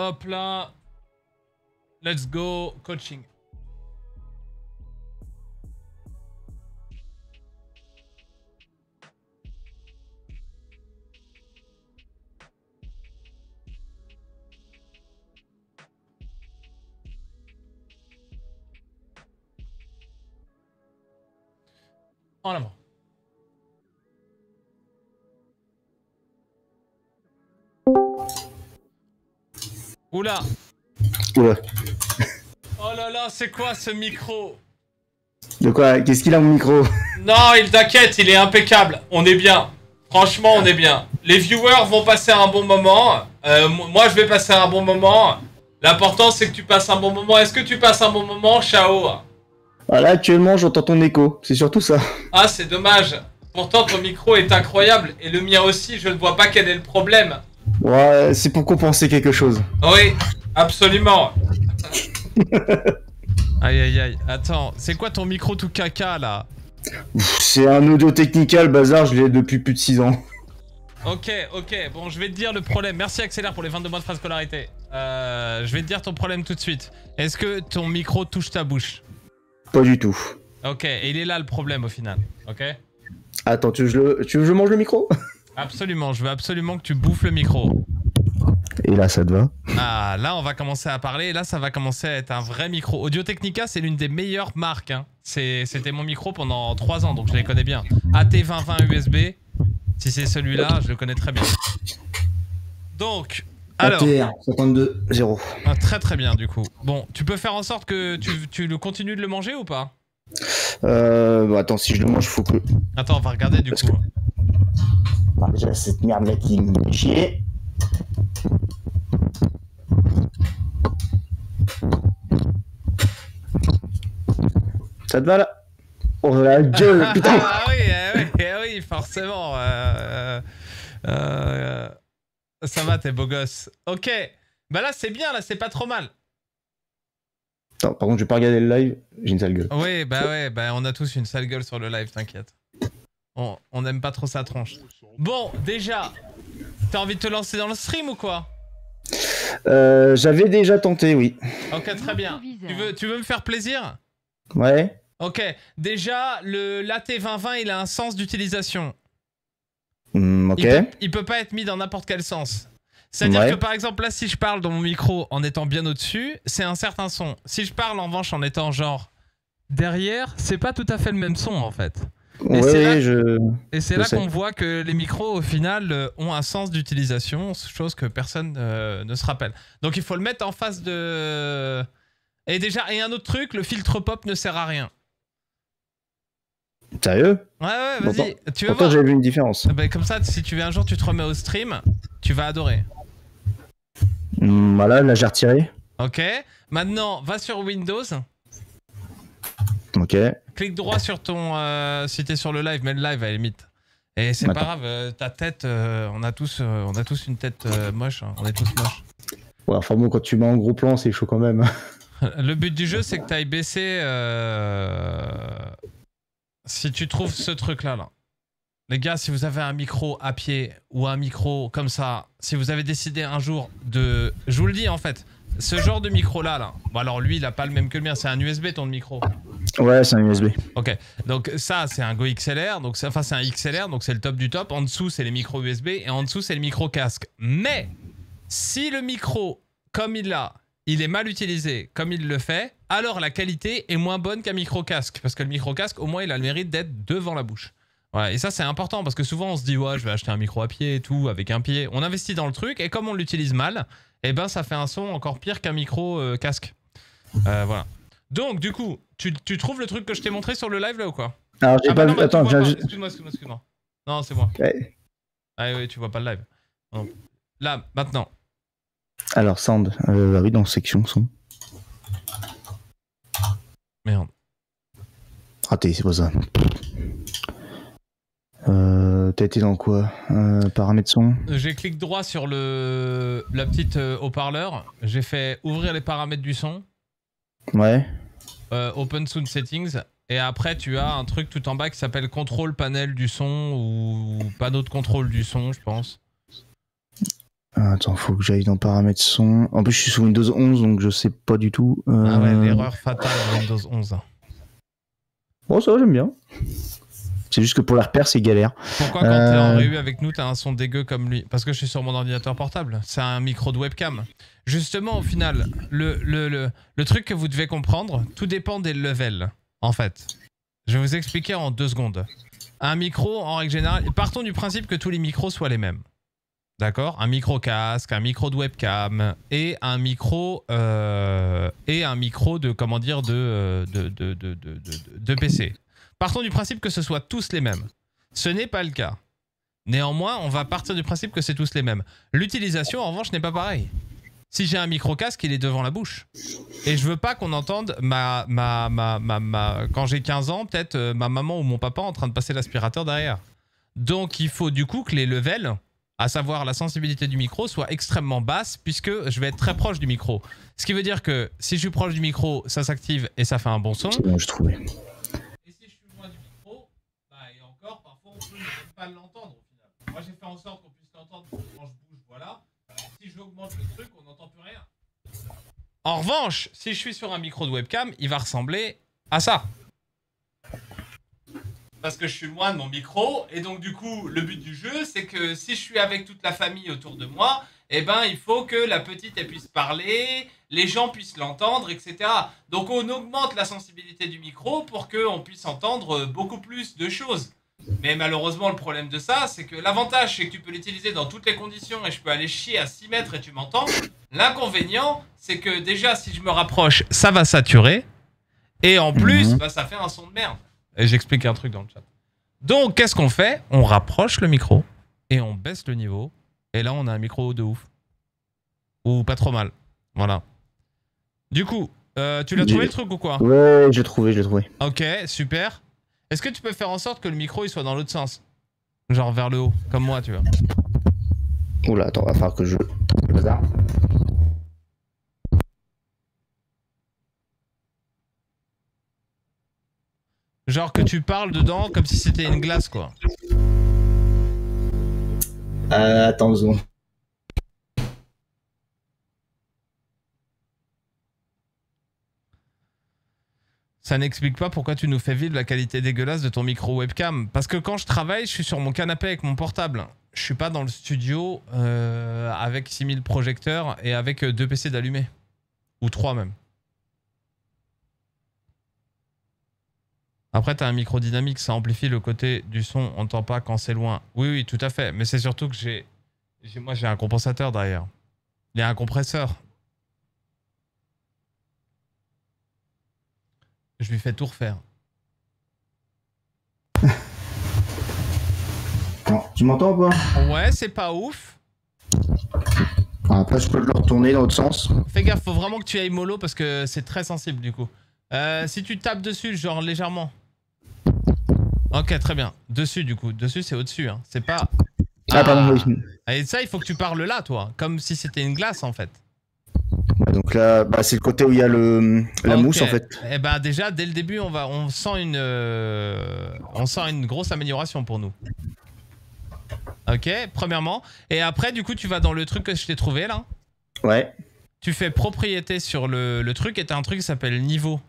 Hop là. Let's go coaching. En avant. Oula Oh là là, c'est quoi ce micro De quoi Qu'est-ce qu'il a mon micro Non, il t'inquiète, il est impeccable. On est bien. Franchement, on est bien. Les viewers vont passer un bon moment. Euh, moi, je vais passer un bon moment. L'important, c'est que tu passes un bon moment. Est-ce que tu passes un bon moment, Chao ah, Là, actuellement, j'entends ton écho. C'est surtout ça. Ah, c'est dommage. Pourtant, ton micro est incroyable et le mien aussi. Je ne vois pas quel est le problème. Ouais, c'est pour compenser quelque chose. Oui, absolument. aïe aïe aïe, attends, c'est quoi ton micro tout caca là C'est un audio technical bazar, je l'ai depuis plus de 6 ans. Ok, ok, bon je vais te dire le problème. Merci Accélère pour les 22 mois de phrase scolarité. Euh, je vais te dire ton problème tout de suite. Est-ce que ton micro touche ta bouche Pas du tout. Ok, et il est là le problème au final, ok Attends, tu tu veux que je mange le micro Absolument, je veux absolument que tu bouffes le micro. Et là, ça te va Ah, là, on va commencer à parler. Et là, ça va commencer à être un vrai micro. Audio Technica, c'est l'une des meilleures marques. Hein. C'était mon micro pendant 3 ans, donc je les connais bien. AT2020 USB. Si c'est celui-là, je le connais très bien. Donc, alors. ATR 0. Ah, très très bien, du coup. Bon, tu peux faire en sorte que tu, tu le continues de le manger ou pas euh, bah, Attends, si je le mange, faut que. Attends, on va regarder du coup là merde là qui chier. Ça te va là Oh la gueule, ah, putain Ah oui, eh eh forcément. Euh, euh, euh, ça va, t'es beau gosse. Ok. Bah là, c'est bien, là, c'est pas trop mal. par contre, je vais pas regarder le live, j'ai une sale gueule. Oui, bah ouais, bah on a tous une sale gueule sur le live, t'inquiète. On n'aime pas trop sa tronche. Bon, déjà, t'as envie de te lancer dans le stream ou quoi euh, J'avais déjà tenté, oui. Ok, très bien. Tu veux, tu veux me faire plaisir Ouais. Ok, déjà, le l'AT2020, il a un sens d'utilisation. Hmm, ok. Il peut, peut pas être mis dans n'importe quel sens. C'est-à-dire que par exemple, là, si je parle dans mon micro en étant bien au-dessus, c'est un certain son. Si je parle en revanche en étant genre derrière, c'est pas tout à fait le même son en fait. Et c'est là, qu'on voit que les micros, au final, euh, ont un sens d'utilisation, chose que personne euh, ne se rappelle. Donc il faut le mettre en face de... Et déjà, et un autre truc, le filtre pop ne sert à rien. Sérieux Ouais, ouais, vas-y. Tu j'avais vu une différence. Eh ben, comme ça, si tu veux un jour, tu te remets au stream, tu vas adorer. voilà, là, j'ai retiré. Ok. Maintenant, va sur Windows. Ok clique droit sur ton... Euh, si t'es sur le live, mais le live à la limite. Et c'est pas grave, euh, ta tête, euh, on, a tous, on a tous une tête moche, hein. on est tous moches. Ouais, enfin bon, quand tu mets en gros plan, c'est chaud quand même. le but du jeu, c'est que t'ailles baisser... si tu trouves ce truc-là, là. Les gars, si vous avez un micro à pied ou un micro comme ça, si vous avez décidé un jour de... Je vous le dis en fait, ce genre de micro là, alors lui, il a pas le même que le mien. C'est un USB ton micro. Ouais, c'est un USB. Ok. Donc ça, c'est un Go XLR. Donc enfin, c'est un XLR. Donc c'est le top du top. En dessous, c'est les micros USB et en dessous, c'est le micro casque. Mais si le micro, comme il l'a, il est mal utilisé, comme il le fait, alors la qualité est moins bonne qu'un micro casque parce que le micro casque, au moins, il a le mérite d'être devant la bouche. Ouais et ça c'est important parce que souvent on se dit ouais je vais acheter un micro à pied et tout avec un pied. On investit dans le truc et comme on l'utilise mal, et eh ben ça fait un son encore pire qu'un micro euh, casque. Euh, voilà. Donc du coup, tu, trouves le truc que je t'ai montré sur le live là ou quoi Alors j'ai ah, pas bah non, bah, Attends, excuse-moi, excuse-moi, Non, c'est moi. Ah oui, tu vois pas le live. Là, maintenant. Alors Sand euh, oui dans section son. Merde. Ah t'es, c'est pas ça. Euh, T'as été dans quoi euh, Paramètres son J'ai cliqué droit sur le la petite euh, haut-parleur. J'ai fait ouvrir les paramètres du son. Ouais. Euh, open Sound Settings. Et après, tu as un truc tout en bas qui s'appelle contrôle panel du son ou, panneau de contrôle du son, je pense. Ah, attends, faut que j'aille dans paramètres son. En plus, je suis sous Windows 11, donc je sais pas du tout. Euh, ah ouais, l'erreur fatale Windows 11. Bon, ça, j'aime bien. C'est juste que pour la repère, c'est galère. Pourquoi quand t'es en euh, réu avec nous, t'as un son dégueu comme lui Parce que je suis sur mon ordinateur portable. C'est un micro de webcam. Justement, au final, le, le, le, truc que vous devez comprendre, tout dépend des levels, en fait. Je vais vous expliquer en deux secondes. Un micro, en règle générale, partons du principe que tous les micros soient les mêmes. D'accord Un micro casque, un micro de webcam et un micro euh, et un micro de comment dire de euh, de, de PC. Partons du principe que ce soit tous les mêmes. Ce n'est pas le cas. Néanmoins, on va partir du principe que c'est tous les mêmes. L'utilisation, en revanche, n'est pas pareille. Si j'ai un micro-casque, il est devant la bouche. Et je veux pas qu'on entende ma, ma, ma, quand j'ai 15 ans, peut-être euh, ma maman ou mon papa en train de passer l'aspirateur derrière. Donc il faut du coup que les levels, à savoir la sensibilité du micro, soient extrêmement basses puisque je vais être très proche du micro. Ce qui veut dire que si je suis proche du micro, ça s'active et ça fait un bon son. Je l'entendre au final. Moi j'ai fait en sorte qu'on puisse l'entendre quand je bouge, voilà. Euh, si j'augmente le truc, on n'entend plus rien. En revanche, si je suis sur un micro de webcam, il va ressembler à ça. Parce que je suis loin de mon micro, et donc du coup, le but du jeu, c'est que si je suis avec toute la famille autour de moi, eh ben, il faut que la petite elle puisse parler, les gens puissent l'entendre, etc. Donc on augmente la sensibilité du micro pour qu'on puisse entendre beaucoup plus de choses. Mais malheureusement, le problème de ça, c'est que l'avantage, c'est que tu peux l'utiliser dans toutes les conditions et je peux aller chier à 6 mètres et tu m'entends. L'inconvénient, c'est que déjà, si je me rapproche, ça va saturer. Et en plus, mhm. bah, ça fait un son de merde. Et j'explique un truc dans le chat. Donc, qu'est-ce qu'on fait On rapproche le micro et on baisse le niveau. Et là, on a un micro de ouf. Ou pas trop mal. Voilà. Du coup, euh, tu l'as trouvé le truc ou quoi Ouais, je trouvé, je l'ai trouvé. Ok, super. Est-ce que tu peux faire en sorte que le micro il soit dans l'autre sens Genre vers le haut, comme moi, tu vois. Oula, attends, va falloir que je. Bazar. Genre que tu parles dedans comme si c'était une glace, quoi. Euh, attends besoin. ça n'explique pas pourquoi tu nous fais vivre la qualité dégueulasse de ton micro webcam. Parce que quand je travaille, je suis sur mon canapé avec mon portable. Je suis pas dans le studio euh, avec 6000 projecteurs et avec euh, deux PC d'allumés. Ou trois même. Après, tu as un micro dynamique, ça amplifie le côté du son, on entend pas quand c'est loin. Oui, oui, tout à fait. Mais c'est surtout que j'ai. Moi, j'ai un compensateur derrière. Il y a un compresseur. Je lui fais tout refaire. tu m'entends ou pas Ouais, c'est pas ouf. Après, je peux le retourner dans l'autre sens. Fais gaffe, faut vraiment que tu ailles mollo parce que c'est très sensible du coup. Euh, si tu tapes dessus, genre légèrement. Ok, très bien. Dessus du coup. Dessus, c'est au-dessus. Hein. C'est pas. ah, pardon. Ah, et ça, il faut que tu parles là, toi. Comme si c'était une glace en fait donc là, bah, c'est le côté où il y a le, la mousse en fait. Eh ben déjà dès le début, on va, on sent une, euh, on sent une grosse amélioration pour nous. Ok, premièrement, et après du coup tu vas dans le truc que je t'ai trouvé là. Ouais. Tu fais propriété sur le, le truc et as un truc qui s'appelle niveau.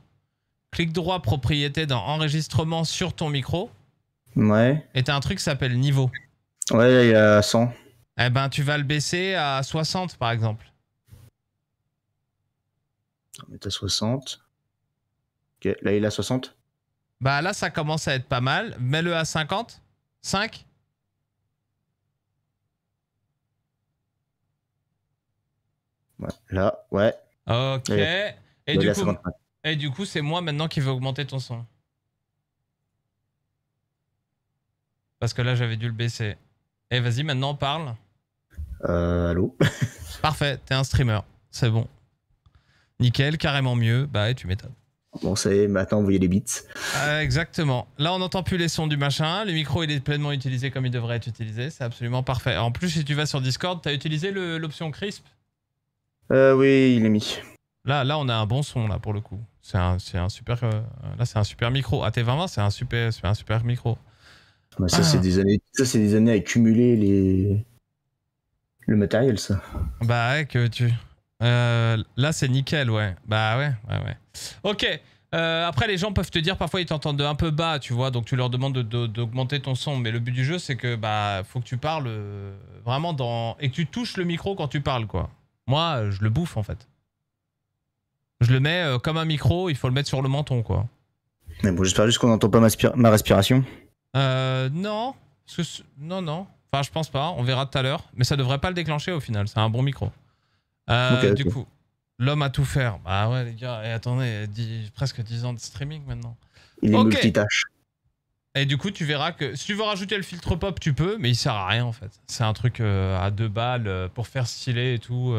Clic droit propriété dans enregistrement sur ton micro. Ouais. Et as un truc qui s'appelle niveau. Ouais, il y a 100. Eh ben tu vas le baisser à 60 par exemple. Mets à 60. Ok, là il est à 60. Bah là ça commence à être pas mal. Mets-le à 50. 5. là, ouais. Ok. et, du coup, et du coup, c'est moi maintenant qui vais augmenter ton son. Parce que là, j'avais dû le baisser. Et eh, vas-y, maintenant, parle. Euh, allô Parfait, t'es un streamer. C'est bon. Nickel, carrément mieux. Bah tu m'étonnes. Bon, ça maintenant vous voyez les bits. Euh, exactement. Là, on n'entend plus les sons du machin. Le micro, il est pleinement utilisé comme il devrait être utilisé. C'est absolument parfait. En plus, si tu vas sur Discord, tu as utilisé l'option crisp euh, Oui, il est mis. Là, là, on a un bon son, là, pour le coup. C'est un, super... c'est un super micro. AT2020, bah, c'est un super, un super micro. ça, c'est des années... à cumuler les... Le matériel, ça. Bah ouais, que tu... Euh, là, c'est nickel, ouais. Bah ouais, ouais, ouais. Ok. Euh, après, les gens peuvent te dire, parfois, ils t'entendent un peu bas, tu vois, donc tu leur demandes d'augmenter ton son. Mais le but du jeu, c'est que, bah, faut que tu parles euh, vraiment dans... Et que tu touches le micro quand tu parles, quoi. Moi, je le bouffe, en fait. Je le mets comme un micro, il faut le mettre sur le menton, quoi. Mais bon, j'espère juste qu'on n'entend pas ma, respiration. Euh, non. Non, non. Enfin, je pense pas, on verra tout à l'heure. Mais ça devrait pas le déclencher, au final, c'est un bon micro. Euh, du coup, l'homme à tout faire. Bah ouais, les gars, et attendez, presque 10 ans de streaming maintenant. Il est multitâche. Et du coup, tu verras que si tu veux rajouter le filtre pop, tu peux, mais il sert à rien en fait. C'est un truc euh, à deux balles euh, pour faire stylé et tout.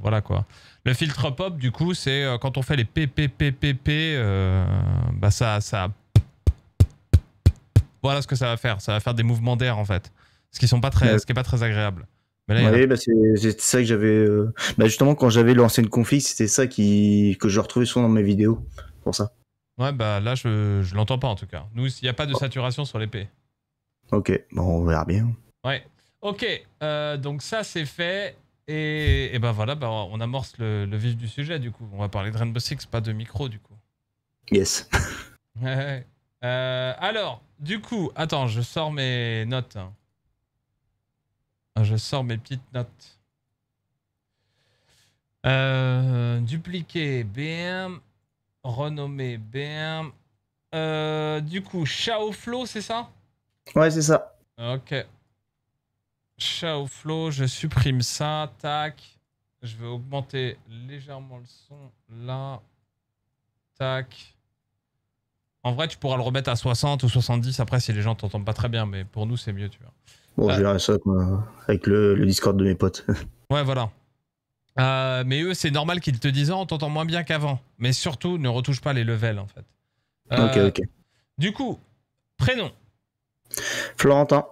voilà quoi. Le filtre pop, du coup, c'est quand on fait les PPPPP, bah ça, ça. Voilà ce que ça va faire. Ça va faire des mouvements d'air en fait. Ce qui sont pas très, ce qui est pas très agréable oui, bah, c'est ça que j'avais. Euh, bah, justement, quand j'avais lancé une config, c'était ça qui que je retrouvais souvent dans mes vidéos pour ça. Ouais, bah là, je, je l'entends pas en tout cas. Nous, il n'y a pas de oh. saturation sur l'épée. Ok, bon, on verra bien. Ouais. Ok, euh, donc ça, c'est fait. Et, et ben voilà, on amorce le, le, vif du sujet du coup. On va parler de Rainbow Six, pas de micro du coup. Yes. Euh, alors, du coup, attends, je sors mes notes. Hein. Ah, je sors mes petites notes. Euh, dupliquer BM, renommer BM. Euh, du coup, Flow, c'est ça Ouais, c'est ça. Ok. Flow, je supprime ça. Tac. Je vais augmenter légèrement le son là. Tac. En vrai, tu pourras le remettre à 60 ou 70 après si les gens t'entendent pas très bien, mais pour nous, c'est mieux, tu vois. Bon, euh, je vais ça avec le, le, Discord de mes potes. ouais, voilà. Euh, mais eux, c'est normal qu'ils te disent en, oh, on t'entend moins bien qu'avant. Mais surtout, ne retouche pas les levels en fait. Euh, ok, ok. Du coup, prénom Florentin.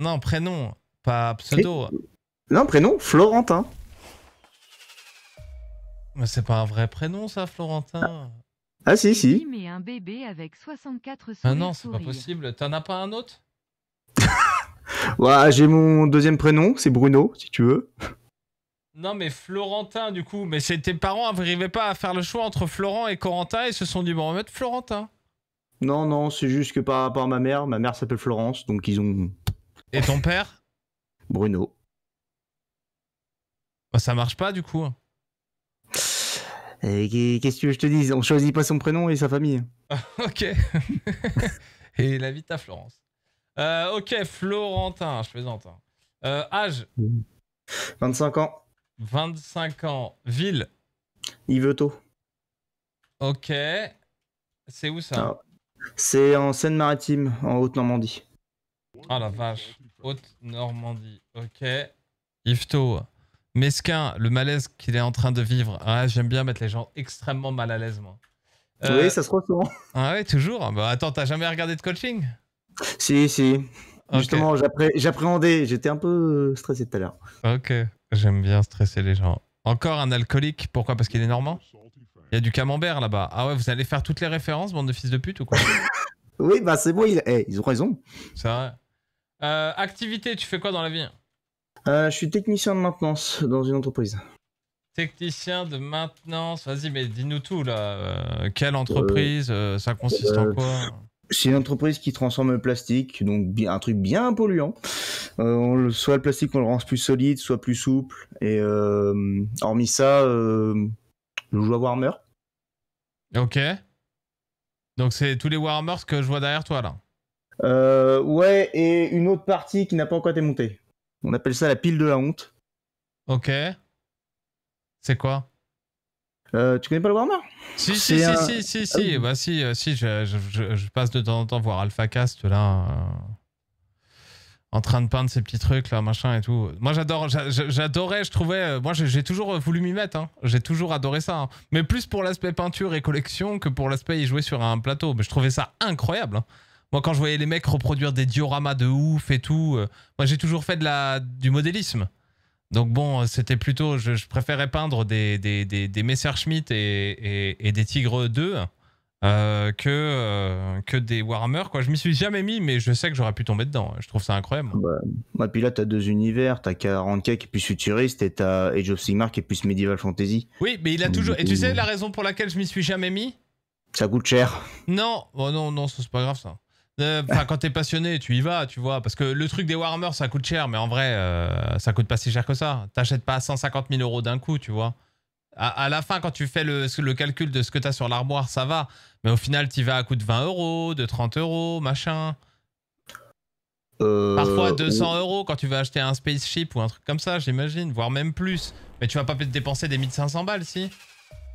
Non, prénom, pas pseudo. Non, prénom, Florentin. Mais c'est pas un vrai prénom, ça, Florentin. Ah si, si. un bébé avec 64 ah non, c'est pas possible. T'en as pas un autre Ouais, j'ai mon deuxième prénom, c'est Bruno, si tu veux. Non, mais Florentin, du coup. Mais tes parents n'arrivaient pas à faire le choix entre Florent et Corentin et se sont dit, bon, on va mettre Florentin. Non, non, c'est juste que par rapport à ma mère, ma mère s'appelle Florence, donc ils ont. Et ton père Bruno. Bah, ça marche pas, du coup. Qu'est-ce que je te dis On choisit pas son prénom et sa famille. ok. et la vie à Florence. Euh, ok, Florentin, je plaisante. Hein. Euh, âge 25 ans. 25 ans. Ville Yvetot. Ok. C'est où ça ah. C'est en Seine-Maritime, en Haute-Normandie. Ah la vache. Haute-Normandie. Ok. Yvetot. Mesquin, le malaise qu'il est en train de vivre. Ah, J'aime bien mettre les gens extrêmement mal à l'aise, moi. Euh, oui, ça se ressent. Ah oui, toujours. Bah, attends, t'as jamais regardé de coaching Si, si. Justement, j'appréhendais. J'étais un peu euh, stressé tout à l'heure. Ok, j'aime bien stresser les gens. Encore un alcoolique. Pourquoi Parce qu'il est normand Il y a du camembert là-bas. Ah ouais, vous allez faire toutes les références, bande de fils de pute ou quoi Oui, bah c'est bon, eh, ils ont raison. C'est vrai. Euh, activité, tu fais quoi dans la vie euh, je suis technicien de maintenance dans une entreprise. Technicien de maintenance, vas-y, mais dis-nous tout là. Euh, quelle entreprise euh, Ça consiste en quoi C'est une entreprise qui transforme le plastique, donc un truc bien polluant. soit le plastique, on le rend plus solide, soit plus souple. Et hormis ça, je joue à Warhammer. Ok. Donc c'est tous les Warmers que je vois derrière toi là. ouais, et une autre partie qui n'a pas encore été montée. On appelle ça la pile de la honte. Ok. C'est quoi euh, tu connais pas le Warhammer si si, si, si, si, si, bah, si, euh, si, je, passe de temps en temps voir AlphaCast là, euh, en train de peindre ces petits trucs là, machin et tout. Moi j'adore, j'adorais, je trouvais, moi j'ai toujours voulu m'y mettre, hein. j'ai toujours adoré ça, hein. mais plus pour l'aspect peinture et collection que pour l'aspect y jouer sur un plateau. Mais je trouvais ça incroyable. Hein. Moi, quand je voyais les mecs reproduire des dioramas de ouf et tout, euh, moi, j'ai toujours fait de la, du modélisme. Donc bon, euh, c'était plutôt, je, préférais peindre des, des, des, Messerschmitt et, et, des Tigres 2 euh, que, que des Warhammer. Quoi. Je m'y suis jamais mis, mais je sais que j'aurais pu tomber dedans. Je trouve ça incroyable. Moi. Bah, puis là, t'as deux univers. t'as as 40K qui est plus futuriste et t'as Age of Sigmar qui est plus Medieval Fantasy. Oui, mais il a toujours... Et tu sais la raison pour laquelle je m'y suis jamais mis Ça coûte cher. Non, oh non, non, c'est pas grave ça. Euh, enfin, quand t'es passionné, tu y vas, tu vois. Parce que le truc des Warhammer, ça coûte cher, mais en vrai, euh, ça coûte pas si cher que ça. T'achètes pas 150 000 euros d'un coup, tu vois. À, la fin, quand tu fais le, calcul de ce que t'as sur l'armoire, ça va. Mais au final, t'y vas à coût de 20 euros, de 30 euros, machin. Euh, Parfois 200 euros quand tu vas acheter un spaceship ou un truc comme ça, j'imagine, voire même plus. Mais tu vas pas dépenser des 1500 balles, si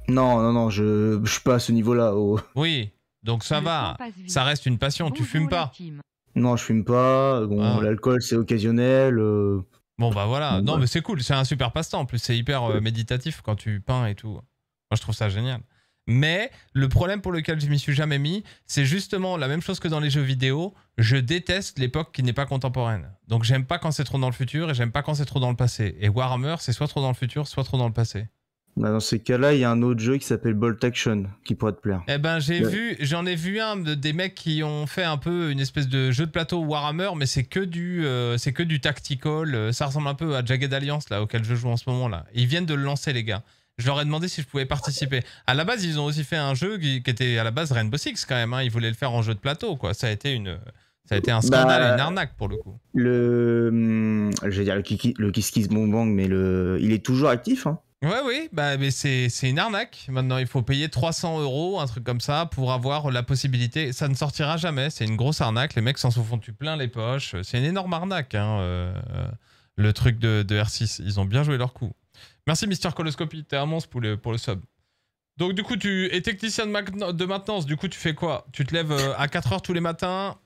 Non, non, non, je, suis pas à ce niveau-là. Oui, donc ça va, ça reste une passion, tu fumes pas Non, je fume pas, ah. l'alcool c'est occasionnel. Euh. Bon bah voilà, non mais c'est cool, c'est un super passe-temps, en plus c'est hyper euh, méditatif quand tu peins et tout. Moi je trouve ça génial. Mais le problème pour lequel je m'y suis jamais mis, c'est justement la même chose que dans les jeux vidéo. Je déteste l'époque qui n'est pas contemporaine. Donc j'aime pas quand c'est trop dans le futur et j'aime pas quand c'est trop dans le passé. Et Warhammer, c'est soit trop dans le futur, soit trop dans le passé. Bah, dans ces cas-là, il y a un autre jeu qui s'appelle Bolt Action qui pourrait te plaire. Eh ben, j'ai vu, j'en ai vu un des mecs qui ont fait un peu une espèce de jeu de plateau Warhammer, mais c'est que du, euh, c'est que du tactical. Euh, ça ressemble un peu à Jagged Alliance là auquel je joue en ce moment là. Ils viennent de le lancer les gars. Je leur ai demandé si je pouvais participer. À la base, ils ont aussi fait un jeu qui, était à la base Rainbow Six quand même. Hein. Ils voulaient le faire en jeu de plateau quoi. Ça a été une ça a été un scandale, bah, une arnaque pour le coup. Le, hum, je le, Kiss Kiss Bang, mais le, il est toujours actif. Hein. Ouais, oui, bah, mais c'est une arnaque. Maintenant, il faut payer 300 euros, un truc comme ça, pour avoir la possibilité. Ça ne sortira jamais. C'est une grosse arnaque. Les mecs s'en sont foutus plein les poches. C'est une énorme arnaque, hein, euh, euh, le truc de, R6. Ils ont bien joué leur coup. Merci, Mister Coloscopy. T'es un monstre pour le, pour le sub. Donc, du coup, tu es technicien de, maintenance. Du coup, tu fais quoi Tu te lèves euh, à 4 heures tous les matins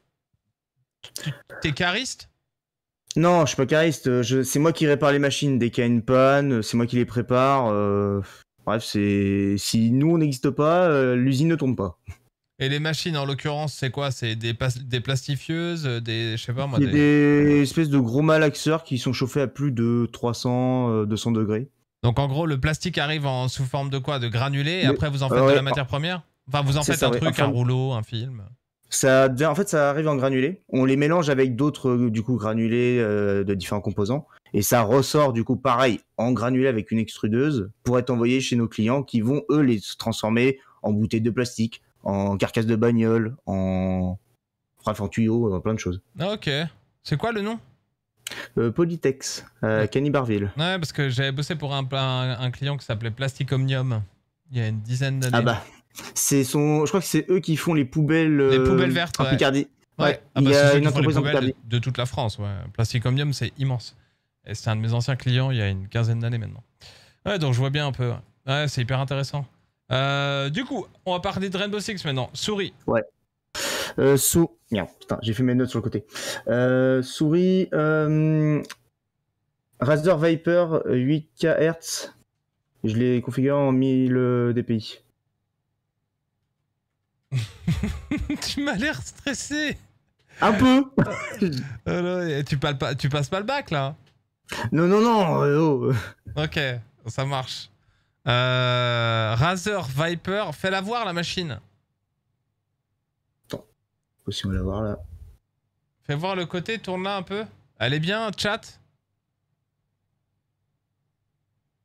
T'es cariste non, je suis pas cariste. Euh, c'est moi qui répare les machines dès qu'il y a une panne. Euh, c'est moi qui les prépare. Euh, bref, c'est si nous on n'existe pas, l'usine ne tourne pas. Et les machines, en l'occurrence, c'est quoi C'est des, des plastifieuses, des, je sais pas moi. Des... espèces de gros malaxeurs qui sont chauffés à plus de 300, 200 degrés. Donc en gros, le plastique arrive en sous forme de quoi De granulé. Et après, vous en faites de la matière première. Enfin, vous en faites un truc, un rouleau, un film. Ça, en fait, ça arrive en granulé. On les mélange avec d'autres euh, du coup granulés euh, de différents composants et ça ressort du coup pareil en granulé avec une extrudeuse pour être envoyé chez nos clients qui vont eux les transformer en bouteilles de plastique, en carcasses de bagnole, en en tuyaux, euh, plein de choses. Ah, ok. C'est quoi le nom Polytex, euh, ouais. Barville. parce que j'avais bossé pour un, un, un client qui s'appelait Plastic Omnium il y a une dizaine d'années. Ah bah. C'est son, je crois que c'est eux qui font les poubelles. les euh, poubelles vertes. ouais. Ah, il y a une entreprise De, toute la France. Plasticomium c'est immense. Et c'est un de mes anciens clients il y a une quinzaine d'années maintenant. Ouais, donc je vois bien un peu. Ouais, c'est hyper intéressant. Euh, du coup, on va parler de Rainbow Six maintenant. Souris. Ouais. Euh, putain, j'ai fait mes notes sur le côté. Euh, souris. Euh... Viper 8K Je l'ai configuré en 1000 DPI. tu m'as l'air stressé. Un peu. Oh tu, pas, tu passes pas le bac là hein Non, non, non. Euh, oh. Ok, ça marche. Euh, Razer, Viper, fais-la voir la machine. Attends, la voir là. Fais voir le côté, tourne-la un peu. Elle est bien, chat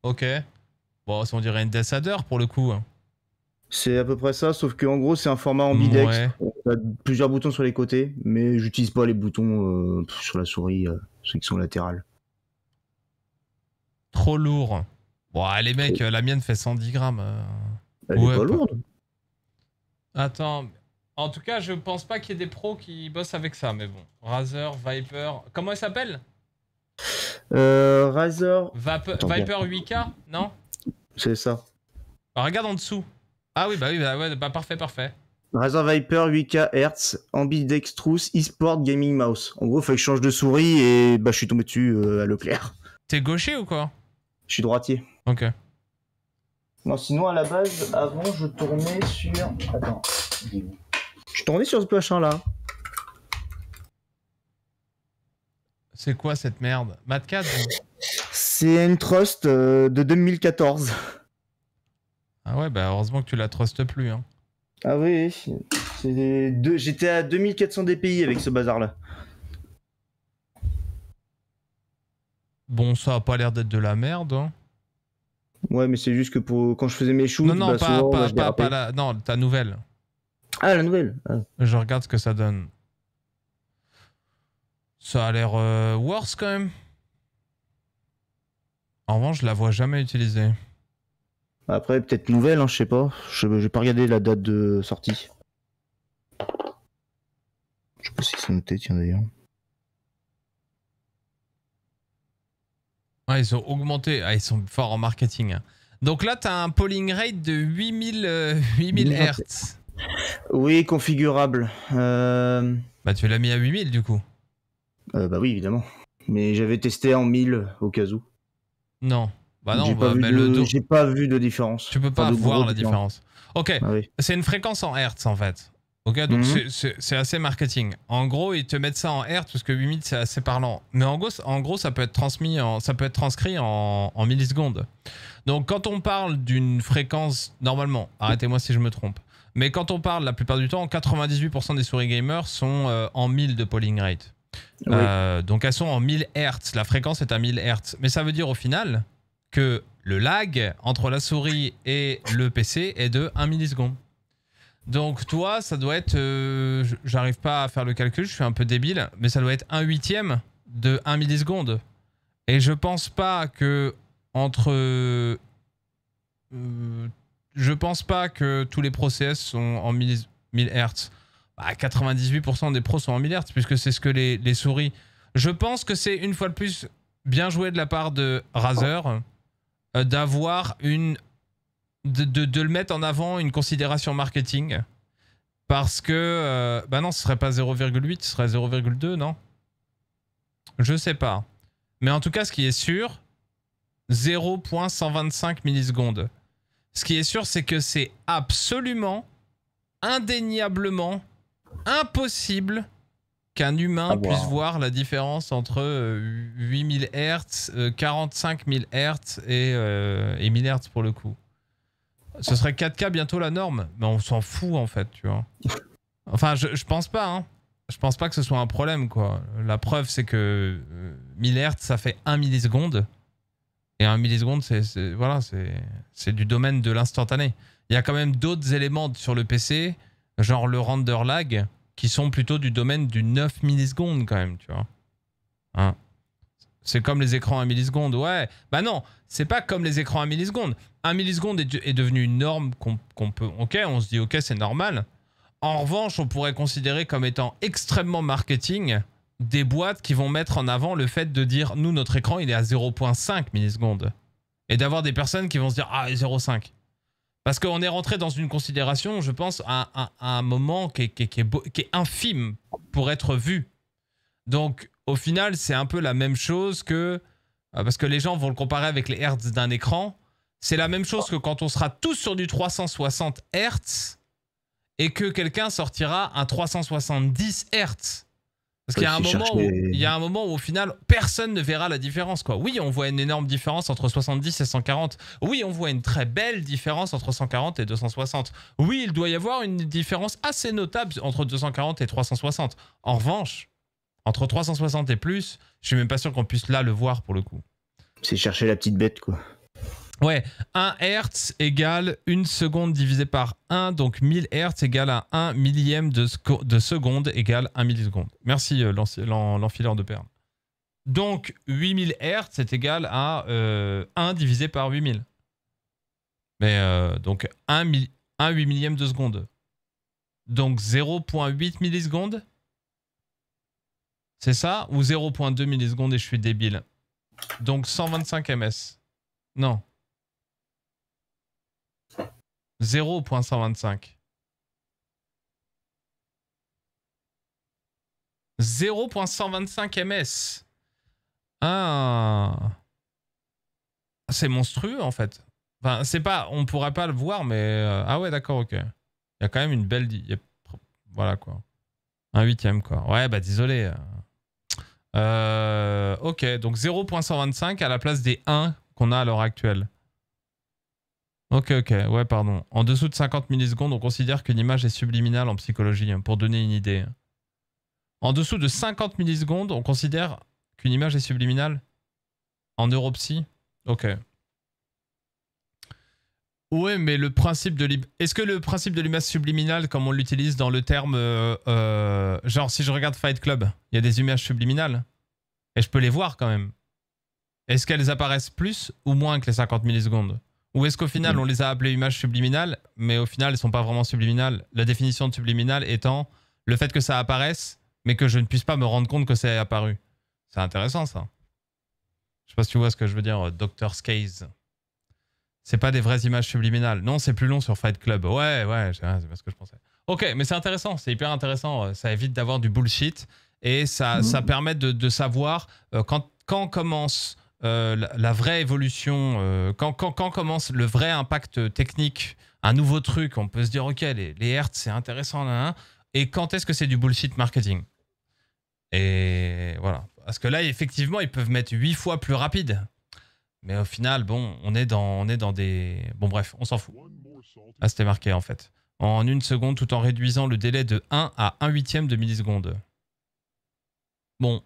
Ok. Bon, on dirait une Death pour le coup. Hein. C'est à peu près ça, sauf que gros, c'est un format ambidex. Ouais. a plusieurs boutons sur les côtés, mais j'utilise pas les boutons euh, sur la souris, euh, ceux qui sont latérales. Trop lourd. Bon, ah, les mecs, euh, la mienne fait 110 grammes. Elle est pas lourde. Attends. En tout cas, je pense pas qu'il y ait des pros qui bossent avec ça, mais bon. Razer, Viper. Comment elle s'appelle euh, Razer. Viper 8K, non C'est ça. Bah, regarde en dessous. Ah oui, bah oui, bah, ouais, bah parfait, parfait. Razer Viper 8K Hertz, Ambidextrous eSport Gaming Mouse. En gros, il fallait que je change de souris et bah je suis tombé dessus euh, à Leclerc. T'es gaucher ou quoi Je suis droitier. Ok. Non, sinon à la base, avant je tournais sur. Attends. Je tournais sur ce machin là. C'est quoi cette merde Mad hein C'est une Trust euh, de 2014. Ah ouais, bah heureusement que tu la trustes plus. Hein. Ah oui, deux... j'étais à 2400 DPI avec ce bazar-là. Bon, ça a pas l'air d'être de la merde. Hein. Ouais, mais c'est juste que pour quand je faisais mes shoots, non, non, bah, pas, bah, pas, la... non, ta nouvelle. Ah, la nouvelle. Ah. Je regarde ce que ça donne. Ça a l'air euh, worse quand même. En revanche, je la vois jamais utilisée. Après, peut-être nouvelle, hein, je sais pas. Je vais pas regarder la date de sortie. Je sais pas si c'est noté, tiens d'ailleurs. ils ont augmenté. Ah, ils sont forts en marketing. Hein. Donc là, tu as un polling rate de 8000, euh, Hz. Oui, configurable. Euh, bah, tu l'as mis à 8000 du coup euh, Bah oui, évidemment. Mais j'avais testé en 1000 au cas où. Non. Bah non, bah, j'ai pas, pas, vu de différence. Tu peux pas, voir la différence. Ok, ah c'est une fréquence en Hertz en fait. Ok, donc mhm. c'est assez marketing. En gros, ils te mettent ça en Hertz parce que 8000, c'est assez parlant. Mais en gros, en gros, ça peut être transmis, en, ça peut être transcrit en, en millisecondes. Donc quand on parle d'une fréquence normalement, arrêtez-moi si je me trompe. Mais quand on parle, la plupart du temps, 98% des souris gamers sont euh, en 1000 de polling rate. Euh, donc elles sont en 1000 Hertz. La fréquence est à 1000 Hertz. Mais ça veut dire au final que le lag entre la souris et le PC est de 1 milliseconde. Donc toi, ça doit être... Euh, j'arrive pas à faire le calcul, je suis un peu débile, mais ça doit être 1 huitième de 1 milliseconde. Et je pense pas que entre... Euh, je pense pas que tous les process sont en 1000 Hz. 98% des pros sont en 1000 Hz, puisque c'est ce que les, les, souris... Je pense que c'est une fois de plus bien joué de la part de Razer. Euh, d'avoir une... De, de, le mettre en avant une considération marketing. Parce que... Euh, bah non, ce serait pas 0,8, ce serait 0,2, non Je sais pas. Mais en tout cas, ce qui est sûr, 0.125 millisecondes. Ce qui est sûr, c'est que c'est absolument, indéniablement, impossible qu'un humain ah, puisse voir la différence entre 8000 euh, Hertz, 45000 euh, Hz Hertz et, euh, et 1000 Hertz pour le coup. Ce serait 4K bientôt la norme, mais on s'en fout en fait, tu vois. Enfin, je, je pense pas, hein. Je pense pas que ce soit un problème, quoi. La preuve, c'est que 1000 Hertz, ça fait 1 milliseconde. Et 1 milliseconde, c'est voilà, c'est du domaine de l'instantané. Il y a quand même d'autres éléments sur le PC, genre le render lag, qui sont plutôt du domaine du 9 millisecondes quand même, tu vois. Hein c'est comme les écrans à millisecondes, ouais. Bah non, c'est pas comme les écrans à millisecondes. 1 milliseconde est, est devenu une norme qu'on peut... Ok, on se dit ok, c'est normal. En revanche, on pourrait considérer comme étant extrêmement marketing des boîtes qui vont mettre en avant le fait de dire nous, notre écran, il est à 0.5 millisecondes. Et d'avoir des personnes qui vont se dire ah, 0.5. Parce qu'on est rentré dans une considération, je pense, à, un moment qui qui est, infime pour être vu. Donc, au final, c'est un peu la même chose que... Euh, parce que les gens vont le comparer avec les hertz d'un écran. C'est la même chose que quand on sera tous sur du 360 hertz et que quelqu'un sortira un 370 hertz. Parce qu'il y, a un moment où, il y a un moment au final, personne ne verra la différence. Quoi. Oui, on voit une énorme différence entre 70 et 140. Oui, on voit une très belle différence entre 140 et 260. Oui, il doit y avoir une différence assez notable entre 240 et 360. En revanche, entre 360 et plus, je suis même pas sûr qu'on puisse là le voir pour le coup. C'est chercher la petite bête, quoi. Ouais, 1 Hertz égale 1 seconde divisé par 1, donc 1000 Hertz égale à 1 millième de, de seconde égale 1 milliseconde. Merci euh, l'enfileur de perles. Donc 8000 Hertz est égal à 1 euh, divisé par 8000. Mais euh, donc 1, 1 8 millième de seconde. Donc 0.8 millisecondes C'est ça Ou 0.2 millisecondes et je suis débile Donc 125 ms. Non. 0.125. 0.125 ms. Ah. C'est monstrueux en fait. Enfin, c'est pas, on pourrait pas le voir, mais euh, ah ouais, d'accord, ok. Il y a quand même une belle, voilà quoi, un huitième quoi. Ouais, bah désolé. Euh, ok, donc 0.125 à la place des 1 qu'on a à l'heure actuelle. Ok, ok, ouais, pardon. En dessous de 50 millisecondes, on considère qu'une image est subliminale en psychologie, hein, pour donner une idée. En dessous de 50 millisecondes, on considère qu'une image est subliminale En neuropsy Ok. Ouais, mais le principe de Est-ce que le principe de l'image subliminale, comme on l'utilise dans le terme... Euh, euh, genre, si je regarde Fight Club, il y a des images subliminales. Et je peux les voir quand même. Est-ce qu'elles apparaissent plus ou moins que les 50 millisecondes ou est-ce qu'au final, mm. on les a appelées images subliminales, mais au final, elles ne sont pas vraiment subliminales La définition de subliminal étant le fait que ça apparaisse, mais que je ne puisse pas me rendre compte que c'est apparu. C'est intéressant, ça. Je sais pas si tu vois ce que je veux dire, euh, Dr. Skaze. C'est pas des vraies images subliminales. Non, c'est plus long sur Fight Club. Ouais, ouais, c'est pas ce que je pensais. Ok, mais c'est intéressant, c'est hyper intéressant. Euh, ça évite d'avoir du bullshit et ça, mm. ça permet de, de savoir euh, quand, quand commence euh, la, vraie évolution, euh, quand, commence le vrai impact technique, un nouveau truc, on peut se dire, OK, les, les Hertz, c'est intéressant, et quand est-ce que c'est du bullshit marketing Et voilà. Parce que là, effectivement, ils peuvent mettre 8 fois plus rapide. Mais au final, bon, on est dans, on est dans des... Bon, bref, on s'en fout. Ah c'était marqué, en fait. En une seconde, tout en réduisant le délai de 1 à 1 huitième de milliseconde. Bon,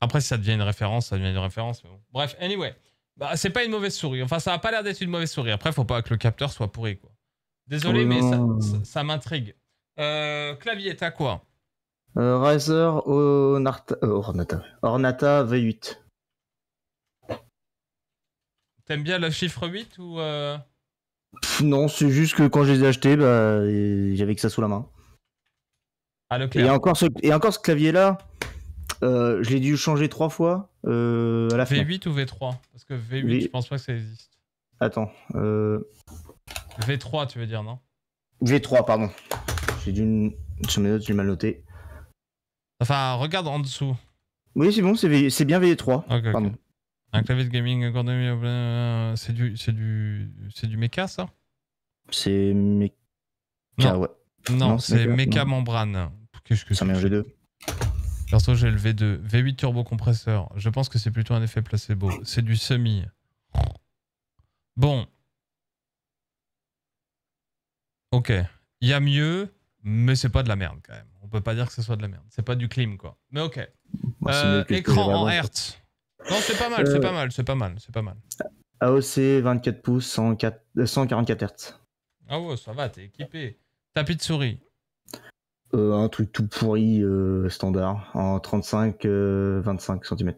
après, si ça devient une référence, ça devient une référence. Bref, anyway. Bah, c'est pas une mauvaise souris. Enfin, ça a pas l'air d'être une mauvaise souris. Après, faut pas que le capteur soit pourri, quoi. Désolé, mais ça, oh. m'intrigue. Euh, clavier, t'as quoi euh, Razer Ornata, euh, Ornata V8. T'aimes bien le chiffre 8 ou... Euh? non, c'est juste que quand je les ai achetés, bah, j'avais que ça sous la main. Ah, le et encore ce clavier-là, euh, je l'ai dû changer trois fois euh, à la V8 ou V3 Parce que V8, je pense pas que ça existe. Attends. Euh, V3, tu veux dire, non V3, pardon. J'ai dû. Sur mes notes, j'ai mal noté. Enfin, regarde en dessous. Oui, c'est bon, c'est bien V3. Un clavier de gaming C'est du, c'est du, c'est du méca, ça C'est méca, ouais. Non, c'est méca membrane. Qu'est-ce que c'est Ça Perso, j'ai le V2. V8 turbo compresseur. Je pense que c'est plutôt un effet placebo. C'est du semi. Bon. Ok. Il y a mieux, mais c'est pas de la merde quand même. On peut pas dire que ce soit de la merde. C'est pas du clim, quoi. Mais ok. Euh, écran en Hertz. Non, c'est pas mal, c'est pas euh. mal, c'est pas mal, c'est pas mal. AOC 24 pouces, 144 euh, Hertz. Ah ouais, ça va, t'es équipé. Tapis de souris. Euh, un truc tout pourri euh, standard en 35 25 cm.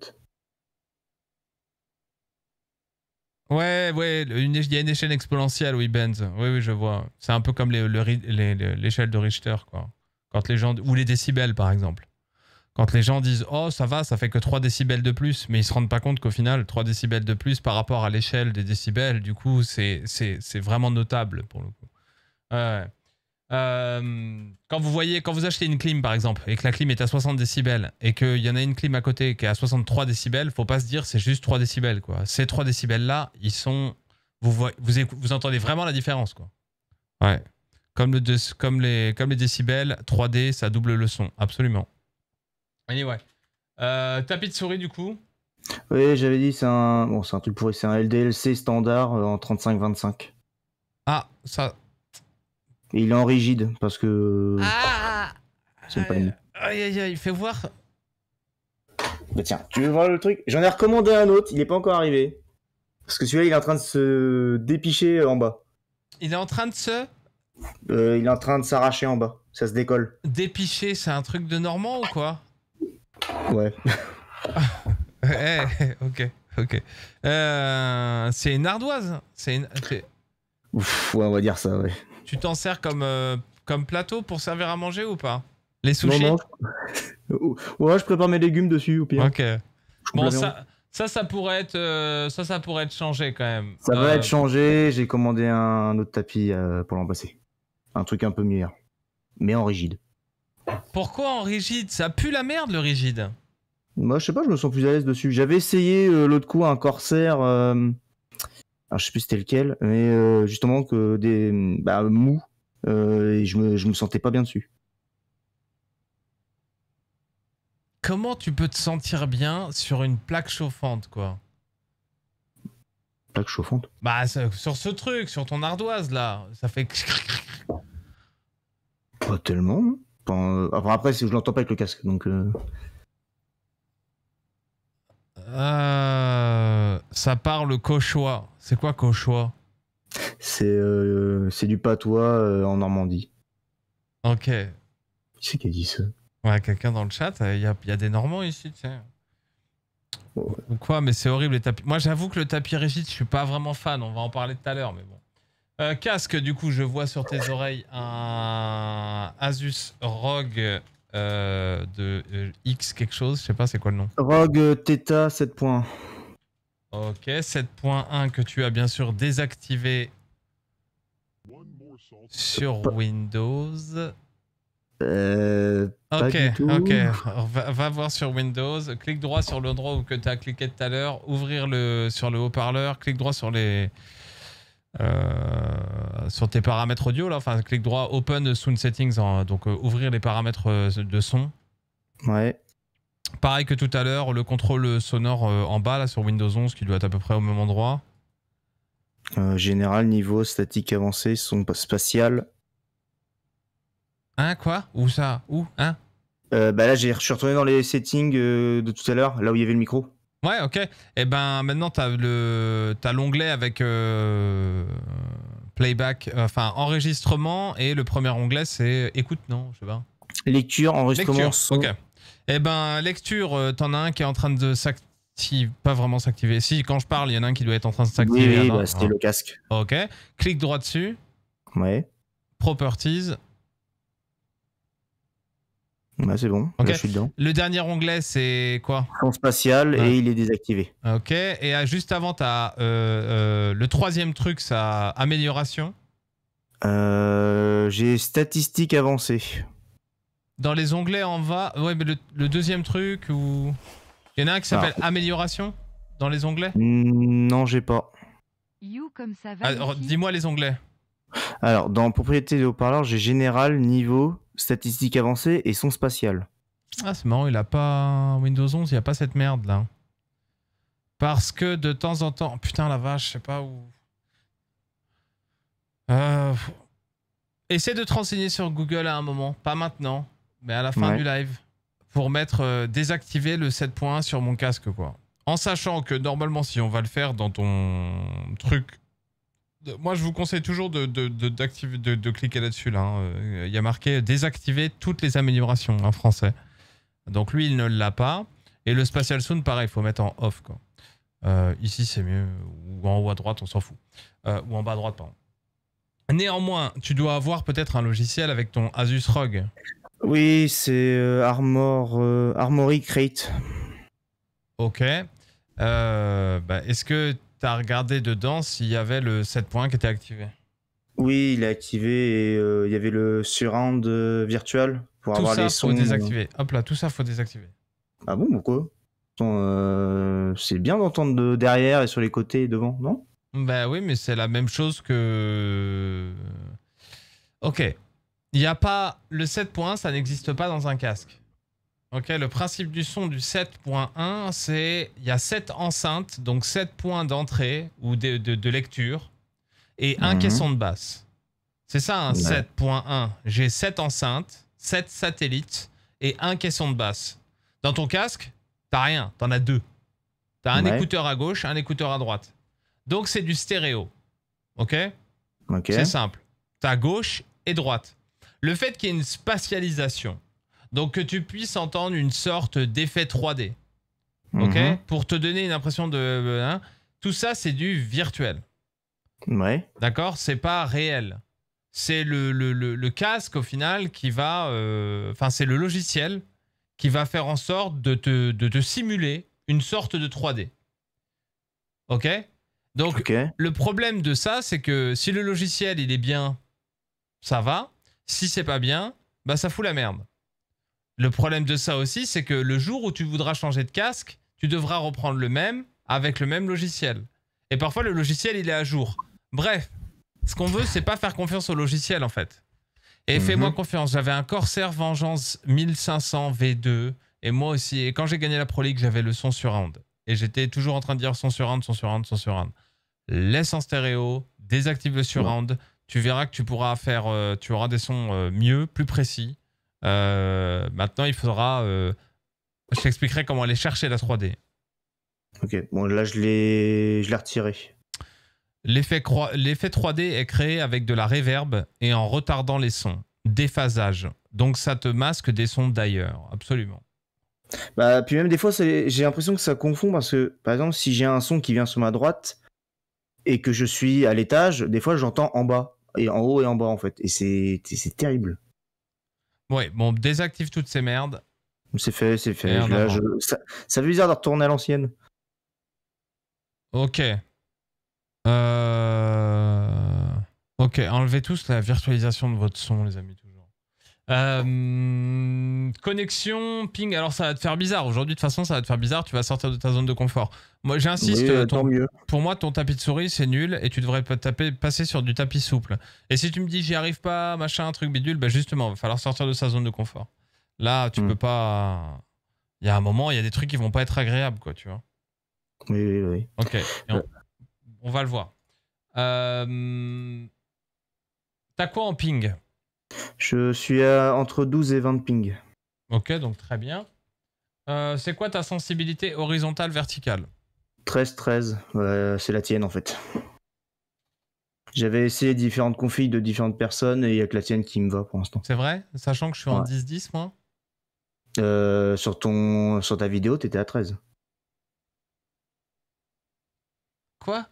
Ouais, ouais, il y a une échelle exponentielle, oui, Benz. Oui, oui, je vois. C'est un peu comme l'échelle le, de Richter, quoi. Quand les gens, ou les décibels, par exemple. Quand les gens disent, oh, ça va, ça fait que 3 décibels de plus, mais ils se rendent pas compte qu'au final, 3 décibels de plus par rapport à l'échelle des décibels, du coup, c'est vraiment notable, pour le coup. Ouais. Euh, quand vous voyez, quand vous achetez une clim par exemple, et que la clim est à 60 décibels, et qu'il y en a une clim à côté qui est à 63 décibels, faut pas se dire c'est juste 3 décibels quoi. Ces 3 décibels là, ils sont, vous, vous, entendez vraiment la différence quoi. Ouais. Comme, le, comme, les, comme les décibels, 3D, ça double le son, absolument. Anyway. Euh, tapis de souris du coup Oui, j'avais dit c'est un, bon, c'est un truc pourri, c'est un LDLC standard euh, en 35-25. Ah, ça, il est en rigide parce que. Ah, ah, ah. C'est Aïe aïe aïe, fais voir bah tiens, tu veux voir le truc J'en ai recommandé un autre, il est pas encore arrivé. Parce que celui-là, il est en train de se dépicher en bas. Il est en train de se. Euh, il est en train de s'arracher en bas, ça se décolle. Dépicher, c'est un truc de normand ou quoi Ouais. hey, eh, eh, ok, ok. Euh, c'est une ardoise C'est une. Ouf, on va dire ça, ouais. Tu t'en sers comme, euh, comme plateau pour servir à manger ou pas Les sushis Ouais, je prépare mes légumes dessus au pire. Ok. Bon, ça, ça, pourrait être, euh, ça, ça pourrait être changé quand même. Ça va euh, être changé. J'ai commandé un, autre tapis pour l'embrasser. Un truc un peu meilleur, mais en rigide. Pourquoi en rigide Ça pue la merde le rigide. Moi, je sais pas. Je me sens plus à l'aise dessus. J'avais essayé l'autre coup un corsaire alors je sais plus c'était lequel, mais euh, justement que des bah, mous euh, et je me, me sentais pas bien dessus. Comment tu peux te sentir bien sur une plaque chauffante, quoi Plaque chauffante Bah, sur ce truc, sur ton ardoise, là. Ça fait. Pas tellement. Euh, enfin, après, je l'entends pas avec le casque, donc. Euh, ça parle cauchois. C'est quoi cauchois C'est euh, du patois euh, en Normandie. Ok. Qui c'est qui a dit ça Ouais, quelqu'un dans le chat. Il y, a des Normands ici, tu Quoi, mais c'est horrible les tapis. Moi, j'avoue que le tapis rigide, je suis pas vraiment fan. On va en parler tout à l'heure, mais bon. casque, du coup, je vois sur tes oreilles un Asus ROG euh, de euh, X quelque chose, je sais pas c'est quoi le nom. Rogue Theta 7.1. Ok, 7.1 que tu as bien sûr désactivé sur Windows. Euh, ok, ok. Va, voir sur Windows, clique droit sur l'endroit où que tu as cliqué tout à l'heure, ouvrir le, sur le haut-parleur, clique droit sur les, euh, sur tes paramètres audio, là, enfin, clic droit, Open Sound Settings, donc euh, ouvrir les paramètres euh, de son. Ouais. Pareil que tout à l'heure, le contrôle sonore en bas, là, sur Windows 11, qui doit être à peu près au même endroit. général, niveau, statique avancé, son spatial. Hein, quoi Où ça Où Hein Bah là, je suis retourné dans les settings de tout à l'heure, là où il y avait le micro. Ouais, ok. Et eh ben maintenant, tu as l'onglet avec euh, playback, euh, enfin enregistrement, et le premier onglet, c'est écoute, non, je sais pas. Lecture, enregistrement, Ok. Et eh ben lecture, tu euh, t'en as un qui est en train de s'activer, pas vraiment s'activer. Si, quand je parle, il y en a un qui doit être en train de s'activer. Oui, hein. bah, c'était le casque. Ok. Clique droit dessus. Ouais. Properties. Bah, c'est bon, je suis dedans. Le dernier onglet, c'est quoi son spatial et il est désactivé. Ok, et à, euh, juste avant, tu euh, euh, le troisième truc, ça amélioration J'ai statistiques avancées. Dans les onglets en va. Ouais, mais le, deuxième truc, ou. Il y en a un qui s'appelle ah. amélioration dans les onglets Non, j'ai pas. Dis-moi les onglets. Alors, dans propriété de haut-parleur, j'ai général, niveau, statistiques avancées et son spatial. Ah, c'est marrant, il a pas. Windows 11, il n'y a pas cette merde là. Parce que de temps en temps. Putain, la vache, je sais pas où. Euh... Essaie de te renseigner sur Google à un moment, pas maintenant, mais à la fin du live, pour mettre euh, désactiver le 7.1 sur mon casque, quoi. En sachant que normalement, si on va le faire dans ton truc moi, je vous conseille toujours de, de, de, cliquer là-dessus. Là, hein. euh, Il y a marqué désactiver toutes les améliorations en français. Donc lui, il ne l'a pas. Et le Spatial Sound, pareil, il faut mettre en off. Quoi. Euh, ici, c'est mieux. Ou en haut à droite, on s'en fout. Euh, ou en bas à droite, pardon. Néanmoins, tu dois avoir peut-être un logiciel avec ton Asus ROG. Oui, c'est Armor, Armory Crate. Ok. Bah, est-ce que T'as regardé dedans s'il y avait le 7.1 qui était activé. Oui, il est activé et euh, il y avait le surround euh, virtuel pour avoir les sons. Tout faut désactiver. Hop là, tout ça, faut désactiver. Ah bon, pourquoi euh, C'est bien d'entendre de derrière et sur les côtés et devant, non Bah oui, mais c'est la même chose que. Ok. Il n'y a pas. Le 7.1, ça n'existe pas dans un casque. Ok, le principe du son du 7.1, c'est il y a sept enceintes, donc sept points d'entrée ou de, lecture, et un mhm. caisson de basse. C'est ça, un 7.1. J'ai sept enceintes, sept satellites et un caisson de basse. Dans ton casque, tu t'as rien, tu en as deux. Tu as un écouteur à gauche, un écouteur à droite. Donc c'est du stéréo. Ok, C'est simple. as gauche et droite. Le fait qu'il y ait une spatialisation, donc que tu puisses entendre une sorte d'effet 3D. OK mhm. Pour te donner une impression de. Hein. tout ça, c'est du virtuel. Ouais. D'accord C'est pas réel. C'est le, casque, au final, qui va. Euh, enfin, c'est le logiciel qui va faire en sorte de te, de te simuler une sorte de 3D. OK Donc, le problème de ça, c'est que si le logiciel, il est bien, ça va. Si c'est pas bien, bah ça fout la merde. Le problème de ça aussi, c'est que le jour où tu voudras changer de casque, tu devras reprendre le même avec le même logiciel. Et parfois, le logiciel, il est à jour. Bref, ce qu'on veut, c'est pas faire confiance au logiciel, en fait. Et mhm. fais-moi confiance, j'avais un Corsair Vengeance 1500 V2, et moi aussi. Et quand j'ai gagné la Pro League, j'avais le son surround. Et j'étais toujours en train de dire son surround, son surround, son surround. Laisse en stéréo, désactive le surround, tu verras que tu pourras faire, euh, tu auras des sons euh, mieux, plus précis. Euh, maintenant, il faudra. Euh, je t'expliquerai comment aller chercher la 3D. Ok, bon, là, je l'ai, je l'ai retiré. L'effet, L'effet 3D est créé avec de la réverb et en retardant les sons. Déphasage. Donc, ça te masque des sons d'ailleurs. Absolument. Bah, puis même des fois, j'ai l'impression que ça confond parce que, par exemple, si j'ai un son qui vient sur ma droite et que je suis à l'étage, des fois, j'entends en bas et en haut et en bas en fait. Et c'est terrible. Ouais, bon, désactive toutes ces merdes. C'est fait, c'est fait. ça, ça fait bizarre de retourner à l'ancienne. Ok. Euh, ok, enlevez tous la virtualisation de votre son, les amis. Euh, connexion, ping. Alors ça va te faire bizarre. Aujourd'hui, de toute façon, ça va te faire bizarre. Tu vas sortir de ta zone de confort. Moi, j'insiste. Euh, pour moi, ton tapis de souris, c'est nul et tu devrais taper, passer sur du tapis souple. Et si tu me dis j'y arrive pas, machin, truc bidule, bah justement, il va falloir sortir de sa zone de confort. Là, tu hmm. peux pas. Il y a un moment, il y a des trucs qui vont pas être agréables, quoi, tu vois. Oui, oui, Ok. On, va le voir. Euh, T'as quoi en ping je suis à entre 12 et 20 ping. Ok, donc très bien. Euh, c'est quoi ta sensibilité horizontale, verticale 13, 13. Euh, c'est la tienne en fait. J'avais essayé différentes configs de différentes personnes et il n'y a que la tienne qui me va pour l'instant. C'est vrai Sachant que je suis en 10-10 moi euh, sur, ton, sur ta vidéo, t'étais à 13. Quoi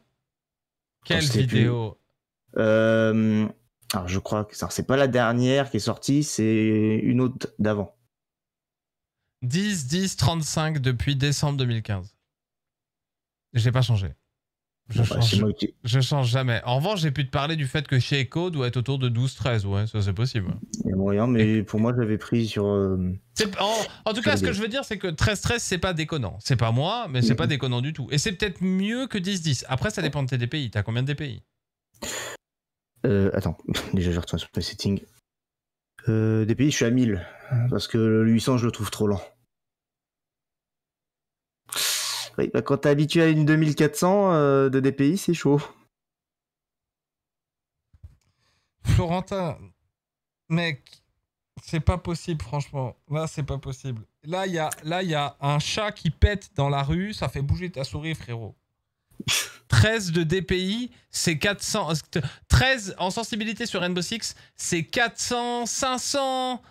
Quelle vidéo euh, alors je crois que ça. c'est pas la dernière qui est sortie, c'est une autre d'avant. 10, 10, 35 depuis décembre 2015. J'ai pas changé. Bah, je, change, jamais. En revanche, j'ai pu te parler du fait que chez Echo doit être autour de 12-13. Ouais, ça c'est possible. Il y a moyen, mais pour moi, j'avais pris sur. Euh, en, tout cas, ce que je veux dire, c'est que 13-13, c'est pas déconnant. C'est pas moi, mais c'est pas déconnant du tout. Et c'est peut-être mieux que 10-10. Après, ça dépend de tes DPI. T'as combien de DPI euh, attends, déjà je retourne sur mes settings. Euh, je suis à 1000. Parce que le 800, je le trouve trop lent. Oui, bah quand t'es habitué à une 2400 euh, de DPI, c'est chaud. Florentin, mec, c'est pas possible, franchement. Là, c'est pas possible. Là, il y a, là, y a un chat qui pète dans la rue, ça fait bouger ta souris, frérot. 13 de DPI, c'est 400... 13 en sensibilité sur Rainbow Six, c'est 400, 500...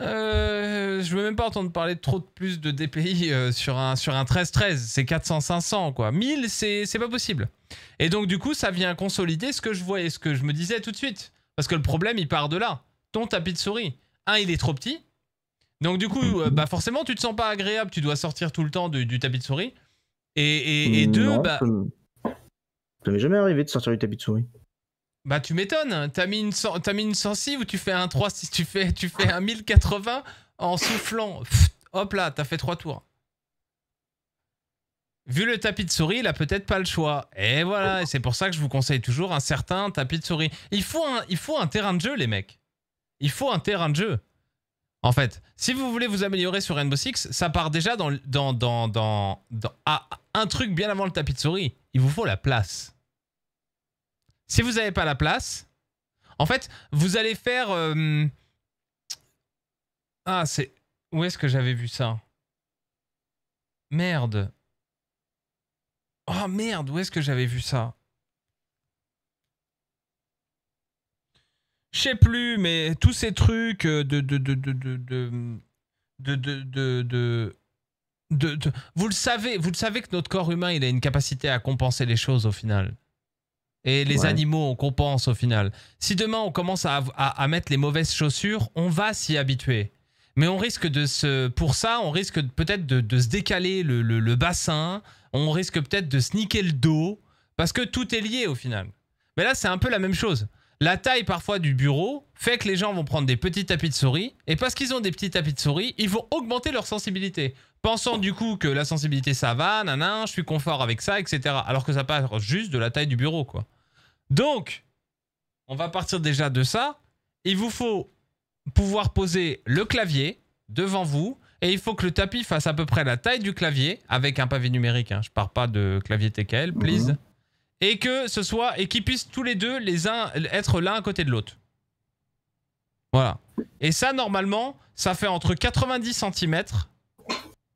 Euh, je veux même pas entendre parler de trop de plus de DPI euh, sur un sur un 13 13, c'est 400 500 quoi. 1000 c'est c'est pas possible. Et donc du coup, ça vient consolider ce que je voyais, ce que je me disais tout de suite parce que le problème il part de là. Ton tapis de souris, un il est trop petit. Donc du coup, euh, bah forcément tu te sens pas agréable, tu dois sortir tout le temps du tapis de souris. Et, et, mm, deux, bah, ça jamais arrivé de sortir du tapis de souris. Bah tu m'étonnes, hein. t'as mis, une mis une ou tu fais un 3, si tu fais, tu fais un 1080 en soufflant, hop là, t'as fait trois tours. Vu le tapis de souris, il a peut-être pas le choix. Et voilà, c'est pour ça que je vous conseille toujours un certain tapis de souris. Il faut un, il faut un terrain de jeu, les mecs. Il faut un terrain de jeu. En fait, si vous voulez vous améliorer sur Rainbow Six, ça part déjà dans, dans, dans, dans, dans un truc bien avant le tapis de souris. Il vous faut la place. Si vous n'avez pas la place, en fait, vous allez faire... Ah, c'est... Où est-ce que j'avais vu ça Merde. Oh merde, où est-ce que j'avais vu ça Je sais plus, mais tous ces trucs de, de, de, de, de, de, de de, de, vous le savez, vous le savez que notre corps humain, il a une capacité à compenser les choses au final et les animaux, on compense au final. Si demain on commence à, mettre les mauvaises chaussures, on va s'y habituer. Mais on risque de se. Pour ça, on risque peut-être de, se décaler le, bassin, on risque peut-être de sniquer le dos, parce que tout est lié au final. Mais là, c'est un peu la même chose. La taille parfois du bureau fait que les gens vont prendre des petits tapis de souris, et parce qu'ils ont des petits tapis de souris, ils vont augmenter leur sensibilité, pensant du coup que la sensibilité ça va, nanan, je suis confort avec ça, etc. Alors que ça part juste de la taille du bureau, quoi. Donc, on va partir déjà de ça. Il vous faut pouvoir poser le clavier devant vous et il faut que le tapis fasse à peu près la taille du clavier avec un pavé numérique. Hein. Je Je parle pas de clavier TKL, mhm. please. Et que ce soit et qu'ils puissent tous les deux les uns être l'un à côté de l'autre. Voilà. Et ça normalement, ça fait entre 90 cm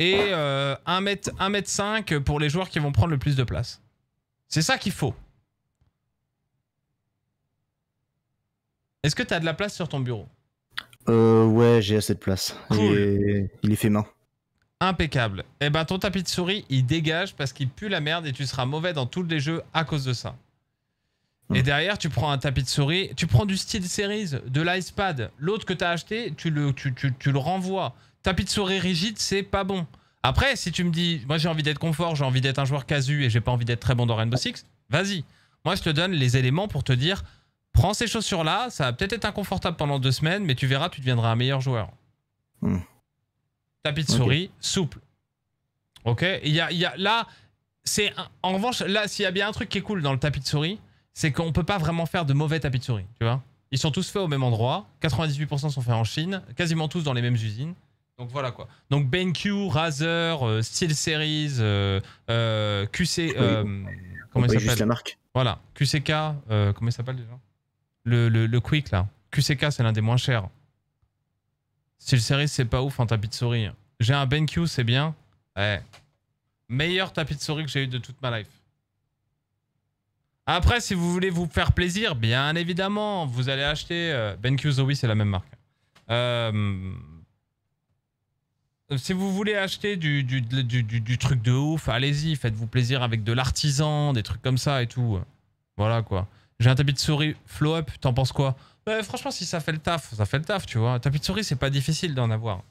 et 1 m 1 5 pour les joueurs qui vont prendre le plus de place. C'est ça qu'il faut. Est-ce que tu as de la place sur ton bureau euh, Ouais, j'ai assez de place. il est fait main. Impeccable. Eh ben, ton tapis de souris, il dégage parce qu'il pue la merde et tu seras mauvais dans tous les jeux à cause de ça. Et hmm. derrière, tu prends un tapis de souris, tu prends du style Series, de l'iPad, l'autre que tu as acheté, tu le, tu le renvoies. Tapis de souris rigide, c'est pas bon. Après, si tu me dis, moi j'ai envie d'être confort, j'ai envie d'être un joueur casu et j'ai pas envie d'être très bon dans Rainbow Six, vas-y. Moi, je te donne les éléments pour te dire, Prends ces chaussures-là, ça va peut-être être inconfortable pendant deux semaines, mais tu verras, tu deviendras un meilleur joueur. Hmm. Tapis de souris, souple. Ok il y y a, Là, c'est. En revanche, là, s'il y a bien un truc qui est cool dans le tapis de souris, c'est qu'on ne peut pas vraiment faire de mauvais tapis de souris, tu vois. Ils sont tous faits au même endroit. 98% sont faits en Chine, quasiment tous dans les mêmes usines. Donc voilà quoi. Donc BenQ, Razer, euh, SteelSeries, euh, euh, QC. comment il s'appelle Voilà. QCK, comment il s'appelle déjà le, le, Quick là. QCK, c'est l'un des moins chers. Si le série c'est pas ouf en tapis de souris. J'ai un BenQ, c'est bien. Ouais. Meilleur tapis de souris que j'ai eu de toute ma life. Après, si vous voulez vous faire plaisir, bien évidemment, vous allez acheter... Euh, BenQ Zoe, c'est la même marque. Euh, si vous voulez acheter du, du truc de ouf, allez-y, faites-vous plaisir avec de l'artisan, des trucs comme ça et tout. Voilà quoi. J'ai un tapis de souris flow up, t'en penses quoi Franchement, si ça fait le taf, ça fait le taf, tu vois. Un tapis de souris, c'est pas difficile d'en avoir.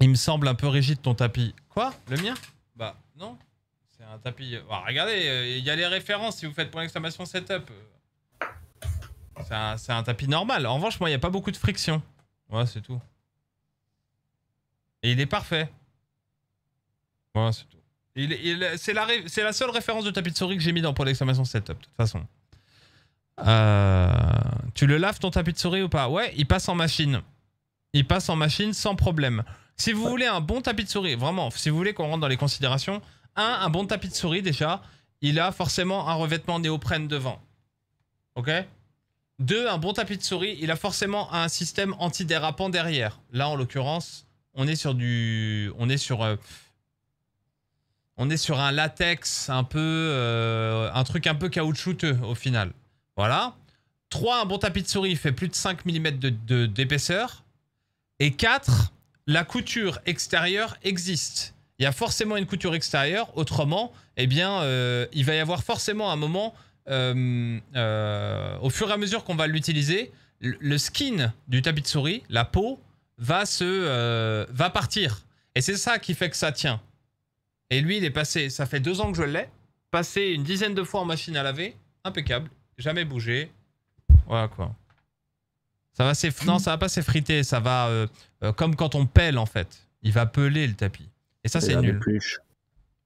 Il me semble un peu rigide ton tapis. Quoi Le mien Bah non. C'est un tapis... Euh, bah, regardez, euh, il y a les références si vous faites point l'exclamation setup. Euh. C'est un, tapis normal. En revanche, moi, il n'y a pas beaucoup de friction. Ouais, c'est tout. Et il est parfait. Ouais, c'est tout c'est la, seule référence de tapis de souris que j'ai mis dans pour d'exclamation setup, de toute façon. Euh, tu le laves ton tapis de souris ou pas Ouais, il passe en machine. Il passe en machine sans problème. Si vous voulez un bon tapis de souris, vraiment, si vous voulez qu'on rentre dans les considérations, un, un bon tapis de souris déjà, il a forcément un revêtement néoprène devant. Ok Deux, un bon tapis de souris, il a forcément un système antidérapant derrière. Là, en l'occurrence, on est sur du... On est sur... Euh, on est sur un latex un peu... Euh, un truc un peu caoutchouteux au final. Voilà. 3, un bon tapis de souris fait plus de 5 mm d'épaisseur. De, Et 4, la couture extérieure existe. Il y a forcément une couture extérieure, autrement, eh bien, euh, il va y avoir forcément un moment, euh, au fur et à mesure qu'on va l'utiliser, le skin du tapis de souris, la peau, va, se, va partir. Et c'est ça qui fait que ça tient. Et lui, il est passé, ça fait deux ans que je l'ai, passé une dizaine de fois en machine à laver, impeccable, jamais bougé. Voilà quoi. Ça va non, ça va pas s'effriter, ça va euh, euh, comme quand on pèle en fait. Il va peler le tapis. Et ça c'est nul.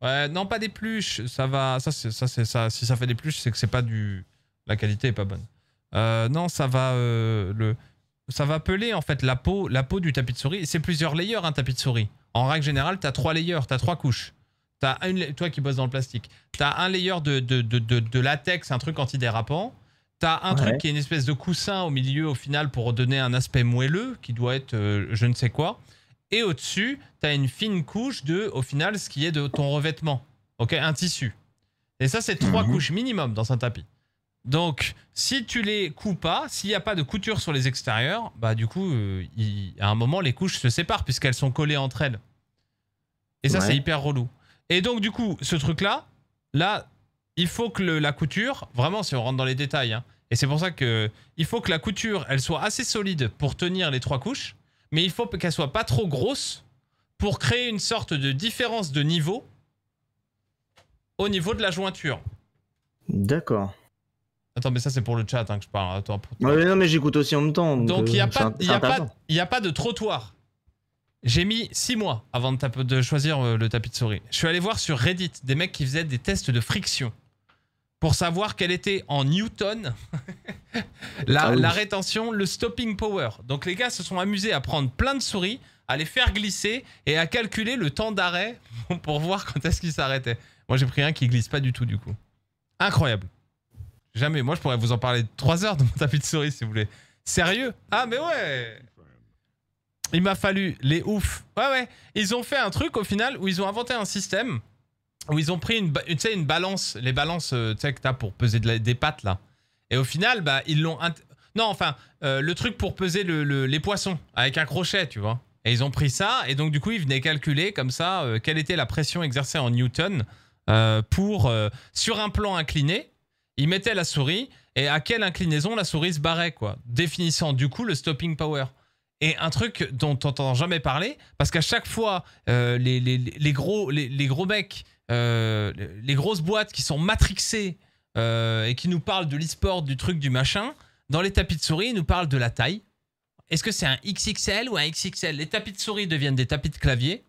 Ouais, non pas des pluches, ça va, ça ça c'est ça. Si ça fait des pluches, c'est que c'est pas du, la qualité est pas bonne. Euh, non, ça va le, ça va peler en fait la peau, la peau du tapis de souris. C'est plusieurs layers un hein, tapis de souris. En règle générale, t'as trois layers, t'as trois couches. As une, toi qui bosses dans le plastique, tu as un layer de, de, latex, un truc antidérapant. Tu as un truc qui est une espèce de coussin au milieu, au final, pour donner un aspect moelleux, qui doit être euh, je ne sais quoi. Et au-dessus, tu as une fine couche de, au final, ce qui est de ton revêtement. OK Un tissu. Et ça, c'est trois mhm. couches minimum dans un tapis. Donc, si tu les coupes pas, s'il n'y a pas de couture sur les extérieurs, bah du coup, euh, à un moment, les couches se séparent puisqu'elles sont collées entre elles. Et ça, c'est hyper relou. Et donc, du coup, ce truc-là, là, il faut que la couture, vraiment, si on rentre dans les détails, hein, et c'est pour ça que il faut que la couture, elle soit assez solide pour tenir les trois couches, mais il faut qu'elle soit pas trop grosse pour créer une sorte de différence de niveau au niveau de la jointure. D'accord. Attends, mais ça c'est pour le chat hein, que je parle. non, mais j'écoute aussi en même temps. Donc, il n'y a, a pas de trottoir. J'ai mis six mois avant de, choisir euh, le tapis de souris. Je suis allé voir sur Reddit des mecs qui faisaient des tests de friction pour savoir quelle était en Newton ah la, rétention, le stopping power. Donc les gars se sont amusés à prendre plein de souris, à les faire glisser et à calculer le temps d'arrêt pour voir quand est-ce qu'ils s'arrêtaient. Moi j'ai pris un qui glisse pas du tout du coup. Incroyable. Jamais. Moi je pourrais vous en parler trois heures de mon tapis de souris si vous voulez. Sérieux Ah mais ouais il m'a fallu les ouf. Ouais, ouais. Ils ont fait un truc au final où ils ont inventé un système où ils ont pris une, une balance, les balances euh, que as pour peser des pattes, là. Et au final, bah, ils l'ont. Non, enfin, euh, le truc pour peser les poissons avec un crochet, tu vois. Et ils ont pris ça, et donc du coup, ils venaient calculer comme ça euh, quelle était la pression exercée en Newton pour, sur un plan incliné. Ils mettaient la souris, et à quelle inclinaison la souris se barrait, quoi. Définissant du coup le stopping power. Et un truc dont on n'entend jamais parler, parce qu'à chaque fois, euh, les, gros, les, gros mecs, euh, les grosses boîtes qui sont matrixées euh, et qui nous parlent de l'e-sport, du truc, du machin, dans les tapis de souris, ils nous parlent de la taille. Est-ce que c'est un XXL ou un XXL Les tapis de souris deviennent des tapis de clavier,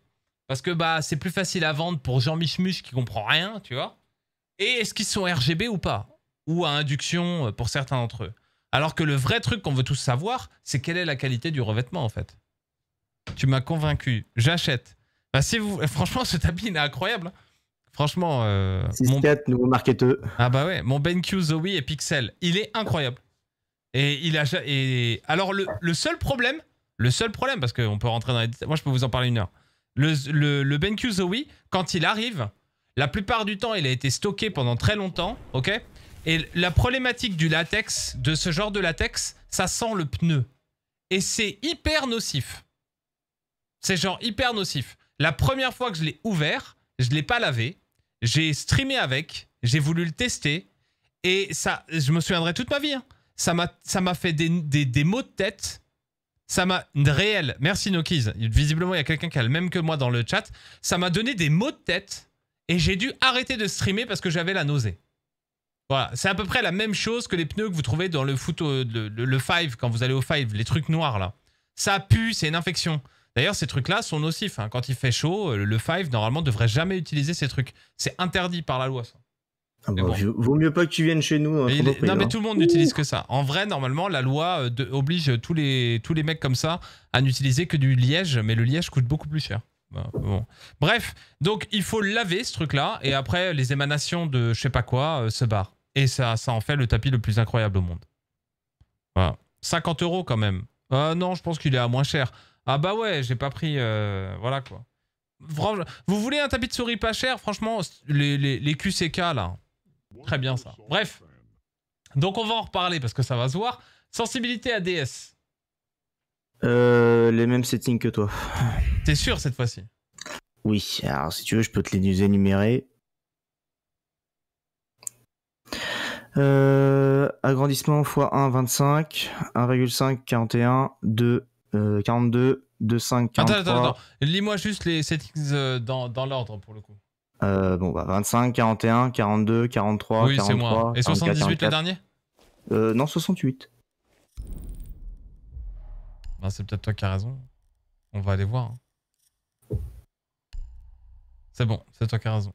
parce que bah c'est plus facile à vendre pour Jean michmus qui comprend rien, tu vois. Et est-ce qu'ils sont RGB ou pas Ou à induction pour certains d'entre eux alors que le vrai truc qu'on veut tous savoir, c'est quelle est la qualité du revêtement en fait. Tu m'as convaincu, j'achète. Bah, si vous... Franchement, ce tapis il est incroyable. Hein. Franchement, 6 euh, mon... nouveau marketeur. Ah bah ouais, mon BenQ Zoe et Pixel, il est incroyable. Et il a et alors le, seul problème, le seul problème parce qu'on peut rentrer dans les moi je peux vous en parler une heure. Le, le BenQ Zoe, quand il arrive, la plupart du temps, il a été stocké pendant très longtemps, ok et la problématique du latex, de ce genre de latex, ça sent le pneu. Et c'est hyper nocif. C'est genre hyper nocif. La première fois que je l'ai ouvert, je ne l'ai pas lavé. J'ai streamé avec, j'ai voulu le tester. Et ça, je me souviendrai toute ma vie. Hein. Ça m'a fait des, des, maux de tête. Ça m'a réel. Merci Nokiz. Visiblement, il y a quelqu'un qui a le même que moi dans le chat. Ça m'a donné des maux de tête et j'ai dû arrêter de streamer parce que j'avais la nausée c'est à peu près la même chose que les pneus que vous trouvez dans le foot, le, le, five, quand vous allez au five, les trucs noirs là. Ça pue, c'est une infection. D'ailleurs, ces trucs-là sont nocifs. Hein. Quand il fait chaud, euh, le five, normalement, devrait jamais utiliser ces trucs. C'est interdit par la loi, ça. Ah vaut mieux pas que tu viennes chez nous. Hein, non, mais hein. tout le monde n'utilise que ça. En vrai, normalement, la loi euh, oblige tous les... tous les mecs comme ça à n'utiliser que du liège, mais le liège coûte beaucoup plus cher. Bah, bon. Bref, donc il faut laver ce truc-là, et après, les émanations de je sais pas quoi euh, se barrent. Et ça, ça en fait le tapis le plus incroyable au monde. Voilà. 50 euros quand même. Euh, non, je pense qu'il est à moins cher. Ah bah ouais, j'ai pas pris... Euh, voilà quoi. Vous voulez un tapis de souris pas cher Franchement, les, les, QCK là. Très bien ça. Bref. Donc on va en reparler parce que ça va se voir. Sensibilité à Euh, les mêmes settings que toi. T'es sûr cette fois-ci Oui, alors si tu veux, je peux te les énumérer. Euh, agrandissement x 1, 25, 1,5, 41, 2, 42, 2, 5, 43. Attends, attends, attends. Lis-moi juste les settings euh, dans, dans l'ordre pour le coup. Euh, bon, bah 25, 41, 42, 43, oui, c'est Moi. Et 78 le dernier euh, Non, 68. Ben, bah, c'est peut-être toi qui as raison. On va aller voir. Hein. C'est bon, c'est toi qui as raison.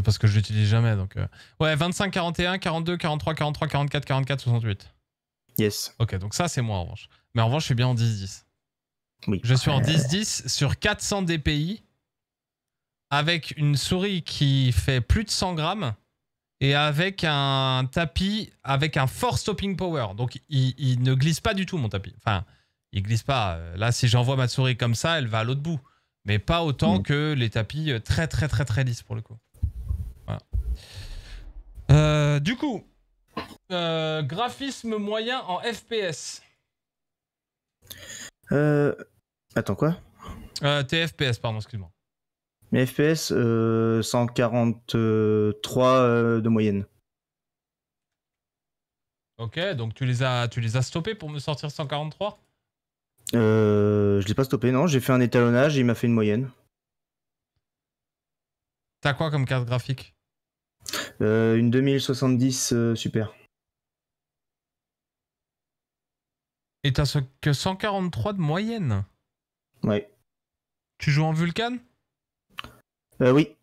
Parce que je l'utilise jamais, donc... Euh. Ouais, 25, 41, 42, 43, 43, 44, 44, 68. Yes. Ok, donc ça, c'est moi, en revanche. Mais en revanche, je suis bien en 10-10. Oui. Je suis en 10-10 sur 400 DPI, avec une souris qui fait plus de 100 grammes, et avec un tapis, avec un fort stopping power. Donc, il, ne glisse pas du tout, mon tapis. Enfin, il glisse pas. Euh, là, si j'envoie ma souris comme ça, elle va à l'autre bout. Mais pas autant mm. que les tapis euh, très, très, très, très lisses, pour le coup. Euh, du coup, euh, graphisme moyen en FPS. Euh, attends quoi TFPS, pardon, excuse-moi. Mais FPS, 143 de moyenne. Ok, donc tu les as, tu les as stoppés pour me sortir 143 euh, Je l'ai pas stoppé, non. J'ai fait un étalonnage et il m'a fait une moyenne. T'as quoi comme carte graphique euh, une 2070 euh, super. Et t'as que 143 de moyenne Ouais. Tu joues en Vulcan euh, Oui.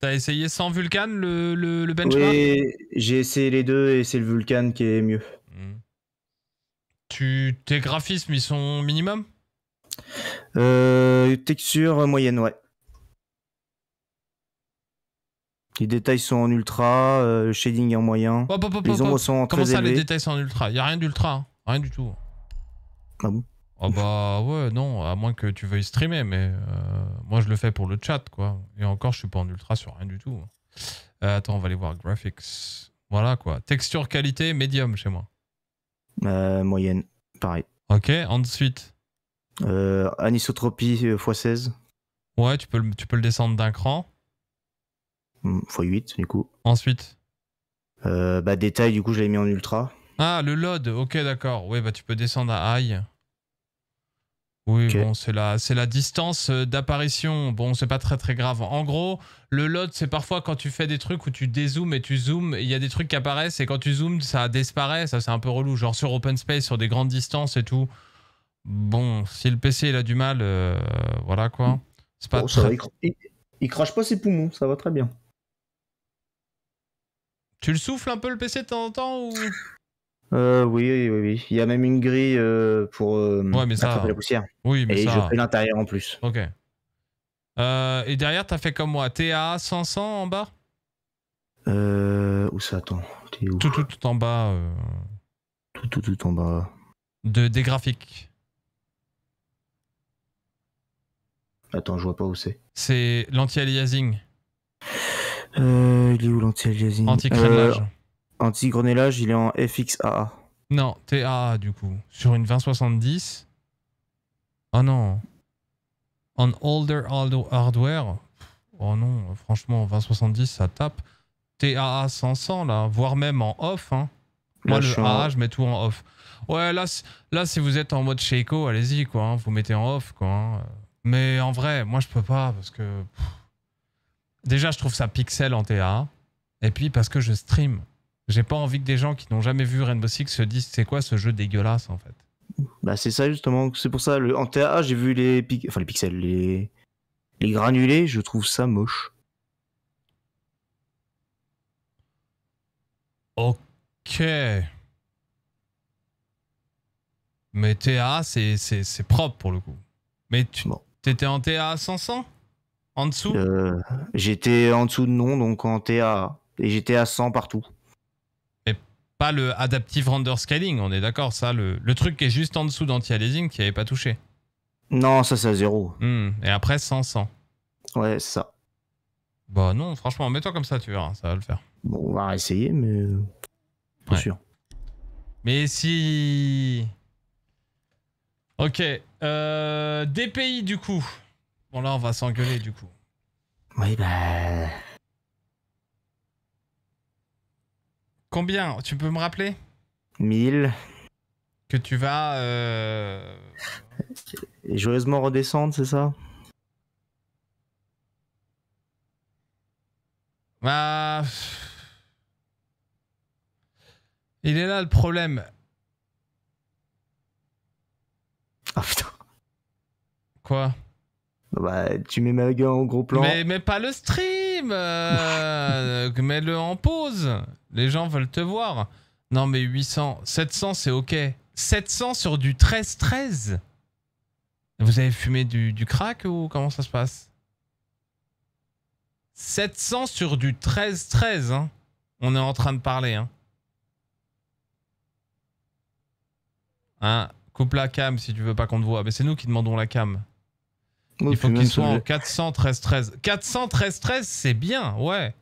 T'as essayé sans Vulcan le, benchmark Oui, j'ai essayé les deux et c'est le Vulcan qui est mieux. Hmm. Tu, tes graphismes, ils sont minimum euh, Texture moyenne, ouais. Les détails sont en ultra, euh, le shading est en moyen. les ombres sont en très Comment ça, les détails sont en ultra Il a rien d'ultra, hein. rien du tout. Ah bon Ah bah ouais, non, à moins que tu veuilles streamer, mais euh, moi je le fais pour le chat, quoi. Et encore, je suis pas en ultra sur rien du tout. Euh, attends, on va aller voir graphics. Voilà quoi. Texture qualité, médium chez moi. moyenne, pareil. Ok, ensuite. anisotropie x16. Ouais, tu peux, tu peux le descendre d'un cran x8 mm, du coup. Ensuite euh, Bah détail du coup je l'ai mis en ultra. Ah le load, ok d'accord. Oui bah tu peux descendre à high. Oui, bon, c'est la, c'est la distance euh, d'apparition. Bon, c'est pas très très grave. En gros, le load, c'est parfois quand tu fais des trucs où tu dézooms et tu zoomes, il y a des trucs qui apparaissent et quand tu zoomes, ça disparaît. Ça, c'est un peu relou. Genre sur Open Space, sur des grandes distances et tout. Bon, si le PC il a du mal, euh, voilà quoi. C'est pas il, crache pas ses poumons, ça va très bien. Tu le souffles un peu le PC de temps en temps ou euh, oui, oui, oui, Il y a même une grille euh, pour euh, ouais, mais ça... la poussière. Oui, mais et je fais l'intérieur en plus. Ok. Euh, et derrière, t'as fait comme moi, T'es à 500 en bas euh, Où ça attend où tout, tout, tout en bas. Tout, tout, tout en bas. De, des graphiques. Attends, je vois pas où c'est. C'est l'anti-aliasing. Euh, il est où l'anti-aliasing anti grenelage euh, Anti-grenelage, il est en FXAA. Non, TAA du coup. Sur une 2070. Oh ah non. En older hardware. Oh non, franchement, 2070, ça tape. TAA 500, là, voire même en off. Hein. Moi, le je je mets tout en off. Ouais, là, là si vous êtes en mode Sheiko, allez-y, quoi. Hein. Vous mettez en off, quoi. Hein. Mais en vrai, moi, je peux pas parce que. Déjà, je trouve ça pixel en TA. Et puis parce que je stream. J'ai pas envie que des gens qui n'ont jamais vu Rainbow Six se disent c'est quoi ce jeu dégueulasse en fait. Bah c'est ça justement, c'est pour ça le... en TA j'ai vu les les pixels, les... les granulés, je trouve ça moche. Ok. Mais TA c'est propre pour le coup. Mais tu t'étais en TA 500 en dessous euh, J'étais en dessous de non, donc en TA. Et j'étais à 100 partout. Mais pas le adaptive render scaling, on est d'accord, ça. Le, truc qui est juste en dessous d'anti-aliasing qui avait pas touché. Non, ça c'est à 0. Hmm, et après 100, 100. Ouais, ça. Bah non, franchement, mets-toi comme ça, tu verras, ça va le faire. Bon, on va essayer, mais. Euh, pas sûr. Mais si. Ok. Euh, DPI du coup. Bon, là, on va s'engueuler du coup. Oui, bah. Combien Tu peux me rappeler 1000. Que tu vas. Euh... Joyeusement redescendre, c'est ça Bah. Il est là le problème. Oh, putain. Quoi bah, tu mets ma gueule en gros plan. Mais, pas le stream euh, Mets-le en pause Les gens veulent te voir. Non, mais 800, 700, c'est OK. 700 sur du 13-13 Vous avez fumé du, crack ou comment ça se passe 700 sur du 13-13, hein. On est en train de parler, hein. hein. coupe la cam si tu veux pas qu'on te voit. Mais c'est nous qui demandons la cam il faut qu'il soit en 413-13. 413-13, c'est bien, ouais.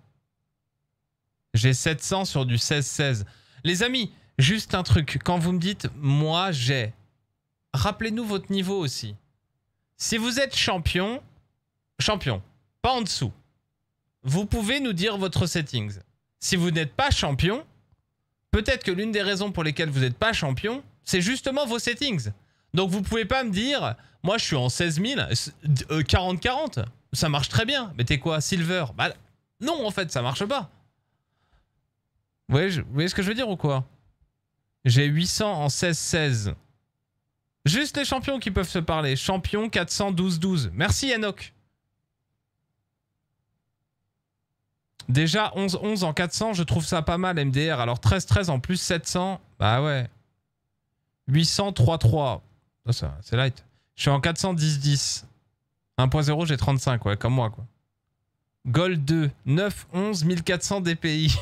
J'ai 700 sur du 16-16. Les amis, juste un truc. Quand vous me dites « moi, j'ai », rappelez-nous votre niveau aussi. Si vous êtes champion, champion, pas en dessous, vous pouvez nous dire votre settings. Si vous n'êtes pas champion, peut-être que l'une des raisons pour lesquelles vous n'êtes pas champion, c'est justement vos settings. Donc vous pouvez pas me dire, moi je suis en 16 000, 40-40, ça marche très bien. Mais t'es quoi, silver Bah non, en fait, ça marche pas. Vous voyez, ce que je veux dire ou quoi J'ai 800 en 16-16. Juste les champions qui peuvent se parler. Champion 412-12. Merci Enoch. Déjà 11-11 en 400, je trouve ça pas mal MDR. Alors 13-13 en plus 700, bah ouais. 800-3-3 c'est light. Je suis en 410-10. 1.0, j'ai 35, ouais, comme moi, quoi. Gold 2, 9, 11, 1400 DPI.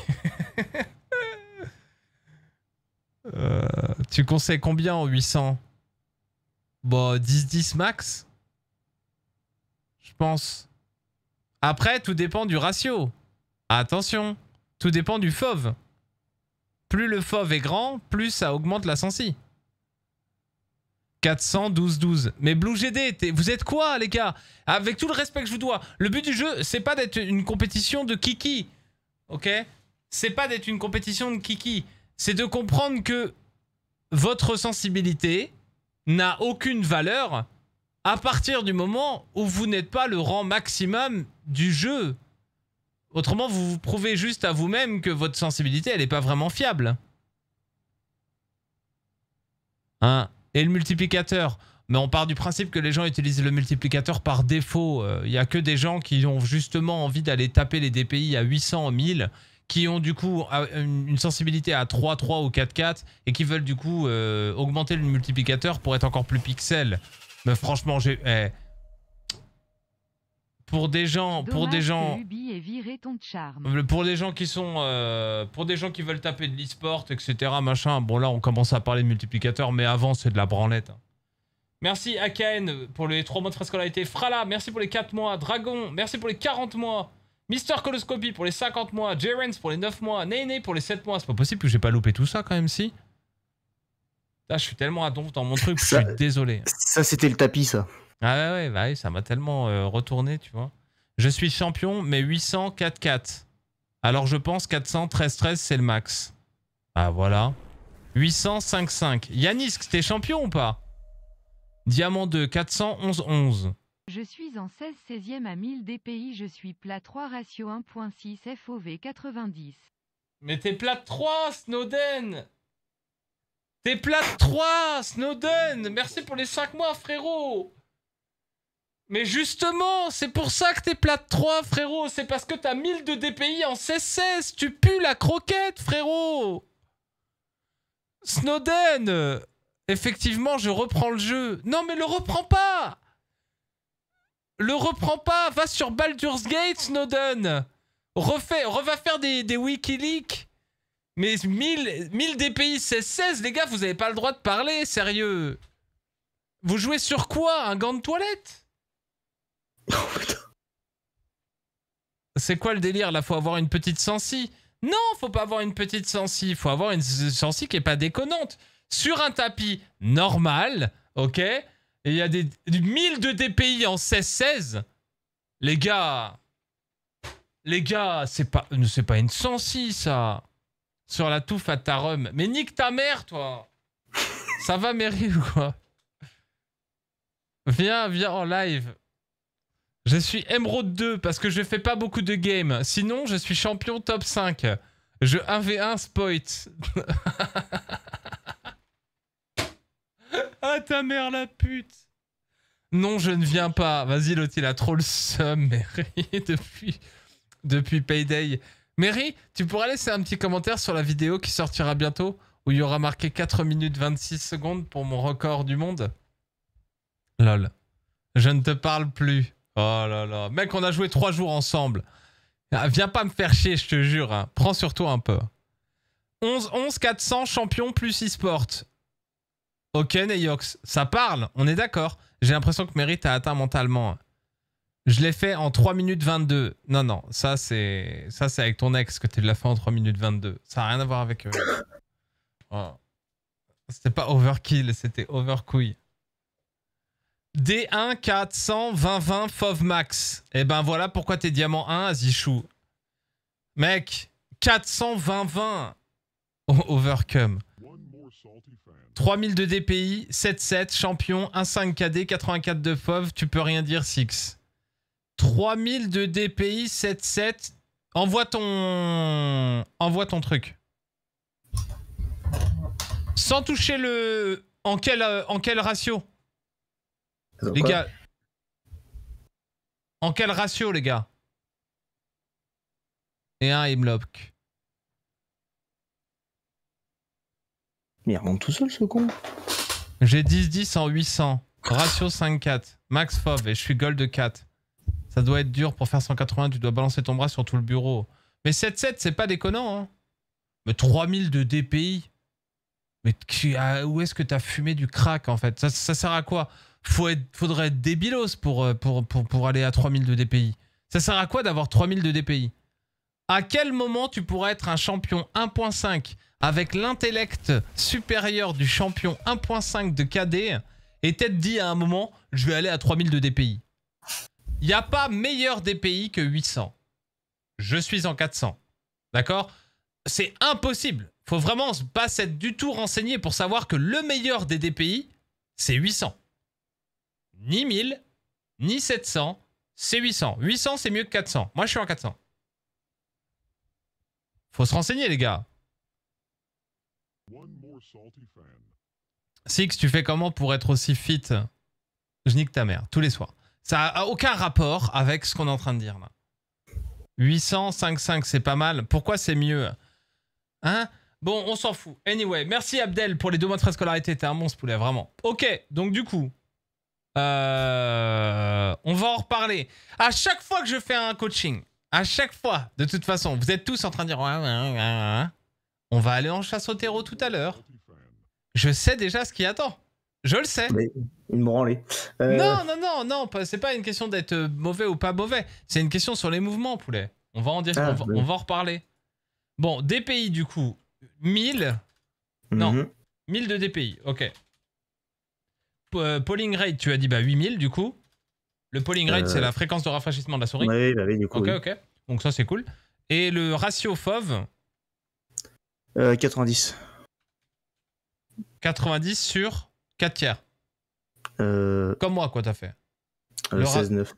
tu conseilles combien en 800 Bon, 10-10 max Je pense. Après, tout dépend du ratio. Attention, tout dépend du fauve. Plus le fauve est grand, plus ça augmente la sensi. 412-12. Mais Blue GD, vous êtes quoi, les gars Avec tout le respect que je vous dois, le but du jeu, c'est pas d'être une compétition de kiki. Ok C'est pas d'être une compétition de kiki. C'est de comprendre que votre sensibilité n'a aucune valeur à partir du moment où vous n'êtes pas le rang maximum du jeu. Autrement, vous vous prouvez juste à vous-même que votre sensibilité, elle n'est pas vraiment fiable. Hein et le multiplicateur. Mais on part du principe que les gens utilisent le multiplicateur par défaut. Il euh, n'y a que des gens qui ont justement envie d'aller taper les DPI à 800, 1000, qui ont du coup ah, une sensibilité à 3, 3 ou 4, 4, et qui veulent du coup euh, augmenter le multiplicateur pour être encore plus pixel. Mais franchement, j'ai... Eh, pour des gens, pour des gens, euh, pour des gens qui sont, euh, pour des gens qui veulent taper de l'e-sport, etc. Machin. Bon là, on commence à parler de multiplicateur mais avant c'est de la branlette. Hein. Merci Aken pour les 3 mois de frais Frala, merci pour les 4 mois. Dragon, merci pour les 40 mois. Mister Coloscopy pour les 50 mois. Jerens pour les 9 mois. Nene pour les 7 mois. C'est pas possible que j'ai pas loupé tout ça quand même, si. Là, ah, je suis tellement à don dans mon truc, je suis désolé. Ça, c'était le tapis, ça. Ah ouais, ouais, bah ça m'a tellement euh, retourné, tu vois. Je suis champion, mais 800, 4-4. Alors je pense 413, 13 c'est le max. Ah voilà. 800, 5-5. Yanis, t'es champion ou pas Diamant 2, 411, 11 Je suis en 16 16e à 1000 DPI, je suis plat 3 ratio 1.6 FOV 90. Mais t'es plat 3, Snowden T'es plat 3, Snowden Merci pour les 5 mois, frérot mais justement, c'est pour ça que t'es plate 3, frérot. C'est parce que t'as 1000 de DPI en 16-16. Tu pues la croquette, frérot. Snowden. Effectivement, je reprends le jeu. Non, mais le reprends pas. Le reprends pas. Va sur Baldur's Gate, Snowden. Refais, reva faire des, Wikileaks. Mais 1000, 1000 DPI 16-16, les gars, vous avez pas le droit de parler, sérieux. Vous jouez sur quoi Un gant de toilette C'est quoi le délire là Faut avoir une petite sensi. Non, faut pas avoir une petite sensi. Faut avoir une sensi qui est pas déconnante. Sur un tapis normal, ok Et il y a des 1000 de DPI en 16-16. Les gars. Les gars, c'est pas, euh, pas une sensi ça. Sur la touffe à rhum Mais nique ta mère, toi Ça va, Mary ou quoi Viens, viens en live. Je suis émeraude 2 parce que je fais pas beaucoup de games. Sinon, je suis champion top 5. Je 1v1 spoit. ah ta mère la pute. Non, je ne viens pas. Vas-y, Loti il a trop le Mary, depuis, depuis Payday. Mary, tu pourras laisser un petit commentaire sur la vidéo qui sortira bientôt, où il y aura marqué 4 minutes 26 secondes pour mon record du monde Lol. Je ne te parle plus. Oh là là. Mec, on a joué trois jours ensemble. Ah, viens pas me faire chier, je te jure. Hein. Prends sur toi un peu. 11, 11, 400, champion plus e-sport. Ok, Neyox. Ça parle, on est d'accord. J'ai l'impression que Mérite a atteint mentalement. Hein. Je l'ai fait en 3 minutes 22. Non, non, ça c'est ça c'est avec ton ex que tu l'as fait en 3 minutes 22. Ça n'a rien à voir avec... eux oh. C'était pas overkill, c'était overcouille. D1 400 20 FOV max. Et eh ben voilà pourquoi t'es diamant 1 à Mec, 420 20 overcome. 3000 de DPI, 7-7, champion, 1-5 KD, 84 de FOV, tu peux rien dire, Six. 3000 de DPI, 7-7, envoie ton... envoie ton truc. Sans toucher le... En quel, euh, en quel ratio les gars, en quel ratio, les gars Et un Imlock. Mais il remonte tout seul, ce con. J'ai 10-10 en 800. Ratio 5-4. Max fob et je suis gold 4. Ça doit être dur pour faire 180. Tu dois balancer ton bras sur tout le bureau. Mais 7-7, c'est pas déconnant. Hein. Mais 3000 de DPI. Mais ah, où est-ce que t'as fumé du crack en fait ça sert à quoi faut faudrait être débilos pour, euh, pour, aller à 3000 de DPI. Ça sert à quoi d'avoir 3000 de DPI À quel moment tu pourrais être un champion 1.5 avec l'intellect supérieur du champion 1.5 de KD et t'être dit à un moment, je vais aller à 3000 de DPI Il n'y a pas meilleur DPI que 800. Je suis en 400. D'accord C'est impossible. Faut vraiment pas s'être du tout renseigné pour savoir que le meilleur des DPI, c'est 800 ni 1000, ni 700, c'est 800. 800, c'est mieux que 400. Moi, je suis en 400. Faut se renseigner, les gars. Six, tu fais comment pour être aussi fit Je nique ta mère, tous les soirs. Ça a aucun rapport avec ce qu'on est en train de dire, là. 800, 5, 5, c'est pas mal. Pourquoi c'est mieux Hein Bon, on s'en fout. Anyway, merci Abdel pour les deux mois de scolarité. T'es un monstre, poulet, vraiment. Ok, donc du coup, euh, on va en reparler. À chaque fois que je fais un coaching, à chaque fois, de toute façon, vous êtes tous en train de dire On va aller en chasse au terreau tout à l'heure. Je sais déjà ce qui attend. Je le sais. Euh, non, non, non, non, c'est pas une question d'être mauvais ou pas mauvais. C'est une question sur les mouvements, poulet. On va en dire, ah, on, va, reparler. Bon, DPI du coup, 1000. Non, 1000 mhm. de DPI, ok. Euh, polling rate, tu as dit bah 8000 du coup. Le polling rate, c'est euh. la fréquence de rafraîchissement de la souris. Bah oui, du coup. Ok, ok. Donc ça, c'est cool. Et le ratio FOV 90. 90 sur 4 tiers. Euh. Comme moi, quoi, t'as fait Le 16-9.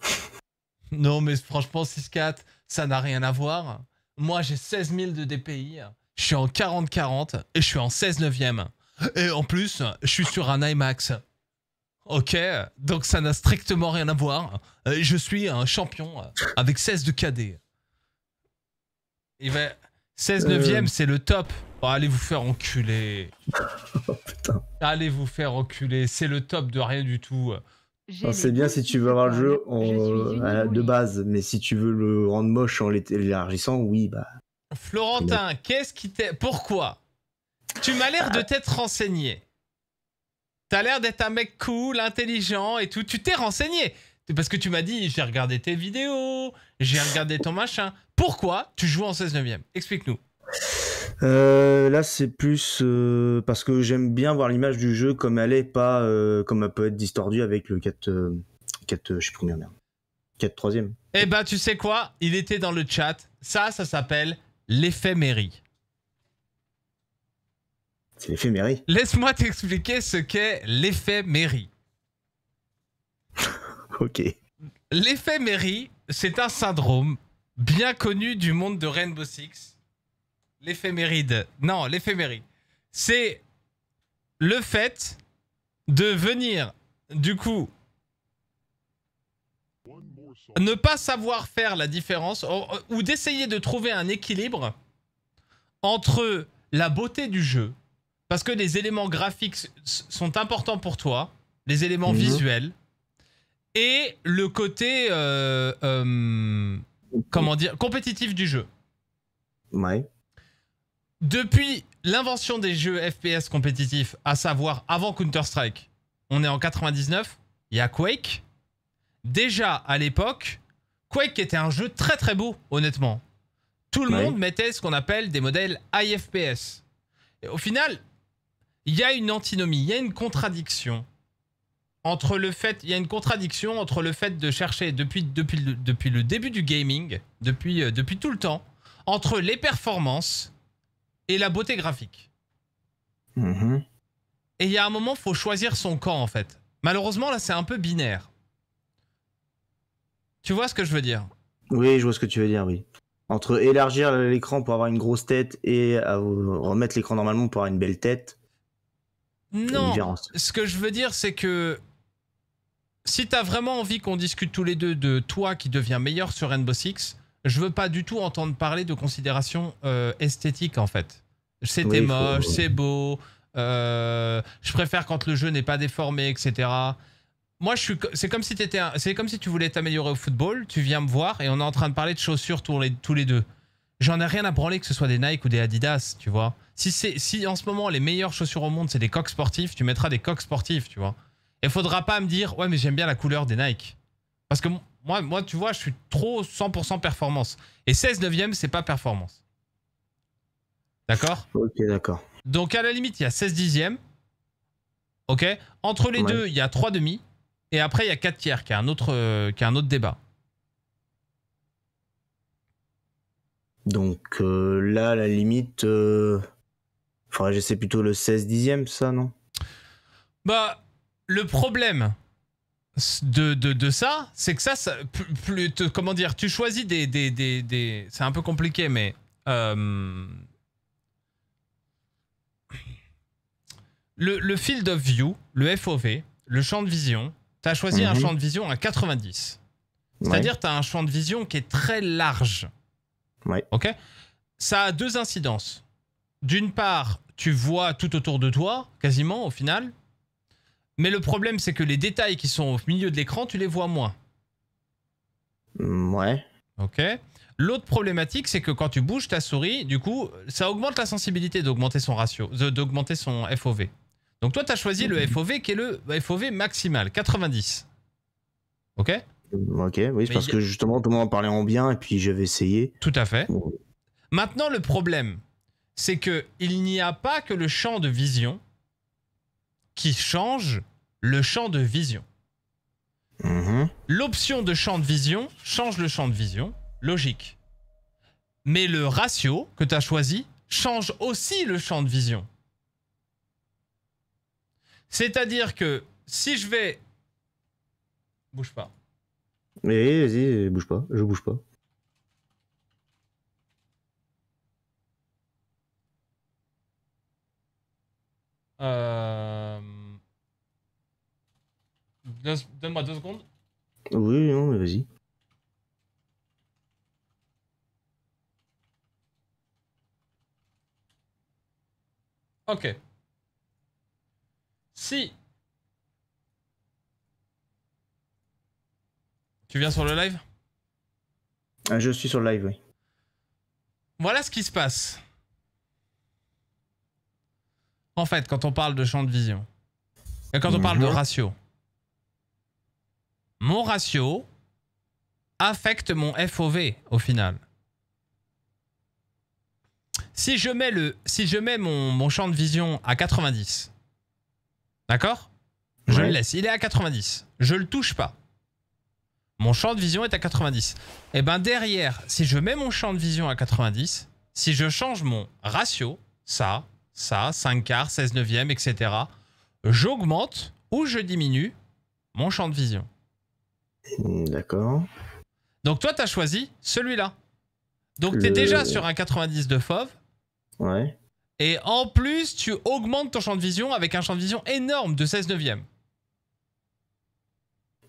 non, mais franchement, 6-4, ça n'a rien à voir. Moi, j'ai 16 000 de DPI. Je suis en 40-40 et je suis en 16 9 ème Et en plus, je suis sur un IMAX. Ok, donc ça n'a strictement rien à voir. Je suis un champion avec 16 de KD. 16 9 ème c'est le top. Oh, allez vous faire enculer. Oh, allez vous faire enculer. C'est le top de rien du tout. C'est bien si tu veux avoir le jeu en, euh, de base, mais si tu veux le rendre moche en l'élargissant, oui, bah. Florentin, qu'est-ce qui t'est. Pourquoi Tu m'as l'air de ah. t'être renseigné. T'as l'air d'être un mec cool, intelligent et tout. Tu t'es renseigné. Parce que tu m'as dit, j'ai regardé tes vidéos, j'ai regardé ton machin. Pourquoi tu joues en 16 neuvième Explique-nous. Euh, là, c'est plus euh, parce que j'aime bien voir l'image du jeu comme elle est, pas euh, comme elle peut être distordue avec le 4, 4 je sais plus merde. 4 troisième. Eh ben, tu sais quoi Il était dans le chat. Ça, ça s'appelle l'éphémérie. C'est l'éphémérie Laisse-moi t'expliquer ce qu'est l'éphémérie. ok. L'éphémérie, c'est un syndrome bien connu du monde de Rainbow Six l'éphéméride. Non, l'éphéméride. C'est le fait de venir, du coup, ne pas savoir faire la différence ou d'essayer de trouver un équilibre entre la beauté du jeu, parce que les éléments graphiques sont importants pour toi, les éléments mhm. visuels, et le côté, euh, euh, comment dire, compétitif du jeu. Depuis l'invention des jeux FPS compétitifs, à savoir avant Counter-Strike, on est en 99, il y a Quake. Déjà à l'époque, Quake était un jeu très très beau, honnêtement. Tout le monde mettait ce qu'on appelle des modèles IFPS. Et au final, il y a une antinomie, il y a une contradiction entre le fait, il y a une contradiction entre le fait de chercher depuis, depuis, le, depuis le début du gaming, depuis, euh, depuis tout le temps, entre les performances et la beauté graphique. Mhm. Et il y a un moment, faut choisir son camp en fait. Malheureusement, là, c'est un peu binaire. Tu vois ce que je veux dire Oui, je vois ce que tu veux dire, oui. Entre élargir l'écran pour avoir une grosse tête et euh, remettre l'écran normalement pour avoir une belle tête. Non, ce que je veux dire, c'est que si t'as vraiment envie qu'on discute tous les deux de toi qui deviens meilleur sur Rainbow Six, je veux pas du tout entendre parler de considérations euh, esthétiques en fait. C'était moche, euh, c'est beau, euh, je préfère quand le jeu n'est pas déformé, etc. Moi, je c'est comme si tu voulais t'améliorer au football, tu viens me voir et on est en train de parler de chaussures tous les, tous les deux. J'en ai rien à branler que ce soit des Nike ou des Adidas, tu vois. Si c'est, si en ce moment les meilleures chaussures au monde c'est des coques sportifs, tu mettras des coques sportifs, tu vois. Et faudra pas me dire ouais mais j'aime bien la couleur des Nike, parce que moi, tu vois, je suis trop 100% performance. Et 16 neuvième, c'est pas performance. D'accord Ok, d'accord. Donc à la limite, il y a 16 10e Ok Entre les deux, il y a 3 demi. Et après, il y a 4 tiers, qui est un autre, euh, qui un autre débat. Donc euh, là, à la limite, enfin, euh, faudrait que j'essaie plutôt le 16 dixième, ça, non Bah, le problème, de, de, ça, c'est que ça, plus, comment dire, tu choisis des... des, des, des c'est un peu compliqué, mais... Euh, le, field of view, le FOV, le champ de vision, tu as choisi un mhm. champ de vision à 90. C'est-à-dire tu as un champ de vision qui est très large. Ouais. OK Ça a deux incidences. D'une part, tu vois tout autour de toi, quasiment au final, mais le problème, c'est que les détails qui sont au milieu de l'écran, tu les vois moins. Mmh, ouais. Ok. L'autre problématique, c'est que quand tu bouges ta souris, du coup, ça augmente la sensibilité d'augmenter son ratio, euh, d'augmenter son FOV. Donc toi, tu as choisi le FOV qui est le FOV maximal, 90. Ok Ok, oui, c'est parce que justement, tout le monde en parlait en bien et puis je vais essayer. Tout à fait. Maintenant, le problème, c'est qu'il n'y a pas que le champ de vision qui change le champ de vision. Mm-hmm. L'option de champ de vision change le champ de vision, logique. Mais le ratio que tu as choisi change aussi le champ de vision. C'est-à-dire que si je vais... Bouge pas. Mais eh, vas-y, bouge pas, je bouge pas. Euh... Donne-moi deux secondes. Oui, non, mais vas-y. Ok. Si Tu viens sur le live ah, Je suis sur le live, oui. Voilà ce qui se passe. En fait, quand on parle de champ de vision, quand on parle de ratio, mon ratio affecte mon FOV au final. Si je mets, le, si je mets mon, champ de vision à 90, d'accord Je le laisse, il est à 90, je le touche pas. Mon champ de vision est à 90. Et eh ben derrière, si je mets mon champ de vision à 90, si je change mon ratio, ça, ça, 5 quarts, 16 neuvièmes, etc., j'augmente ou je diminue mon champ de vision. Hmm, d'accord. Donc toi, tu as choisi celui-là. Donc tu es déjà sur un 90 de FOV. Ouais. Et en plus, tu augmentes ton champ de vision avec un champ de vision énorme de 16 neuvième.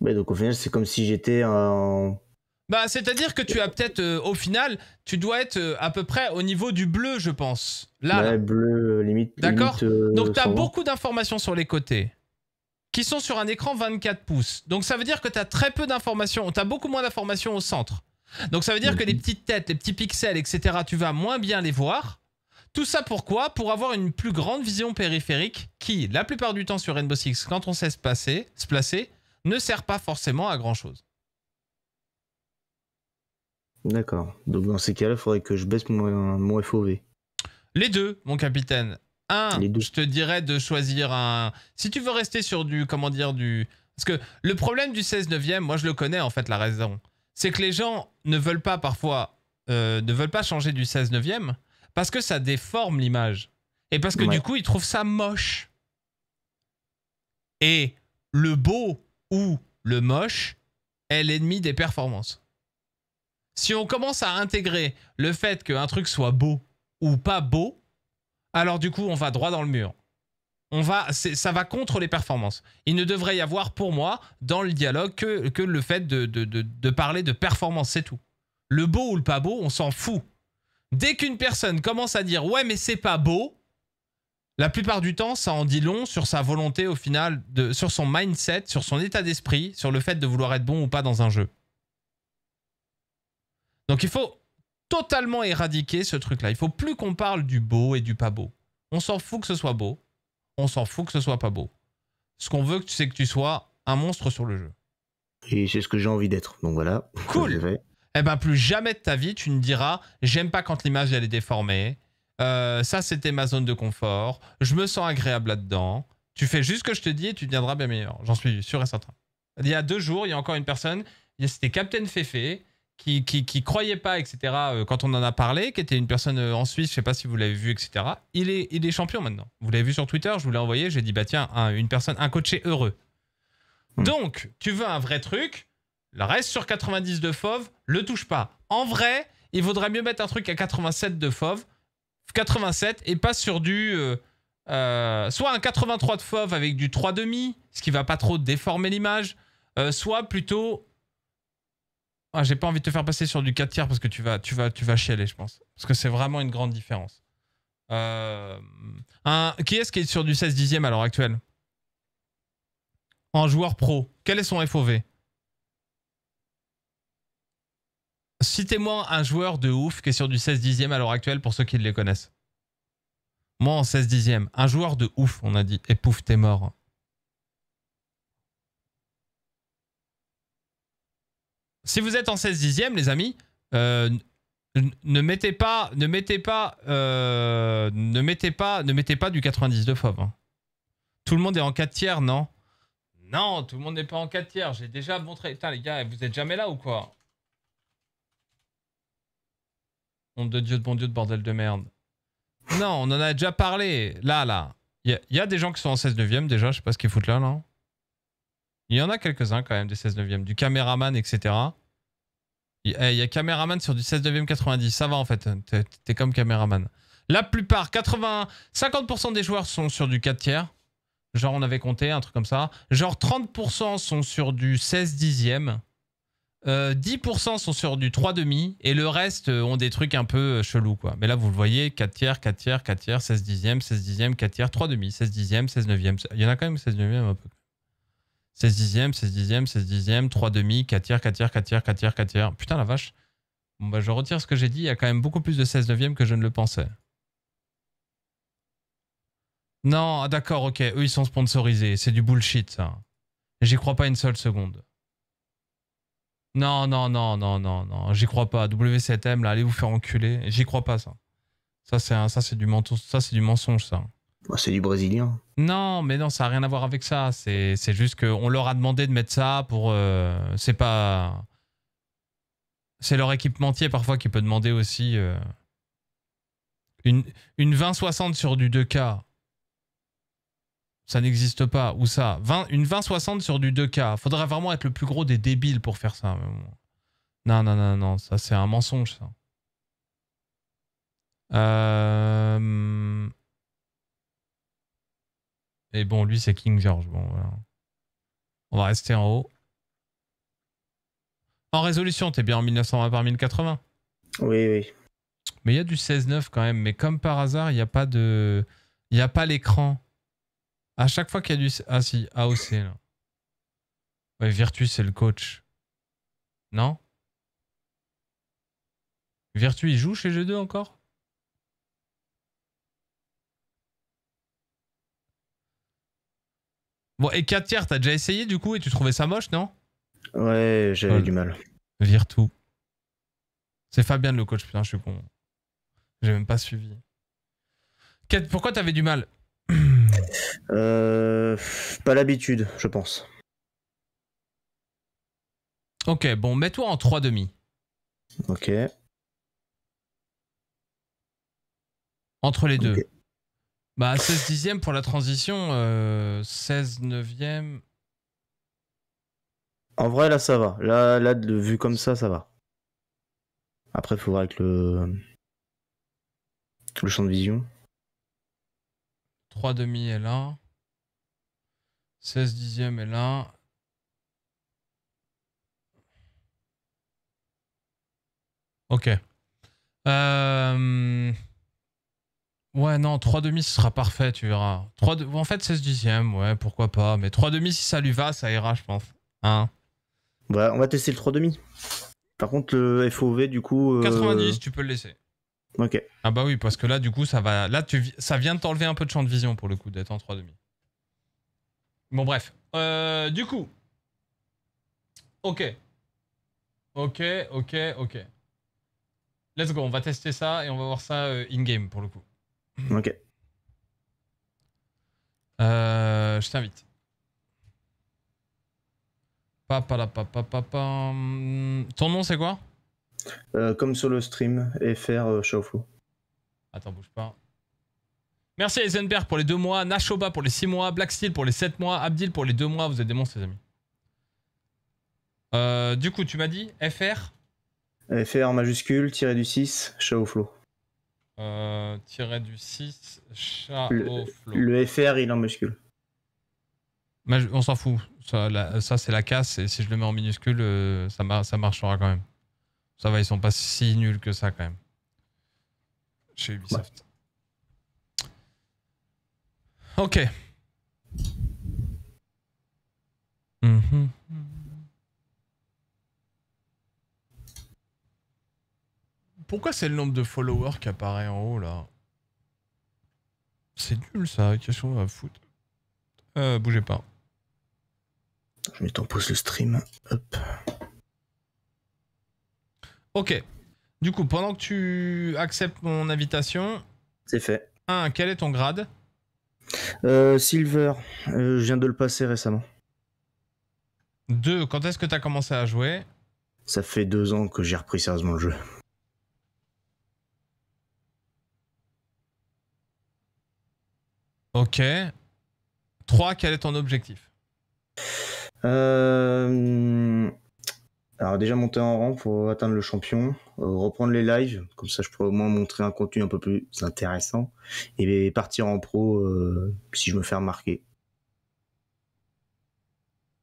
Mais donc au final, c'est comme si j'étais en... Bah, c'est-à-dire que tu as peut-être, euh, au final, tu dois être euh, à peu près au niveau du bleu, je pense. Là. bleu, limite. D'accord. Euh, donc, tu as beaucoup d'informations sur les côtés qui sont sur un écran 24 pouces. Donc ça veut dire que tu as très peu d'informations, tu as beaucoup moins d'informations au centre. Donc ça veut dire que mhm. les petites têtes, les petits pixels, etc., tu vas moins bien les voir. Tout ça pourquoi Pour avoir une plus grande vision périphérique qui, la plupart du temps sur Rainbow Six, quand on sait se, passer, se placer, ne sert pas forcément à grand-chose. D'accord. Donc dans ces cas-là, il faudrait que je baisse mon, mon FOV. Les deux, mon capitaine. Un, je te dirais de choisir un. Si tu veux rester sur du. Comment dire du. Parce que le problème du 16 9e, moi je le connais en fait la raison. C'est que les gens ne veulent pas parfois. Euh, ne veulent pas changer du 16 9e parce que ça déforme l'image. Et parce que du coup, ils trouvent ça moche. Et le beau ou le moche est l'ennemi des performances. Si on commence à intégrer le fait qu'un truc soit beau ou pas beau, alors du coup, on va droit dans le mur. On va, ça va contre les performances. Il ne devrait y avoir pour moi dans le dialogue que, le fait de, parler de performance, c'est tout. Le beau ou le pas beau, on s'en fout. Dès qu'une personne commence à dire ouais mais c'est pas beau, la plupart du temps ça en dit long sur sa volonté au final, sur son mindset, sur son état d'esprit, sur le fait de vouloir être bon ou pas dans un jeu. Donc il faut totalement éradiquer ce truc-là. Il faut plus qu'on parle du beau et du pas beau. On s'en fout que ce soit beau. On s'en fout que ce soit pas beau. Ce qu'on veut, c'est que tu sois un monstre sur le jeu. Et c'est ce que j'ai envie d'être. Donc voilà. Cool. Eh ben plus jamais de ta vie, tu ne diras j'aime pas quand l'image elle est déformée. Euh, ça c'était ma zone de confort. Je me sens agréable là-dedans. Tu fais juste ce que je te dis et tu deviendras bien meilleur. J'en suis sûr et certain. Il y a deux jours, il y a encore une personne. C'était Captain Fefe qui, qui, croyait pas, etc., euh, quand on en a parlé, qui était une personne euh, en Suisse, je sais pas si vous l'avez vu, etc., il est, il est champion maintenant. Vous l'avez vu sur Twitter, je vous l'ai envoyé, j'ai dit, bah tiens, un, une personne, un coaché heureux. Hmm. Donc, tu veux un vrai truc, reste sur 90 de fauve, le touche pas. En vrai, il vaudrait mieux mettre un truc à 87 de fauve, 87, et pas sur du. Euh, soit un 83 de fauve avec du 3,5, ce qui va pas trop déformer l'image, soit plutôt ah, j'ai pas envie de te faire passer sur du 4 tiers parce que tu vas, tu vas, tu vas chialer, je pense. Parce que c'est vraiment une grande différence. Euh, un, qui est-ce qui est sur du 16 dixième à l'heure actuelle En joueur pro, quel est son FOV Citez-moi un joueur de ouf qui est sur du 16 dixième à l'heure actuelle pour ceux qui les connaissent. Moi en 16 dixième, un joueur de ouf, on a dit, et pouf, t'es mort. Si vous êtes en 16 dixième, les amis, euh, ne mettez pas, ne mettez pas, euh, ne mettez pas, ne mettez pas du 90 de hein. Tout le monde est en 4 tiers, non Non, tout le monde n'est pas en 4 tiers. J'ai déjà montré. Putain, les gars, vous êtes jamais là ou quoi Nom de Dieu, de bon Dieu, de bordel de merde. Non, on en a déjà parlé. Là, là. Il y, a des gens qui sont en 16 neuvième déjà. Je sais pas ce qu'ils foutent là, non il y en a quelques-uns quand même des 16 neuvièmes, du caméraman, etc. Il y a caméraman sur du 16 neuvième 90, ça va en fait, t'es comme caméraman. La plupart, 80, 50% des joueurs sont sur du 4 tiers, genre on avait compté, un truc comme ça. Genre 30% sont sur du 16 dixième, euh, 10% sont sur du 3 demi, et le reste euh, ont des trucs un peu euh, chelous quoi. Mais là vous le voyez, 4 tiers, 4 tiers, 4 tiers, 16 dixième, 16 dixième, 4 tiers, 3 demi, 16 dixième, 16 neuvième. Il y en a quand même 16 neuvième un peu. 16 dixièmes, 16 dixièmes, 16 dixièmes, 3 demi, 4 tiers, 4 tiers, 4 tiers, 4 tiers, 4 Putain la vache. Bon bah je retire ce que j'ai dit, il y a quand même beaucoup plus de 16 neuvièmes que je ne le pensais. Non, ah, d'accord, ok, eux ils sont sponsorisés, c'est du bullshit ça. J'y crois pas une seule seconde. Non, non, non, non, non, non, j'y crois pas. W7M, là, allez vous faire enculer. J'y crois pas ça. Ça c'est du ça c'est du mensonge ça. Bah, c'est du brésilien. Non, mais non, ça n'a rien à voir avec ça. C'est juste qu'on leur a demandé de mettre ça pour. Euh, c'est pas. C'est leur équipementier parfois qui peut demander aussi. Euh, une, une 20-60 sur du 2K. Ça n'existe pas. Ou ça Une 20-60 sur du 2K. Faudrait vraiment être le plus gros des débiles pour faire ça. Non, non, non, non. Ça, c'est un mensonge, ça. Euh. Et bon, lui, c'est King George. Bon, On va rester en haut. En résolution, t'es bien en 1920 par 1080 Oui, oui. Mais il y a du 16-9 quand même. Mais comme par hasard, il n'y a pas de... Il y a pas l'écran. À chaque fois qu'il y a du... Ah si, AOC là. Virtu, c'est le coach. Non Virtu, il joue chez G2 encore Bon, et 4 tiers, t'as déjà essayé du coup et tu trouvais ça moche, non Ouais, j'avais du mal. tout. C'est Fabien le coach, putain, je suis con. J'ai même pas suivi. Quatre, pourquoi t'avais du mal euh, Pas l'habitude, je pense. Ok, bon, mets-toi en 3 demi. Ok. Entre les deux. Bah, 16 dixièmes pour la transition, 16 euh, neuvième. En vrai, là, ça va. Là, là, vue comme ça, ça va. Après, il faudra avec le... le champ de vision. 3 demi est là 16 dixièmes est là. Ok. Euh... Ouais, non, 3,5 ce sera parfait, tu verras. 3 En fait, 16 dixièmes, ouais, pourquoi pas. Mais 3,5 si ça lui va, ça ira, je pense. Hein bah, on va tester le 3,5. Par contre, le FOV, du coup. 90, euh, tu peux le laisser. Ok. Ah bah oui, parce que là, du coup, ça va. Là, tu... ça vient de t'enlever un peu de champ de vision pour le coup, d'être en 3,5. Bon, bref. Euh, du coup. Ok. Ok, ok, ok. Let's go, on va tester ça et on va voir ça euh, in-game pour le coup. Mhm. Ok. Euh, je t'invite. Papa papa papa. Ton nom c'est quoi euh, Comme sur le stream, FR euh, Chaoflo Attends, bouge pas. Merci Eisenberg pour les deux mois, Nashoba pour les six mois, Black Steel pour les sept mois, Abdil pour les deux mois. Vous êtes des monstres, les amis. du coup, tu m'as dit FR FR majuscule, tiré du 6, Chauflot. Euh, tirer du 6, chat le, au Le FR, il en muscule. Mais on s'en fout. Ça, c'est la casse. Et si je le mets en minuscule, euh, ça, ça marchera quand même. Ça va, ils sont pas si nuls que ça quand même. Chez Ubisoft. Ok. Mhm. Pourquoi c'est le nombre de followers qui apparaît en haut là C'est nul ça, qu'est-ce qu'on va foutre euh, Bougez pas. Je mets ton pause le stream. Hop. Ok. Du coup, pendant que tu acceptes mon invitation. C'est fait. 1. Quel est ton grade euh, Silver. Euh, je viens de le passer récemment. 2. Quand est-ce que tu as commencé à jouer Ça fait deux ans que j'ai repris sérieusement le jeu. Ok. 3, quel est ton objectif euh, Alors déjà monter en rang pour atteindre le champion, euh, reprendre les lives, comme ça je pourrais au moins montrer un contenu un peu plus intéressant, et partir en pro euh, si je me fais remarquer.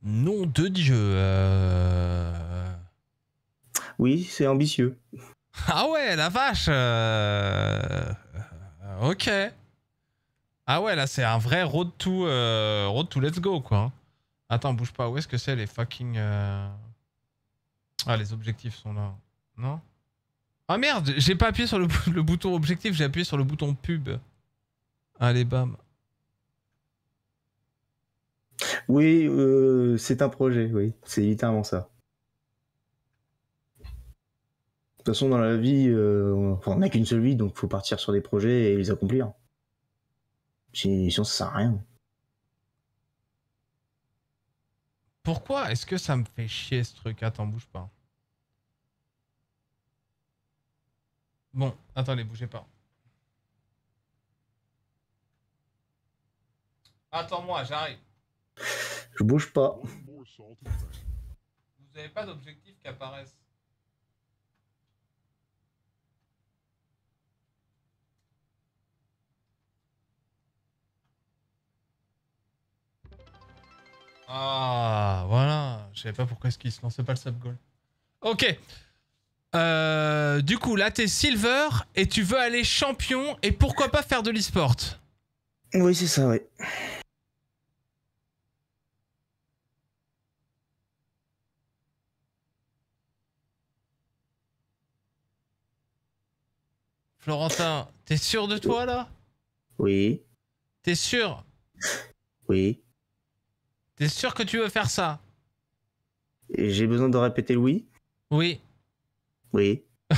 Nom de Dieu. Oui, c'est ambitieux. Ah ouais, la vache. Ok. Ah ouais, là, c'est un vrai road to, euh, road to let's go, quoi. Attends, bouge pas. Où est-ce que c'est les fucking... Euh, ah, les objectifs sont là. Non Ah merde, j'ai pas appuyé sur le, bouton objectif, j'ai appuyé sur le bouton pub. Allez, bam. Oui, euh, c'est un projet, oui. C'est évidemment ça. De toute façon, dans la vie, on n'a qu'une seule vie, donc faut partir sur des projets et les accomplir. J'en sais rien. Pourquoi est-ce que ça me fait chier ce truc Attends, bouge pas. Bon, attendez, bougez pas. Attends-moi, j'arrive. Je bouge pas. Vous avez pas d'objectif qui apparaissent. Ah, voilà. Je savais pas pourquoi est-ce qu'il se lançait pas le sub goal. Ok. Euh, du coup, là, t'es silver et tu veux aller champion et pourquoi pas faire de l'e-sport Oui, c'est ça, oui. Florentin, t'es sûr de toi là Oui. T'es sûr Oui. T'es sûr que tu veux faire ça J'ai besoin de répéter le oui Oui. Oui.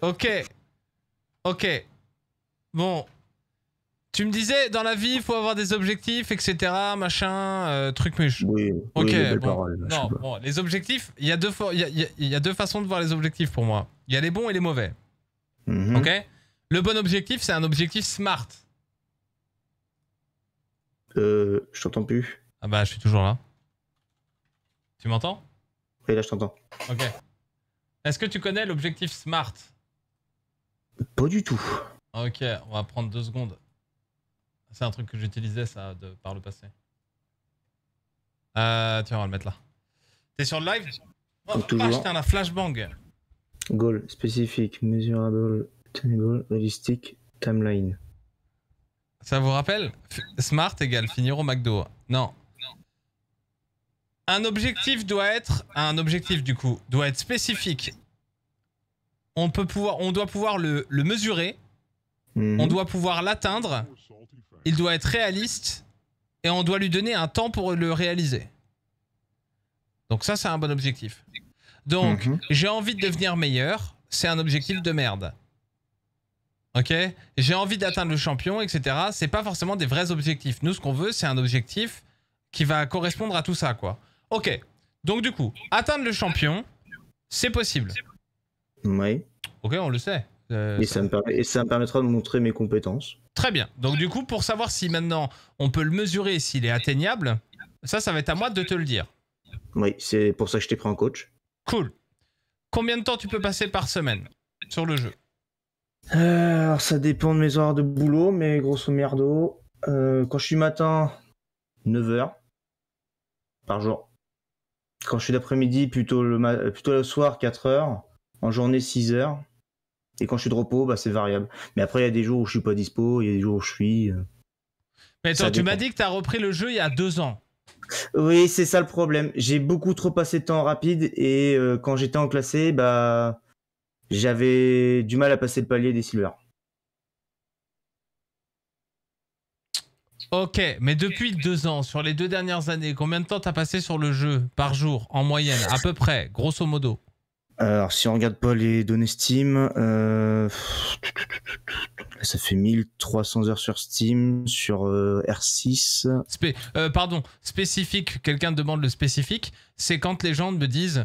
ok. Ok. Bon. Tu me disais, dans la vie, il faut avoir des objectifs, etc., machin, euh, truc, mais... Oui, ok, non, les objectifs, il y, a deux y, a, deux façons de voir les objectifs pour moi. Il y a les bons et les mauvais. Mhm. Ok Le bon objectif, c'est un objectif smart. Euh, je t'entends plus. Ah bah, je suis toujours là. Tu m'entends Oui, là, je t'entends. Ok. Est-ce que tu connais l'objectif SMART Pas du tout. Ok, on va prendre deux secondes. C'est un truc que j'utilisais, ça, de, par le passé. Euh, tiens, on va le mettre là. T'es sur le live Oh, toujours. Ah, la flashbang Goal, spécifique, mesurable, tenable, logistique, timeline. Ça vous rappelle Smart égale finir au McDo. Non. Un objectif doit être... Un objectif du coup doit être spécifique. On, peut pouvoir, on doit pouvoir le, mesurer. Mhm. On doit pouvoir l'atteindre. Il doit être réaliste. Et on doit lui donner un temps pour le réaliser. Donc ça, c'est un bon objectif. Donc, mhm. j'ai envie de devenir meilleur. C'est un objectif de merde. Ok J'ai envie d'atteindre le champion, etc. C'est pas forcément des vrais objectifs. Nous, ce qu'on veut, c'est un objectif qui va correspondre à tout ça, quoi. Ok. Donc, du coup, atteindre le champion, c'est possible. Oui. Ok, on le sait. Euh, et, ça... me et, ça me permettra de montrer mes compétences. Très bien. Donc, du coup, pour savoir si maintenant on peut le mesurer, s'il est atteignable, ça, ça va être à moi de te le dire. Oui, c'est pour ça que je t'ai pris en coach. Cool. Combien de temps tu peux passer par semaine sur le jeu euh, alors ça dépend de mes horaires de boulot, mais grosso merdo, euh, quand je suis matin, 9 h par jour. Quand je suis daprès midi plutôt le, euh, plutôt le soir, 4 heures. En journée, 6 heures. Et quand je suis de repos, bah, c'est variable. Mais après, il y a des jours où je suis pas dispo, il y a des jours où je suis. Mais toi, tu m'as dit que tu as repris le jeu il y a deux ans. Oui, c'est ça le problème. J'ai beaucoup trop passé de temps rapide et quand j'étais en classé, bah, j'avais du mal à passer le palier des silver. Ok, mais depuis deux ans, sur les deux dernières années, combien de temps t'as passé sur le jeu par jour en moyenne, à peu près, grosso modo alors, si on regarde pas les données Steam, euh, ça fait 1300 heures sur Steam, sur euh, R6. Euh, pardon, spécifique, quelqu'un demande le spécifique, c'est quand les gens me disent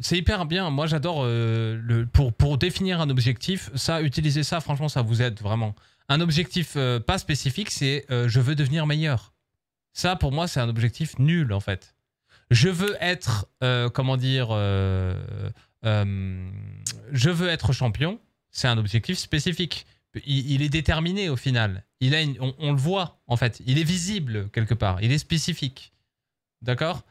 c'est hyper bien, moi j'adore le pour, pour définir un objectif, ça, utiliser ça, franchement, ça vous aide vraiment. Un objectif pas spécifique, c'est je veux devenir meilleur. Ça, pour moi, c'est un objectif nul en fait je veux être, euh, comment dire, euh, euh, je veux être champion, c'est un objectif spécifique. Il, est déterminé au final. Il a on, le voit en fait. Il est visible quelque part. Il est spécifique. D'accord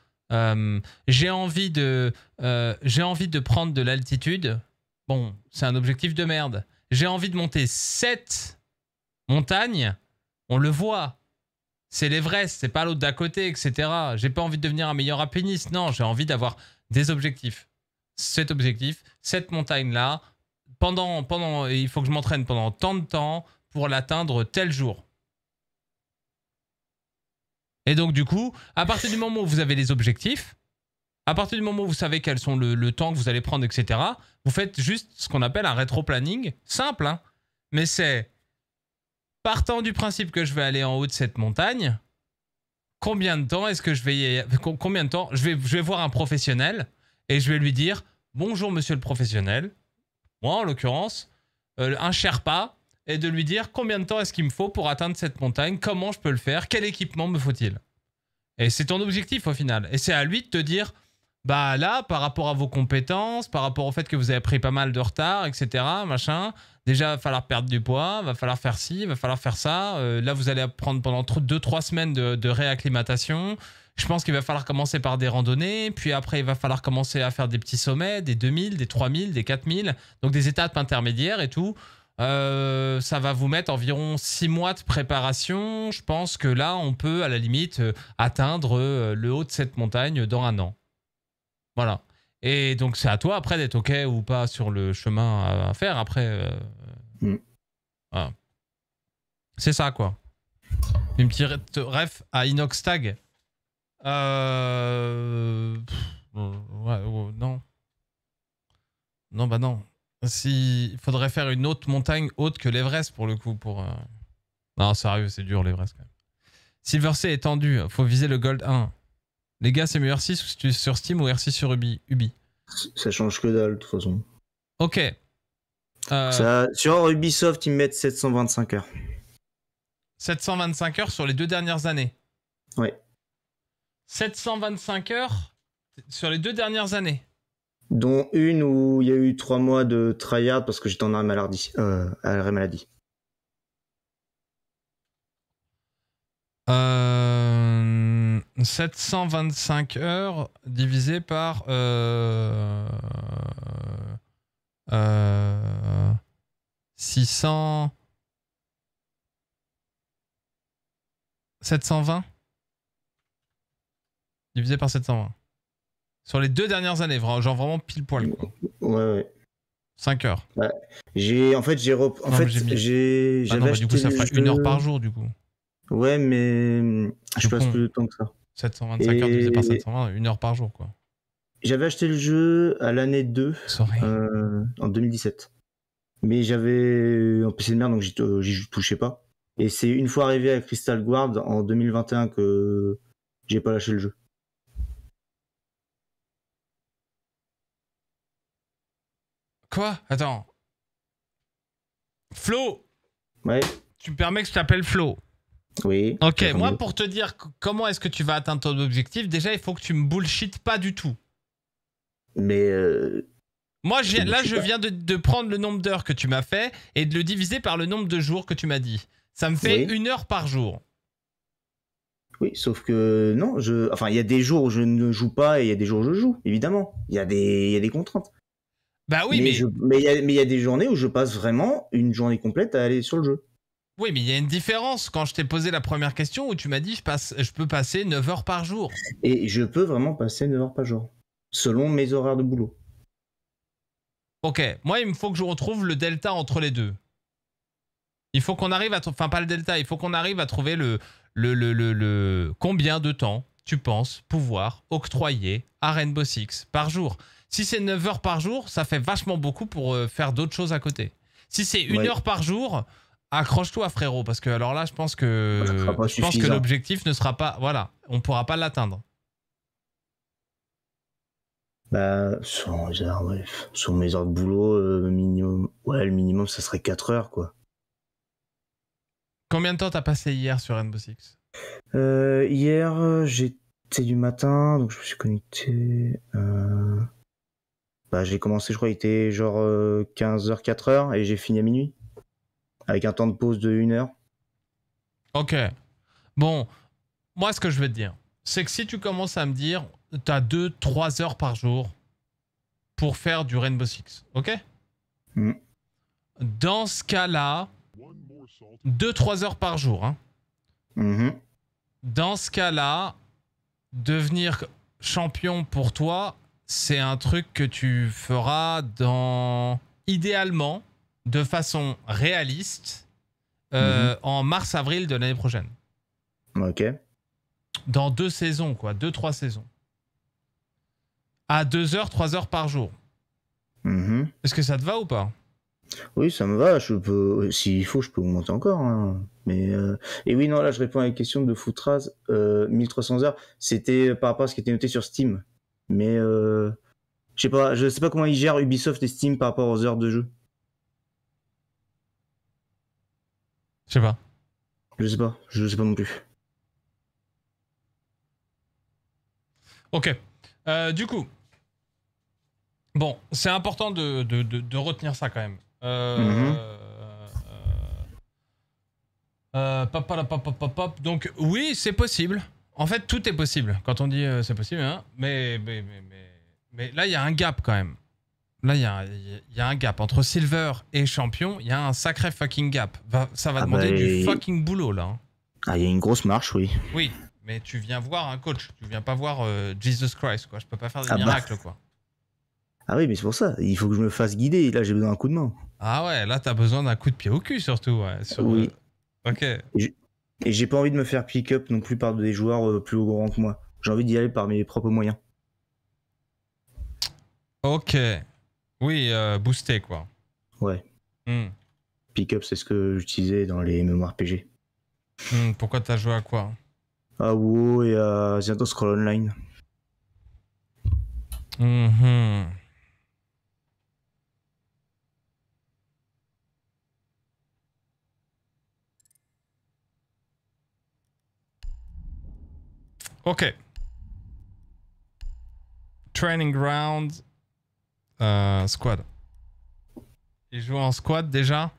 J'ai envie de, envie de prendre de l'altitude. Bon, c'est un objectif de merde. J'ai envie de monter 7 montagnes. On le voit c'est l'Everest, c'est pas l'autre d'à côté, etc. J'ai pas envie de devenir un meilleur alpiniste, non, j'ai envie d'avoir des objectifs. Cet objectif, cette montagne-là, pendant, pendant, il faut que je m'entraîne pendant tant de temps pour l'atteindre tel jour. Et donc du coup, à partir du moment où vous avez les objectifs, à partir du moment où vous savez quels sont le, temps que vous allez prendre, etc., vous faites juste ce qu'on appelle un rétro-planning simple. Hein. Mais c'est partant du principe que je vais aller en haut de cette montagne, combien de temps est-ce que je vais combien de temps je vais je vais voir un professionnel et je vais lui dire bonjour monsieur le professionnel. Moi en l'occurrence, euh, un Sherpa et de lui dire combien de temps est-ce qu'il me faut pour atteindre cette montagne, comment je peux le faire, quel équipement me faut-il. Et c'est ton objectif au final. Et c'est à lui de te dire bah là par rapport à vos compétences, par rapport au fait que vous avez pris pas mal de retard, etc. Machin. Déjà, il va falloir perdre du poids, va falloir faire ci, va falloir faire ça. Euh, là, vous allez apprendre pendant 2-3 semaines de, réacclimatation. Je pense qu'il va falloir commencer par des randonnées, puis après, il va falloir commencer à faire des petits sommets, des 2000, des 3000, des 4000, donc des étapes intermédiaires et tout. Euh, ça va vous mettre environ 6 mois de préparation. Je pense que là, on peut, à la limite, euh, atteindre le haut de cette montagne dans un an. Voilà. Et donc, c'est à toi après d'être OK ou pas sur le chemin à faire. Après, euh, mm. c'est ça quoi. Une petite ref à Inox Tag. Euh... ouais, non. Non, bah non. Si... Il faudrait faire une autre montagne haute que l'Everest pour le coup. pour. Euh, non, sérieux, c'est dur l'Everest quand même. Silver C est tendu, faut viser le Gold 1. Les gars, c'est mieux R6 sur Steam ou R6 sur Ubi, Ça change que dalle, de toute façon. Ok. Euh, sur Ubisoft, ils mettent 725 heures. 725 heures sur les deux dernières années Ouais. 725 heures sur les deux dernières années Dont une où il y a eu trois mois de tryhard parce que j'étais en maladie. arrêt maladie. Euh... euh 725 heures divisé par... 600... Euh, 720 euh, Divisé par 720. Sur les deux dernières années, genre vraiment pile poil. Ouais, ouais. 5 heures. Ouais. Bah, j'ai en fait j'ai en fait j'ai ah bah, du ça ferait une heure par jour du coup. Ouais mais je passe plus de temps que ça. 725 heures divisé par 720, une heure par jour, quoi. J'avais acheté le jeu à l'année 2, euh, en 2017. Mais j'avais un PC de merde, donc euh, j'y touchais pas. Et c'est une fois arrivé à Crystal Guard en 2021 que j'ai pas lâché le jeu. Quoi Attends. Flo Ouais. Tu me permets que je t'appelle Flo oui. Ok, moi pour te dire comment est-ce que tu vas atteindre ton objectif, déjà il faut que tu me bullshit pas du tout. Mais. Euh, moi là je viens de, prendre le nombre d'heures que tu m'as fait et de le diviser par le nombre de jours que tu m'as dit. Ça me fait une heure par jour. Oui, sauf que non, je. Enfin, il y a des jours où je ne joue pas et il y a des jours où je joue, évidemment. Il y, a des... des contraintes. Bah oui, mais. Mais il y a des journées où je passe vraiment une journée complète à aller sur le jeu. Oui, mais il y a une différence quand je t'ai posé la première question où tu m'as dit je, passe, je peux passer 9 heures par jour. Et je peux vraiment passer 9 heures par jour, selon mes horaires de boulot. Ok, moi il me faut que je retrouve le delta entre les deux. Il faut qu'on arrive à... Enfin pas le delta, il faut qu'on arrive à trouver le, le, le, combien de temps tu penses pouvoir octroyer à Rainbow Six par jour Si c'est 9 heures par jour, ça fait vachement beaucoup pour euh, faire d'autres choses à côté. Si c'est 1 heure par jour, Accroche-toi, frérot, parce que alors là, je pense que je pense que l'objectif ne sera pas. Voilà, on pourra pas l'atteindre. Bah, sur, mes heures de boulot, euh, minimum, ouais, le minimum, ça serait 4 heures, quoi. Combien de temps t'as passé hier sur Rainbow Six euh, Hier, euh, j'étais du matin, donc je me suis connecté. Bah, j'ai commencé, je crois, il était genre 15h, 4h, et j'ai fini à minuit avec un temps de pause de 1 heure. Ok. Bon, moi ce que je veux te dire, c'est que si tu commences à me dire, tu as 2-3 heures par jour pour faire du Rainbow Six, ok mm. Dans ce cas-là, 2-3 heures par jour. Hein. Mm-hmm. Dans ce cas-là, devenir champion pour toi, c'est un truc que tu feras dans... Idéalement, de façon réaliste euh, mhm. en mars-avril de l'année prochaine. Ok. Dans deux saisons, quoi. Deux, trois saisons. À deux heures, trois heures par jour. Mhm. Est-ce que ça te va ou pas oui, ça me va. Je peux, s'il faut, je peux augmenter encore. Hein. Mais euh, et oui, non, là, je réponds à la question de Foutras. Euh, 1300 heures, c'était par rapport à ce qui était noté sur Steam. Mais je sais pas, je sais pas comment ils gèrent Ubisoft et Steam par rapport aux heures de jeu. Je sais pas. Je sais pas, je sais pas non plus. Ok. Euh, du coup, bon, c'est important de, retenir ça quand même. Donc oui, c'est possible. En fait, tout est possible. Quand on dit euh, c'est possible, hein. mais, mais, mais, mais, là, il y a un gap quand même. Là, il y, a un gap. Entre Silver et Champion, il y a un sacré fucking gap. ça va ah demander bah, du fucking boulot, là. Hein. Ah, il y a une grosse marche, oui. Oui, mais tu viens voir un coach. Tu viens pas voir euh, Jesus Christ, quoi. Je peux pas faire des ah bah. miracles, quoi. Ah oui, mais c'est pour ça. Il faut que je me fasse guider. Là, j'ai besoin d'un coup de main. Ah ouais, là, t'as besoin d'un coup de pied au cul, surtout. oui. Euh, ok. Et j'ai pas envie de me faire pick-up non plus par des joueurs euh, plus plus grand que moi. J'ai envie d'y aller par mes propres moyens. Ok. Oui, euh, booster quoi. Ouais. Hmm. pick up c'est ce que j'utilisais dans les mémoires PG. pourquoi hmm, pourquoi t'as joué à quoi ah oui et à euh, Zelda Scroll Online. Mm-hmm. Ok. Training ground, euh, squad. Ils joue en squad déjà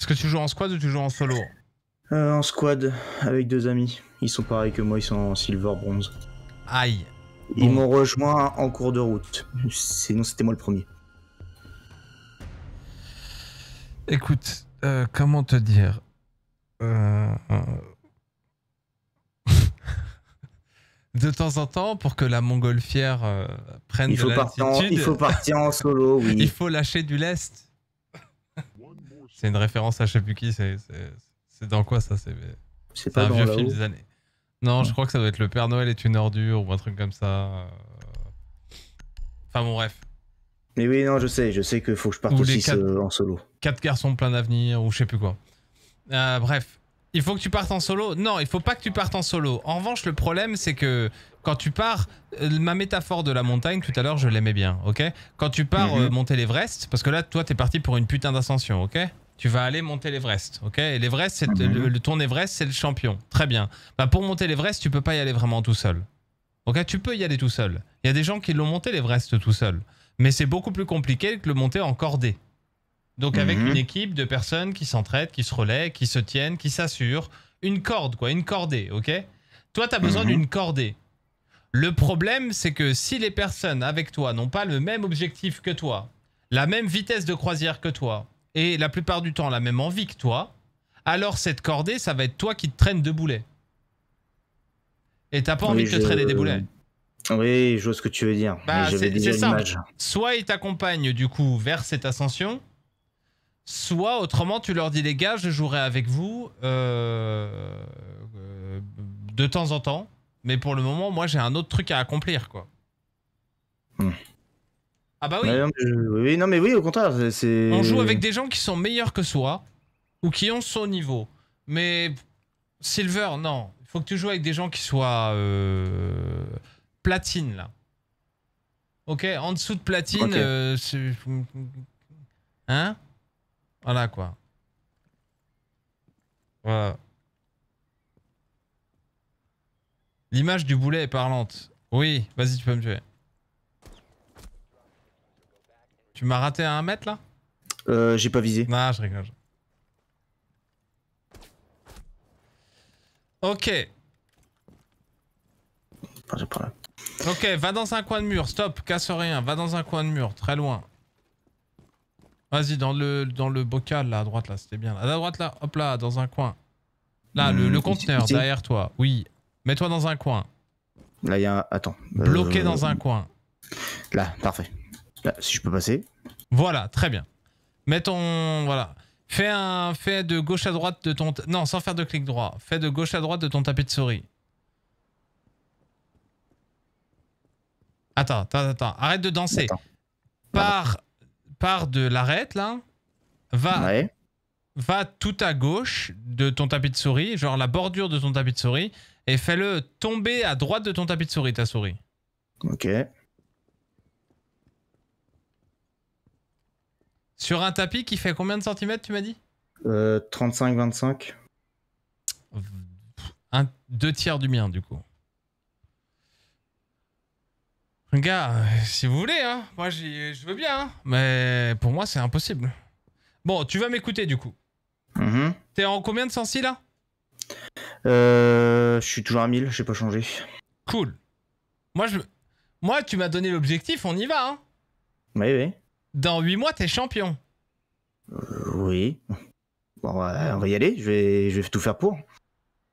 Est-ce que tu joues en squad ou tu joues en solo euh, En squad, avec deux amis. Ils sont pareils que moi, ils sont en silver bronze. Aïe. Ils m'ont rejoint en cours de route. Sinon, c'était moi le premier. Écoute, euh, comment te dire euh, euh de temps en temps pour que la montgolfière euh, prenne il faut de Partir, il faut partir en solo, oui. il faut lâcher du lest. c'est une référence à je sais plus qui, c'est dans quoi ça C'est un vieux film des années. Non, je crois que ça doit être Le Père Noël est une ordure ou un truc comme ça. Euh. Enfin bon, bref. Mais oui, non, je sais, je sais que faut que je parte aussi en solo. Quatre garçons plein d'avenir ou je sais plus quoi. Euh, bref, il faut que tu partes en solo Non, il faut pas que tu partes en solo. En revanche, le problème, c'est que quand tu pars, euh, ma métaphore de la montagne, tout à l'heure, je l'aimais bien, ok Quand tu pars mhm. euh, monter l'Everest, parce que là, toi, t'es parti pour une putain d'ascension, ok tu vas aller monter l'Everest, ok L'Everest, c'est mhm. le, ton Everest, c'est le champion. Très bien. Bah, pour monter l'Everest, tu peux pas y aller vraiment tout seul. Ok, tu peux y aller tout seul. Il y a des gens qui l'ont monté l'Everest tout seul, mais c'est beaucoup plus compliqué que le monter en cordée. Donc avec mhm. une équipe de personnes qui s'entraident, qui se relaient, qui se tiennent, qui s'assurent. Une corde, quoi, une cordée, ok Toi, tu as besoin mhm. d'une cordée. Le problème, c'est que si les personnes avec toi n'ont pas le même objectif que toi, la même vitesse de croisière que toi, et la plupart du temps la même envie que toi, alors cette cordée, ça va être toi qui te traîne de boulets. Et t'as pas envie de te traîner des boulets. Oui, je vois ce que tu veux dire. Bah, c'est simple. Soit ils t'accompagnent du coup vers cette ascension, Soit autrement, tu leur dis les gars, je jouerai avec vous euh, euh, de temps en temps. Mais pour le moment, moi j'ai un autre truc à accomplir quoi. Hmm. Ah bah, bah oui. non, mais, oui, au contraire, c'est. On joue avec des gens qui sont meilleurs que soi ou qui ont son niveau. Mais Silver, non. Il faut que tu joues avec des gens qui soient euh, platine là. Ok, en dessous de platine, hmm, hmm, hein voilà quoi. L'image du boulet est parlante. Oui, vas-y, tu peux me tuer. Tu m'as raté à un mètre là Euh, j'ai pas visé. Ah, je rigole. Ok. Ah, ok, va dans un coin de mur, stop, casse rien, va dans un coin de mur, très loin. Vas-y, dans le, dans le bocal, là, à droite, là, c'était bien. À la droite, là, hop là, dans un coin. Là, le, mmh, conteneur, derrière toi. Oui. Mets-toi dans un coin. Là, il y a Attends. Euh, Bloqué dans un coin. Là, parfait. si je peux passer. Voilà, très bien. Mets ton... Voilà. Fais un... Fais de gauche à droite de ton... Non, sans faire de clic droit. Fais de gauche à droite de ton tapis de souris. Attends, attends, attends. Arrête de danser. Par part de l'arête là, va, va tout à gauche de ton tapis de souris, genre la bordure de ton tapis de souris, et fais-le tomber à droite de ton tapis de souris, ta souris. Ok. Sur un tapis qui fait combien de centimètres, tu m'as dit 35-25. Euh, un, deux tiers du mien, du coup. Gars, si vous voulez, hein. Moi, je veux bien, hein. Mais pour moi, c'est impossible. Bon, tu vas m'écouter, du coup. Mhm. T'es en combien de sensi, là euh, Je suis toujours à 1000, j'ai pas changé. Cool. Moi, je... Moi tu m'as donné l'objectif, on y va, hein. Oui, oui. Dans 8 mois, t'es champion. Euh, oui. Bon, bah, on va y aller, je vais, je vais tout faire pour.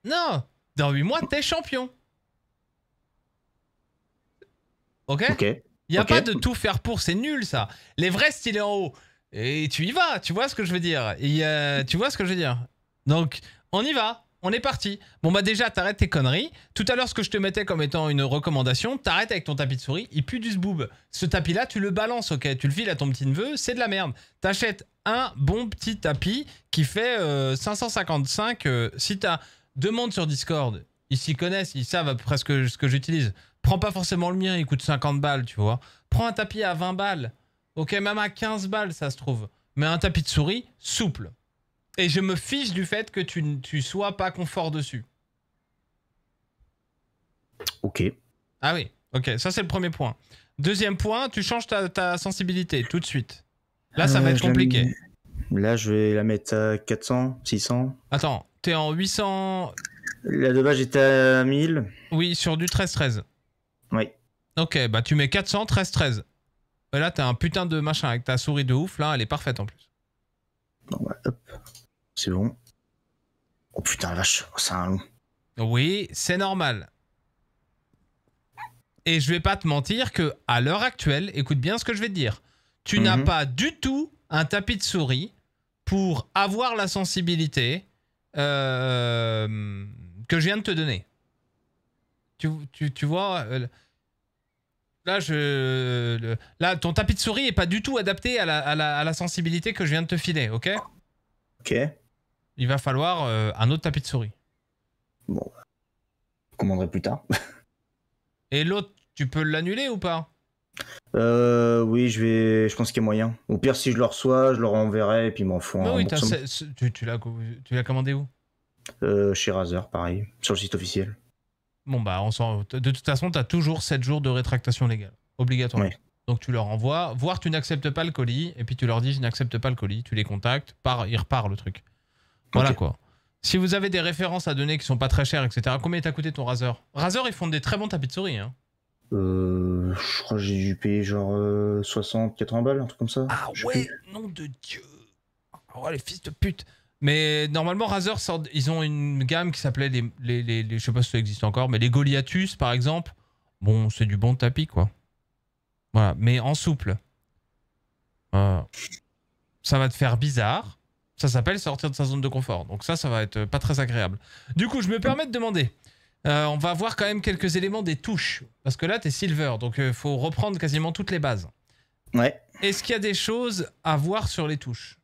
Non Dans 8 mois, t'es champion. Ok Il n'y a pas de tout faire pour, c'est nul ça. Les vrais est en haut. Et tu y vas, tu vois ce que je veux dire. Et, euh, tu vois ce que je veux dire. Donc, on y va. On est parti. Bon bah déjà, t'arrêtes tes conneries. Tout à l'heure, ce que je te mettais comme étant une recommandation, t'arrêtes avec ton tapis de souris, il pue du zboub. Ce tapis-là, tu le balances, ok Tu le files à ton petit neveu, c'est de la merde. T'achètes un bon petit tapis qui fait 555. Euh, euh, si t'as demande sur Discord, ils s'y connaissent, ils savent presque ce que j'utilise prends pas forcément le mien, il coûte 50 balles, tu vois. Prends un tapis à 20 balles. Ok, même à 15 balles, ça se trouve. Mais un tapis de souris, souple. Et je me fiche du fait que tu, tu sois pas confort dessus. Ok. Ah oui, ok, ça c'est le premier point. Deuxième point, tu changes ta, ta sensibilité tout de suite. Là, ça ah, va être compliqué. Là, je vais la mettre à 400, 600. Attends, t'es en 800. Là, de base, j'étais à 1000. Oui, sur du 13-13. Oui. Ok, bah tu mets 400, 13, 13. là, t'as un putain de machin avec ta souris de ouf. Là, elle est parfaite en plus. Bah, c'est bon. Oh putain, vache, c'est un long. Oui, c'est normal. Et je vais pas te mentir que à l'heure actuelle, écoute bien ce que je vais te dire. Tu n'as mhm. pas du tout un tapis de souris pour avoir la sensibilité euh, que je viens de te donner. Tu, vois, euh, là, je, là, ton tapis de souris est pas du tout adapté à la, sensibilité que je viens de te filer, ok Ok. Il va falloir euh, un autre tapis de souris. Bon. Je commanderai plus tard. Et l'autre, tu peux l'annuler ou pas euh, oui, je vais. Je pense qu'il y a moyen. Au pire, si je le reçois, je le renverrai et puis m'en font. Bah tu, l'as commandé où Chez Razer, pareil, sur le site officiel. Bon, bah, on de toute façon, t'as toujours 7 jours de rétractation légale, obligatoire. Donc tu leur envoies, voire tu n'acceptes pas le colis, et puis tu leur dis je n'accepte pas le colis, tu les contactes, par, il repart le truc. Voilà quoi. Si vous avez des références à donner qui sont pas très chères, etc., combien t'a coûté ton Razer Razer, ils font des très bons tapis de souris. Hein. Euh, je crois que j'ai dû payer genre 60, euh, 80 balles, un truc comme ça. Ah ouais, nom de Dieu. Oh les fils de pute. Mais normalement, Razer, ils ont une gamme qui s'appelait les, les, les, Je sais pas si ça existe encore, mais les Goliathus, par exemple. Bon, c'est du bon tapis, quoi. Voilà, mais en souple. Euh, ça va te faire bizarre. Ça s'appelle sortir de sa zone de confort. Donc ça, ça va être pas très agréable. Du coup, je me permets de demander. Euh, on va voir quand même quelques éléments des touches. Parce que là, tu silver, donc il euh, faut reprendre quasiment toutes les bases. Ouais. Est-ce qu'il y a des choses à voir sur les touches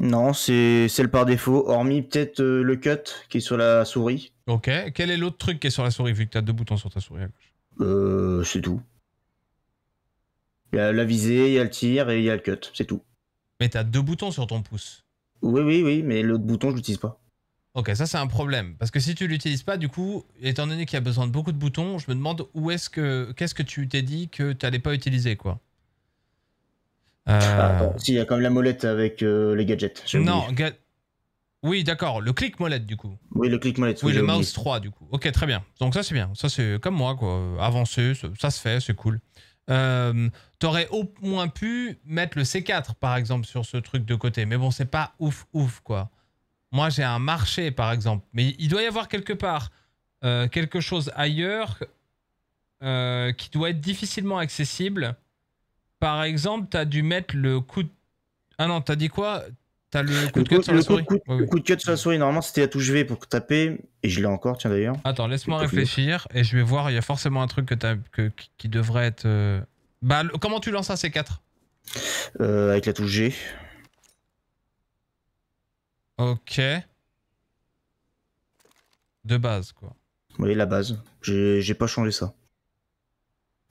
non, c'est le par défaut, hormis peut-être euh, le cut qui est sur la souris. Ok, quel est l'autre truc qui est sur la souris, vu que tu as deux boutons sur ta souris à gauche Euh, c'est tout. Il y a la visée, il y a le tir et il y a le cut, c'est tout. Mais tu as deux boutons sur ton pouce. Oui, oui, oui, mais l'autre bouton, je l'utilise pas. Ok, ça c'est un problème. Parce que si tu l'utilises pas, du coup, étant donné qu'il y a besoin de beaucoup de boutons, je me demande où est-ce que qu'est-ce que tu t'es dit que tu pas utiliser, quoi. Euh, ah, si, il y a comme la molette avec euh, les gadgets. Non, oui, d'accord, le clic molette du coup. Oui, le clic molette. Oui, le mouse 3 du coup. Ok, très bien. Donc ça c'est bien. Ça c'est comme moi quoi. Avancer, ça se fait, c'est cool. Euh, t'aurais au moins pu mettre le C4 par exemple sur ce truc de côté. Mais bon, c'est pas ouf ouf quoi. Moi j'ai un marché par exemple, mais il doit y avoir quelque part euh, quelque chose ailleurs qui doit être difficilement accessible par exemple, t'as dû mettre le coup de... Ah non, t'as dit quoi T'as le coup de cut sur la souris. Le coup de cut sur la souris, normalement, c'était la touche V pour taper. Et je l'ai encore, tiens d'ailleurs. Attends, laisse-moi réfléchir et je vais voir. Il y a forcément un truc que qui devrait être. Euh, bah, comment tu lances ça, C4 euh, Avec la touche G. Ok. De base, quoi. Oui, la base. J'ai pas changé ça.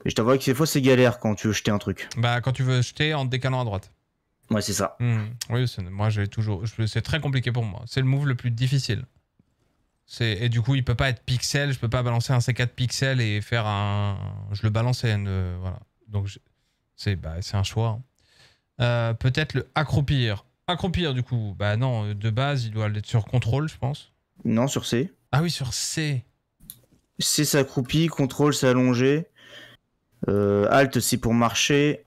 Et je t'avoue que des fois, c'est galère quand tu veux jeter un truc. Bah, quand tu veux jeter en te décalant à droite. Ouais, c'est ça. Hmm. Oui, moi, j'ai toujours. C'est très compliqué pour moi. C'est le move le plus difficile. Et du coup, il peut pas être pixel. Je peux pas balancer un C4 pixel et faire un. Je le balance et euh, voilà. Donc, je... c'est bah, un choix. Hein. Euh, peut-être le accroupir. Accroupir, du coup. Bah non, euh, de base, il doit être sur contrôle, je pense. Non, sur C. Ah oui, sur C. C s'accroupit, contrôle s'allonger. Euh, Alt, c'est pour marcher.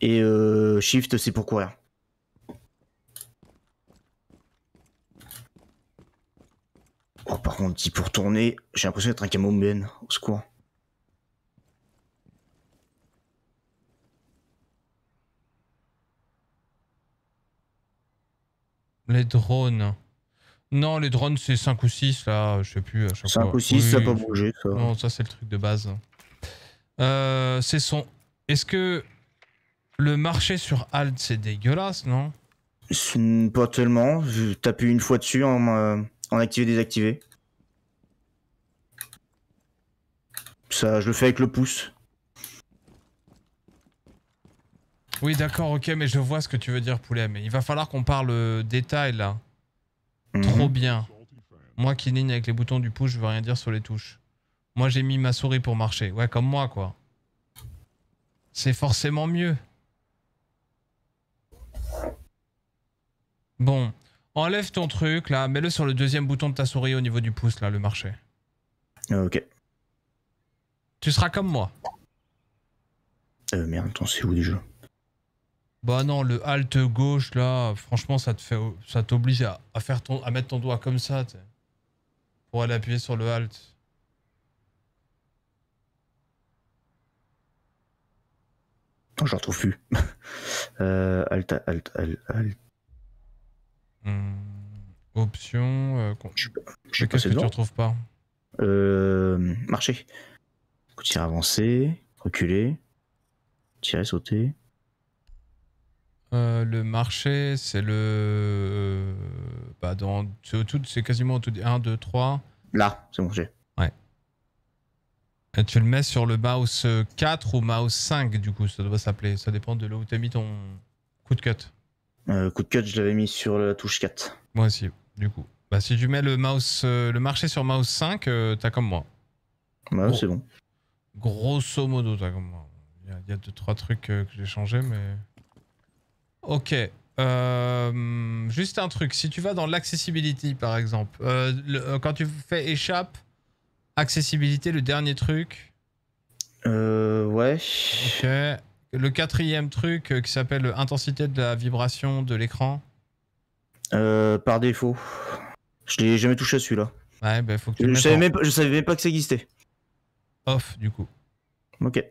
Et euh, Shift, c'est pour courir. Oh, par contre, si pour tourner, j'ai l'impression d'être un camomben. Au secours. Les drones. Non, les drones, c'est 5 ou 6, là, je sais plus. 5 ou 6, ça peut bouger, ça. Non, ça, c'est le truc de base. Euh, c'est son... Est-ce que le marché sur Alt, c'est dégueulasse, non Pas tellement. T'appuies une fois dessus en, euh, en activé-désactivé. Ça, je le fais avec le pouce. Oui, d'accord, ok, mais je vois ce que tu veux dire, poulet. Mais il va falloir qu'on parle euh, détail, là. Mhm. Trop bien. Moi qui ligne avec les boutons du pouce, je veux rien dire sur les touches. Moi j'ai mis ma souris pour marcher. Ouais, comme moi quoi. C'est forcément mieux. Bon, enlève ton truc là, mets-le sur le deuxième bouton de ta souris au niveau du pouce là, le marché. Euh, ok. Tu seras comme moi. Euh, merde, attends, c'est où déjà bah non, le halt gauche là, franchement, ça te fait, ça t'oblige à, faire ton, à mettre ton doigt comme ça, pour aller appuyer sur le halt. Oh, non, euh, hmm, euh, je retrouve plus. euh, alt, alt, alt, alt. option. Qu'est-ce que retrouves pas euh, Marcher. Tirer avancer, reculer, tirer sauter. Euh, le marché, c'est le. Euh, bah, dans... C'est quasiment tout. 1, 2, 3. Là, c'est mon j'ai. Ouais. Euh, tu le mets sur le mouse 4 ou mouse 5, du coup, ça doit s'appeler. Ça dépend de là où tu as mis ton coup de cut. Euh, coup de cut, je l'avais mis sur la touche 4. Moi aussi, du coup. Bah, si tu mets le, mouse, le marché sur mouse 5, t'as comme moi. Bah, c'est bon. Grosso modo, t'as comme moi. Il y a 2-3 trucs que j'ai changé, mais. Ok. Euh, juste un truc, si tu vas dans l'accessibility par exemple, euh, euh, quand tu fais échappe, accessibilité, le dernier truc. Euh, ouais. Le quatrième truc qui s'appelle intensité de la vibration de l'écran. Euh, par défaut. Je l'ai jamais touché à celui-là. Ouais, bah, faut que tu je, savais je savais même pas que ça existait. Off du coup. Ok.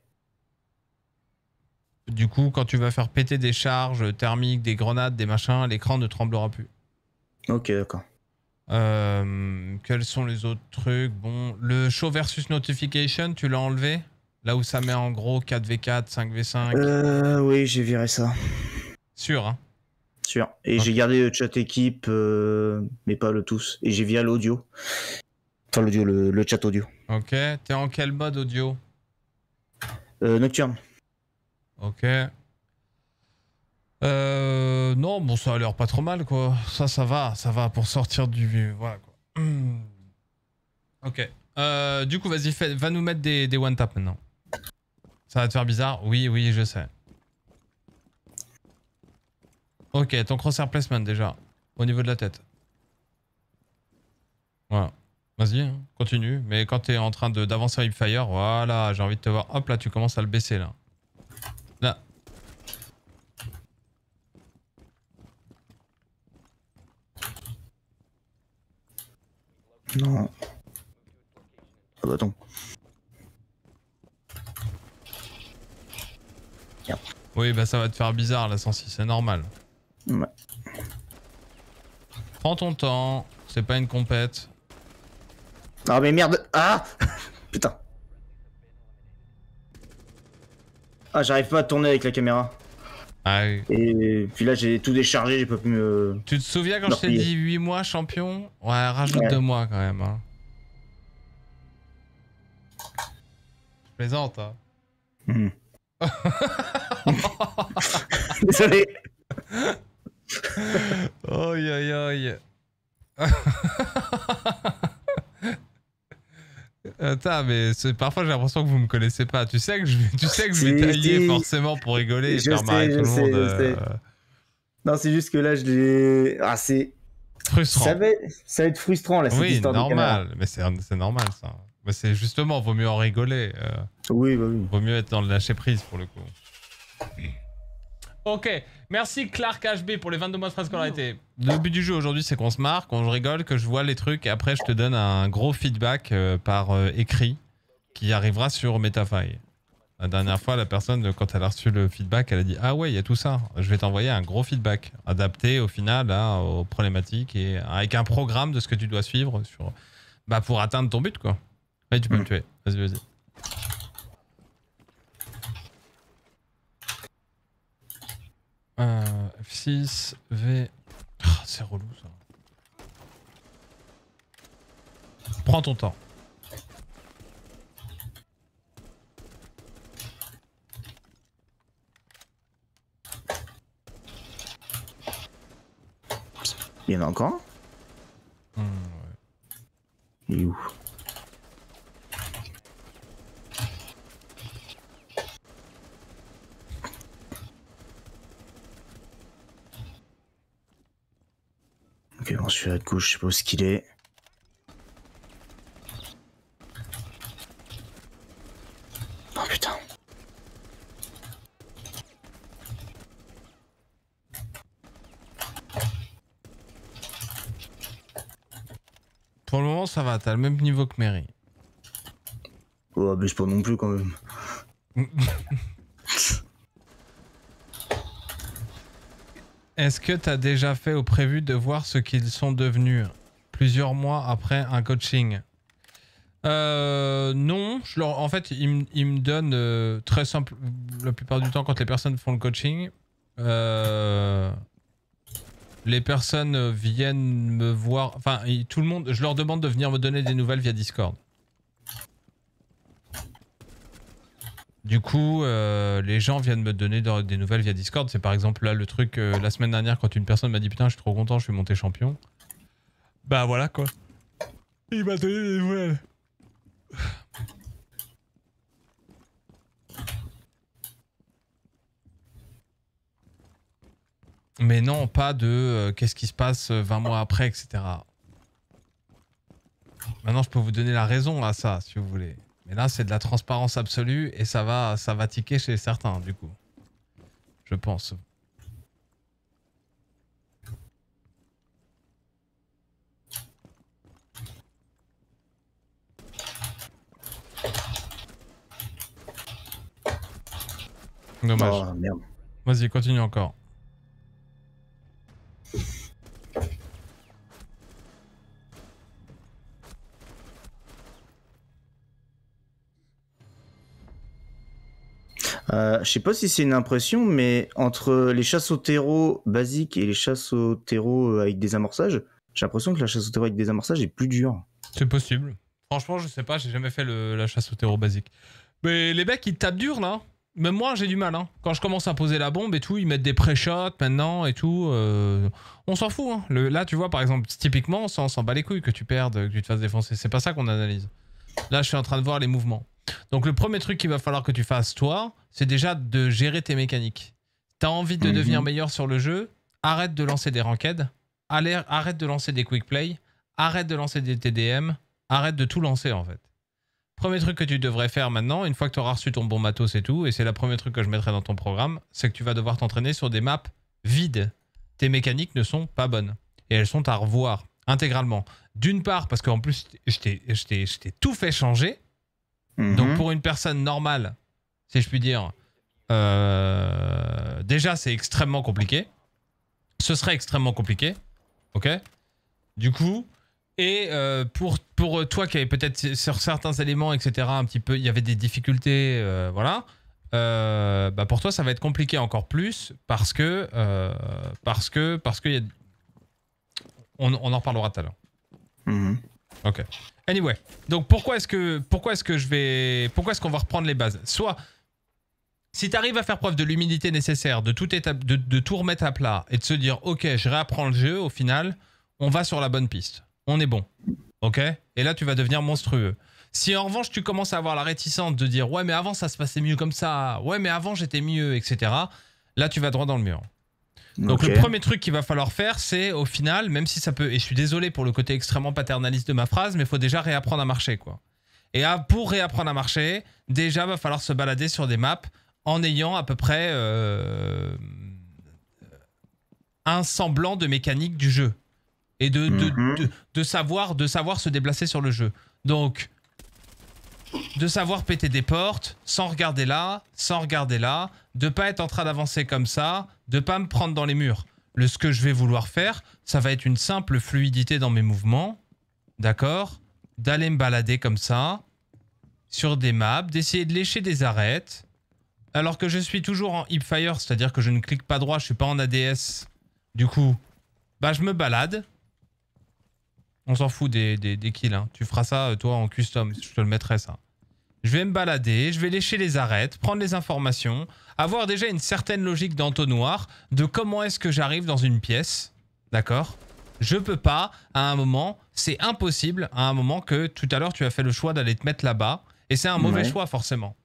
Du coup, quand tu vas faire péter des charges thermiques, des grenades, des machins, l'écran ne tremblera plus. Ok, d'accord. Euh, quels sont les autres trucs Bon, le show versus notification, tu l'as enlevé Là où ça met en gros 4v4, 5v5 euh, Oui, j'ai viré ça. Sûr, hein Sûr. Et j'ai gardé le chat équipe, euh, mais pas le tous. Et j'ai viré l'audio. Enfin, l'audio, le, le, chat audio. Ok. T'es en quel mode audio Nocturne. Ok. Euh, non, bon, ça a l'air pas trop mal, quoi. Ça, ça va, ça va pour sortir du... Voilà, quoi. Hmm. ok. Euh, du coup, vas-y, va nous mettre des, one-tap maintenant. Ça va te faire bizarre Oui, oui, je sais. Ok, ton crosshair placement déjà. Au niveau de la tête. Voilà. Vas-y, hein, continue. Mais quand t'es en train d'avancer hip fire, voilà, j'ai envie de te voir. Hop là, tu commences à le baisser là. Non. Ah bah Oui, bah ça va te faire bizarre la 106, c'est normal. Ouais. Prends ton temps, c'est pas une compète. Ah mais merde Ah Putain. Ah j'arrive pas à tourner avec la caméra. Ah Et puis là, j'ai tout déchargé, j'ai pas pu me. Tu te souviens quand je t'ai dit 8 mois champion Ouais, rajoute 2 mois quand même. Hein. Je plaisante, hein. Mmh. Désolé. Oi, oi, oi. Attends, mais parfois j'ai l'impression que vous me connaissez pas. Tu sais que je, tu sais que je vais tailler forcément pour rigoler et faire marrer tout le monde. Euh. Non, c'est juste que là, je l'ai. assez ah, c'est. Frustrant. Ça va, être, frustrant, là, oui, normal. mais c'est normal, ça. Mais c'est justement, vaut mieux en rigoler. Euh. Oui, bah oui. Vaut mieux être dans le lâcher prise, pour le coup. Ok, merci Clark HB pour les 22 mois de a été Le but du jeu aujourd'hui, c'est qu'on se marque, qu'on rigole, que je vois les trucs. Après, je te donne un gros feedback euh, par euh, écrit qui arrivera sur Metafile. La dernière fois, la personne, quand elle a reçu le feedback, elle a dit Ah ouais, il y a tout ça. Je vais t'envoyer un gros feedback adapté au final hein, aux problématiques et avec un programme de ce que tu dois suivre sur... Bah, pour atteindre ton but. quoi. Et tu peux me mm. tuer. Vas-y, vas-y. Euh, F6, V... Ah, c'est relou ça. Prends ton temps. Il y en a encore hum, ouais. Il est où Ok, bon, celui à gauche, je sais pas ce qu'il est. Oh putain. Pour le moment, ça va, t'as le même niveau que Mary. oh, mais pas non plus quand même. Est-ce que tu as déjà fait au prévu de voir ce qu'ils sont devenus plusieurs mois après un coaching euh, non, en fait, ils, me donnent euh, très simple. La plupart du temps, quand les personnes font le coaching, euh, les personnes viennent me voir. Enfin, tout le monde, je leur demande de venir me donner des nouvelles via Discord. Du coup, euh, les gens viennent me donner des nouvelles via Discord. C'est par exemple là le truc, euh, la semaine dernière, quand une personne m'a dit putain, je suis trop content, je suis monté champion. Bah voilà quoi. Il m'a donné des nouvelles. Mais non, pas de euh, qu'est-ce qui se passe 20 mois après, etc. Maintenant, je peux vous donner la raison à ça, si vous voulez. Mais là, c'est de la transparence absolue et ça va, ça va tiquer chez certains, du coup. Je pense. Dommage. Oh, Vas-y, continue encore. Euh, je sais pas si c'est une impression, mais entre les chasses au terreau basiques et les chasses au terreau euh, avec des amorçages, j'ai l'impression que la chasse au terreau avec des amorçages est plus dure. C'est possible. Franchement, je sais pas, j'ai jamais fait la chasse au terreau basique. Mais les mecs, ils tapent dur là. Même moi, j'ai du mal. Hein. Quand je commence à poser la bombe et tout, ils mettent des pré-shots maintenant et tout. Euh, on s'en fout. Hein. là, tu vois, par exemple, typiquement, on s'en bat les couilles que tu perdes, que tu te fasses défoncer. C'est pas ça qu'on analyse. Là, je suis en train de voir les mouvements. Donc le premier truc qu'il va falloir que tu fasses toi, c'est déjà de gérer tes mécaniques. T'as envie de mhm. devenir meilleur sur le jeu, arrête de lancer des ranked, arrête de lancer des quick play, arrête de lancer des TDM, arrête de tout lancer en fait. Premier truc que tu devrais faire maintenant, une fois que tu auras reçu ton bon matos et tout, et c'est le premier truc que je mettrai dans ton programme, c'est que tu vas devoir t'entraîner sur des maps vides. Tes mécaniques ne sont pas bonnes. Et elles sont à revoir intégralement. D'une part, parce qu'en plus, je t'ai tout fait changer. Donc mhm. pour une personne normale, si je puis dire, euh, déjà c'est extrêmement compliqué. Ce serait extrêmement compliqué. Ok Du coup, et euh, pour, pour toi qui avait peut-être sur certains éléments, etc., un petit peu, il y avait des difficultés, euh, voilà. Bah pour toi, ça va être compliqué encore plus parce que parce que parce que y a... on, on, en reparlera tout à l'heure. Mhm. Ok. Anyway, donc pourquoi est-ce que pourquoi est-ce que je vais pourquoi est-ce qu'on va reprendre les bases Soit si tu arrives à faire preuve de l'humilité nécessaire, de tout étape, de, de, tout remettre à plat et de se dire OK, je réapprends le jeu au final, on va sur la bonne piste. On est bon. OK Et là tu vas devenir monstrueux. Si en revanche tu commences à avoir la réticence de dire ouais mais avant ça se passait mieux comme ça, ouais mais avant j'étais mieux, etc. Là tu vas droit dans le mur. Donc le premier truc qu'il va falloir faire, c'est au final, même si ça peut, et je suis désolé pour le côté extrêmement paternaliste de ma phrase, mais il faut déjà réapprendre à marcher, quoi. Et pour réapprendre à marcher, déjà va falloir se balader sur des maps en ayant à peu près euh, un semblant de mécanique du jeu et mhm. de, savoir, de savoir se déplacer sur le jeu. Donc de savoir péter des portes sans regarder là, sans regarder là, de pas être en train d'avancer comme ça, de pas me prendre dans les murs. Le ce que je vais vouloir faire, ça va être une simple fluidité dans mes mouvements, d'accord D'aller me balader comme ça sur des maps, d'essayer de lécher des arêtes. Alors que je suis toujours en hipfire, c'est-à-dire que je ne clique pas droit, je suis pas en ADS. Du coup, bah je me balade, on s'en fout des, kills. Hein. Tu feras ça, euh, toi, en custom. Je te le mettrai, ça. Je vais me balader, je vais lécher les arêtes, prendre les informations, avoir déjà une certaine logique d'entonnoir de comment est-ce que j'arrive dans une pièce. D'accord Je peux pas, à un moment, c'est impossible, à un moment que tout à l'heure, tu as fait le choix d'aller te mettre là-bas. Et c'est un mauvais choix, forcément.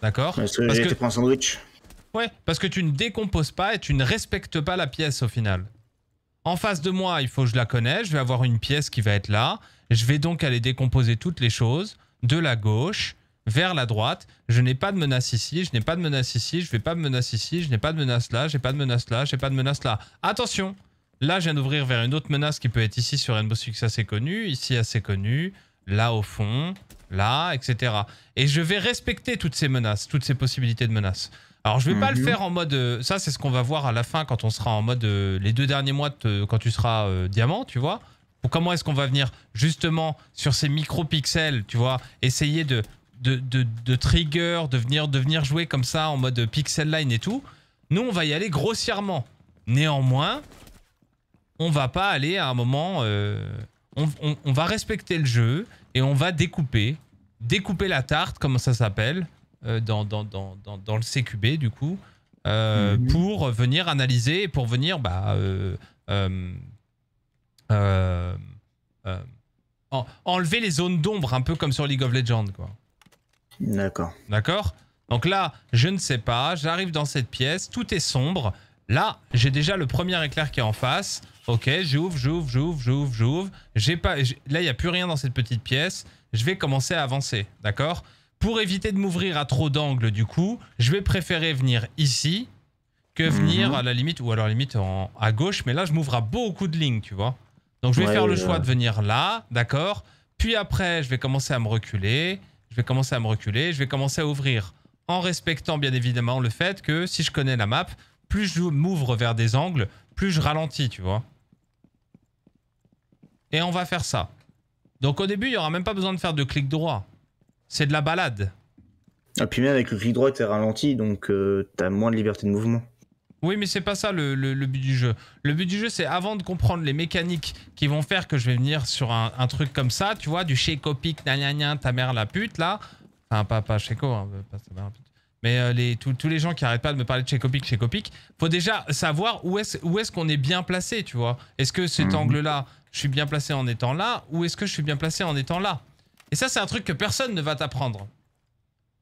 D'accord Parce que tu prends un sandwich. Ouais, parce que tu ne décomposes pas et tu ne respectes pas la pièce au final. En face de moi, il faut que je la connaisse. Je vais avoir une pièce qui va être là. Je vais donc aller décomposer toutes les choses de la gauche vers la droite. Je n'ai pas de menace ici, je n'ai pas de menace ici, je vais pas de menace ici, je n'ai pas de menace là, je n'ai pas de menace là, je n'ai pas de menace là. Attention Là, je viens d'ouvrir vers une autre menace qui peut être ici sur Rainbow Six assez connue, ici assez connu, là au fond, là, etc. Et je vais respecter toutes ces menaces, toutes ces possibilités de menaces. Alors je vais pas le mhm. faire en mode, euh, ça c'est ce qu'on va voir à la fin quand on sera en mode euh, les deux derniers mois euh, quand tu seras diamant, tu vois. comment est-ce qu'on va venir justement sur ces micro-pixels, tu vois, essayer de de, de, trigger, de venir, jouer comme ça en mode pixel line et tout. Nous on va y aller grossièrement. Néanmoins, on va pas aller à un moment, on, on va respecter le jeu et on va découper, découper la tarte, comme ça s'appelle, euh, dans, dans, dans, dans, le CQB, du coup, euh, mhm. pour venir analyser, pour venir bah, euh, enlever les zones d'ombre, un peu comme sur League of Legends. Quoi. D'accord. D'accord Donc là, je ne sais pas, j'arrive dans cette pièce, tout est sombre. Là, j'ai déjà le premier éclair qui est en face. Ok, j'ouvre, j'ouvre, j'ouvre, j'ouvre, j'ouvre. J'ai pas, là, il n'y a plus rien dans cette petite pièce. Je vais commencer à avancer, d'accord pour éviter de m'ouvrir à trop d'angles, du coup, je vais préférer venir ici que venir mhm. à la limite, ou à la limite à gauche. Mais là, je m'ouvre à beaucoup de lignes, tu vois. Donc, je vais faire le choix de venir là, d'accord Puis après, je vais commencer à me reculer. Je vais commencer à me reculer. Je vais commencer à ouvrir en respectant, bien évidemment, le fait que si je connais la map, plus je m'ouvre vers des angles, plus je ralentis, tu vois. Et on va faire ça. Donc, au début, il n'y aura même pas besoin de faire de clic droit. C'est de la balade. Et ah, puis même avec le clic droit, t'es ralenti, donc euh, t'as moins de liberté de mouvement. Oui, mais c'est pas ça le, but du jeu. Le but du jeu, c'est avant de comprendre les mécaniques qui vont faire que je vais venir sur un, truc comme ça, tu vois, du shake-opic, ta mère la pute, là. Enfin, pas, pas Mais les, tous, les gens qui arrêtent pas de me parler de Chekopic, Chekopic, faut déjà savoir où est-ce est qu'on est bien placé, tu vois. Est-ce que cet mhm. angle-là, je suis bien placé en étant là, ou est-ce que je suis bien placé en étant là et ça, c'est un truc que personne ne va t'apprendre.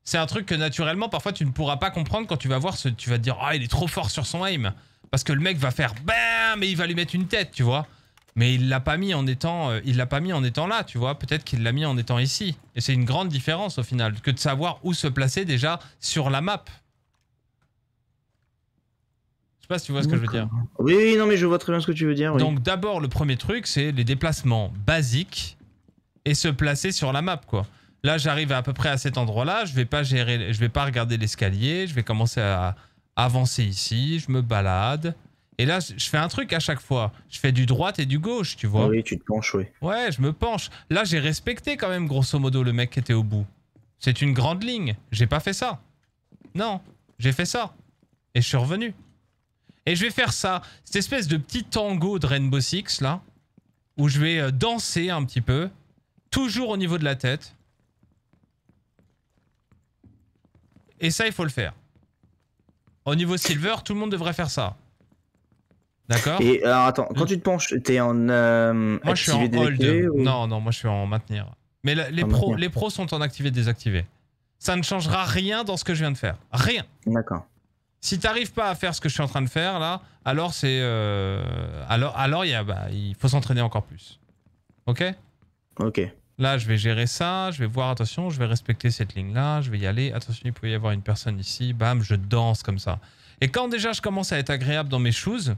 C'est un truc que naturellement, parfois, tu ne pourras pas comprendre quand tu vas voir ce... Tu vas te dire, ah, il est trop fort sur son aim. Parce que le mec va faire BAM mais il va lui mettre une tête, tu vois. Mais il l'a pas mis en étant, euh, il l'a pas mis en étant là, tu vois. Peut-être qu'il l'a mis en étant ici. Et c'est une grande différence au final que de savoir où se placer déjà sur la map. Je sais pas si tu vois ce que je veux dire. Oui, non, mais je vois très bien ce que tu veux dire. Donc d'abord, le premier truc, c'est les déplacements basiques et se placer sur la map, quoi. Là, j'arrive à peu près à cet endroit-là, je vais pas gérer, je vais pas regarder l'escalier, je vais commencer à avancer ici, je me balade. Et là, je fais un truc à chaque fois. Je fais du droite et du gauche, tu vois. Oui, tu te penches, oui. Ouais, je me penche. Là, j'ai respecté quand même, grosso modo, le mec qui était au bout. C'est une grande ligne. J'ai pas fait ça. Non, j'ai fait ça. Et je suis revenu. Et je vais faire ça. Cette espèce de petit tango de Rainbow Six, là, où je vais euh, danser un petit peu Toujours au niveau de la tête. Et ça, il faut le faire. Au niveau silver, tout le monde devrait faire ça. D'accord Et alors attends, quand tu te penches, t'es en. Euh, moi je suis en hold. Non, non, moi je suis en maintenir. Mais les, pros, les pros sont en activé désactivé. Ça ne changera rien dans ce que je viens de faire. Rien. D'accord. Si t'arrives pas à faire ce que je suis en train de faire là, alors c'est. Euh, alors, alors y a, bah, il faut s'entraîner encore plus. Ok Ok. Là, je vais gérer ça, je vais voir, attention, je vais respecter cette ligne-là, je vais y aller, attention, il peut y avoir une personne ici, bam, je danse comme ça. Et quand déjà je commence à être agréable dans mes choses,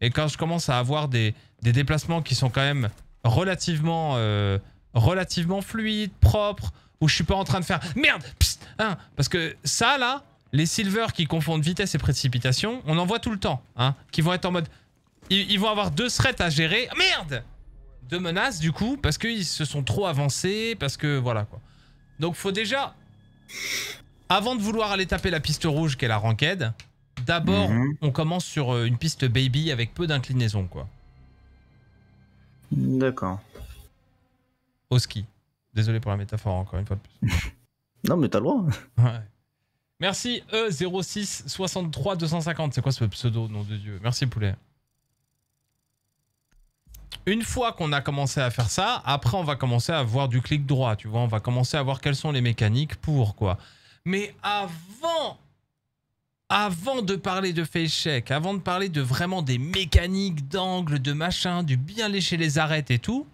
et quand je commence à avoir des, déplacements qui sont quand même relativement, euh, relativement fluides, propres, où je suis pas en train de faire « Merde hein Parce que ça, là, les silvers qui confondent vitesse et précipitation, on en voit tout le temps, hein, qui vont être en mode... Ils, vont avoir deux threats à gérer. Merde de menaces du coup parce qu'ils se sont trop avancés, parce que voilà quoi. Donc faut déjà, avant de vouloir aller taper la piste rouge qu'est la ranked, d'abord mhm. on commence sur euh, une piste baby avec peu d'inclinaison quoi. D'accord. Au ski. Désolé pour la métaphore encore une fois de plus. non mais t'as le droit. Hein. Merci e 0663250 C'est quoi ce pseudo, nom de Dieu Merci Poulet. Une fois qu'on a commencé à faire ça, après on va commencer à voir du clic droit, tu vois, on va commencer à voir quelles sont les mécaniques pour quoi. Mais avant avant de parler de face check, avant de parler de vraiment des mécaniques d'angle, de machin, du bien lécher les arêtes et tout,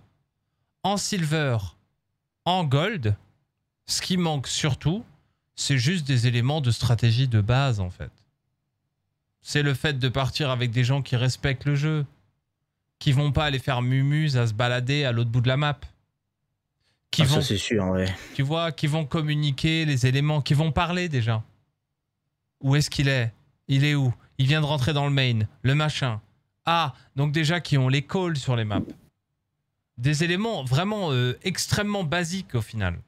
en silver, en gold, ce qui manque surtout, c'est juste des éléments de stratégie de base en fait. C'est le fait de partir avec des gens qui respectent le jeu, qui vont pas aller faire mumuse à se balader à l'autre bout de la map. Qui ah, vont, c'est sûr, ouais. Tu vois, qui vont communiquer les éléments, qui vont parler déjà. Où est-ce qu'il est, Il est où Il vient de rentrer dans le main, le machin. Ah, donc déjà qui ont les calls sur les maps. Des éléments vraiment euh, extrêmement basiques au final.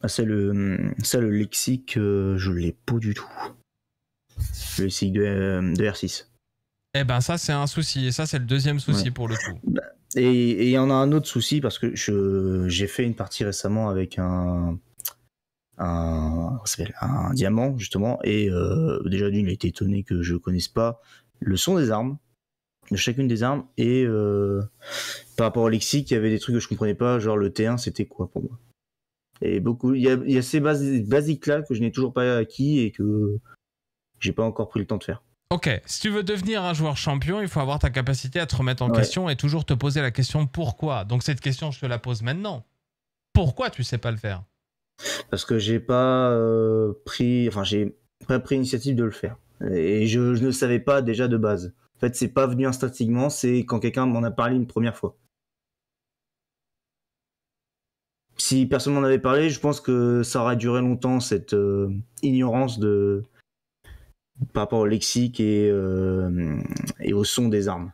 Ah, c'est le, hum, le lexique, euh, je l'ai pas du tout. Le lexique de, euh, de R6. Eh ben ça c'est un souci et ça c'est le deuxième souci pour le coup. Et il y en a un autre souci parce que je j'ai fait une partie récemment avec un un, diamant justement et euh, déjà d'une il a été étonné que je connaisse pas le son des armes de chacune des armes et euh, par rapport au lexique il y avait des trucs que je comprenais pas genre le T1 c'était quoi pour moi et beaucoup il y a, y a, ces basiques là que je n'ai toujours pas acquis et que j'ai pas encore pris le temps de faire Ok, si tu veux devenir un joueur champion, il faut avoir ta capacité à te remettre en question et toujours te poser la question pourquoi. Donc cette question, je te la pose maintenant. Pourquoi tu ne sais pas le faire Parce que j'ai pas euh, pris, enfin j'ai pas pris l'initiative de le faire. Et je, je, ne savais pas déjà de base. En fait, c'est pas venu instinctivement, c'est quand quelqu'un m'en a parlé une première fois. Si personne m'en avait parlé, je pense que ça aurait duré longtemps cette euh, ignorance de, par rapport au lexique euh, et, au son des armes.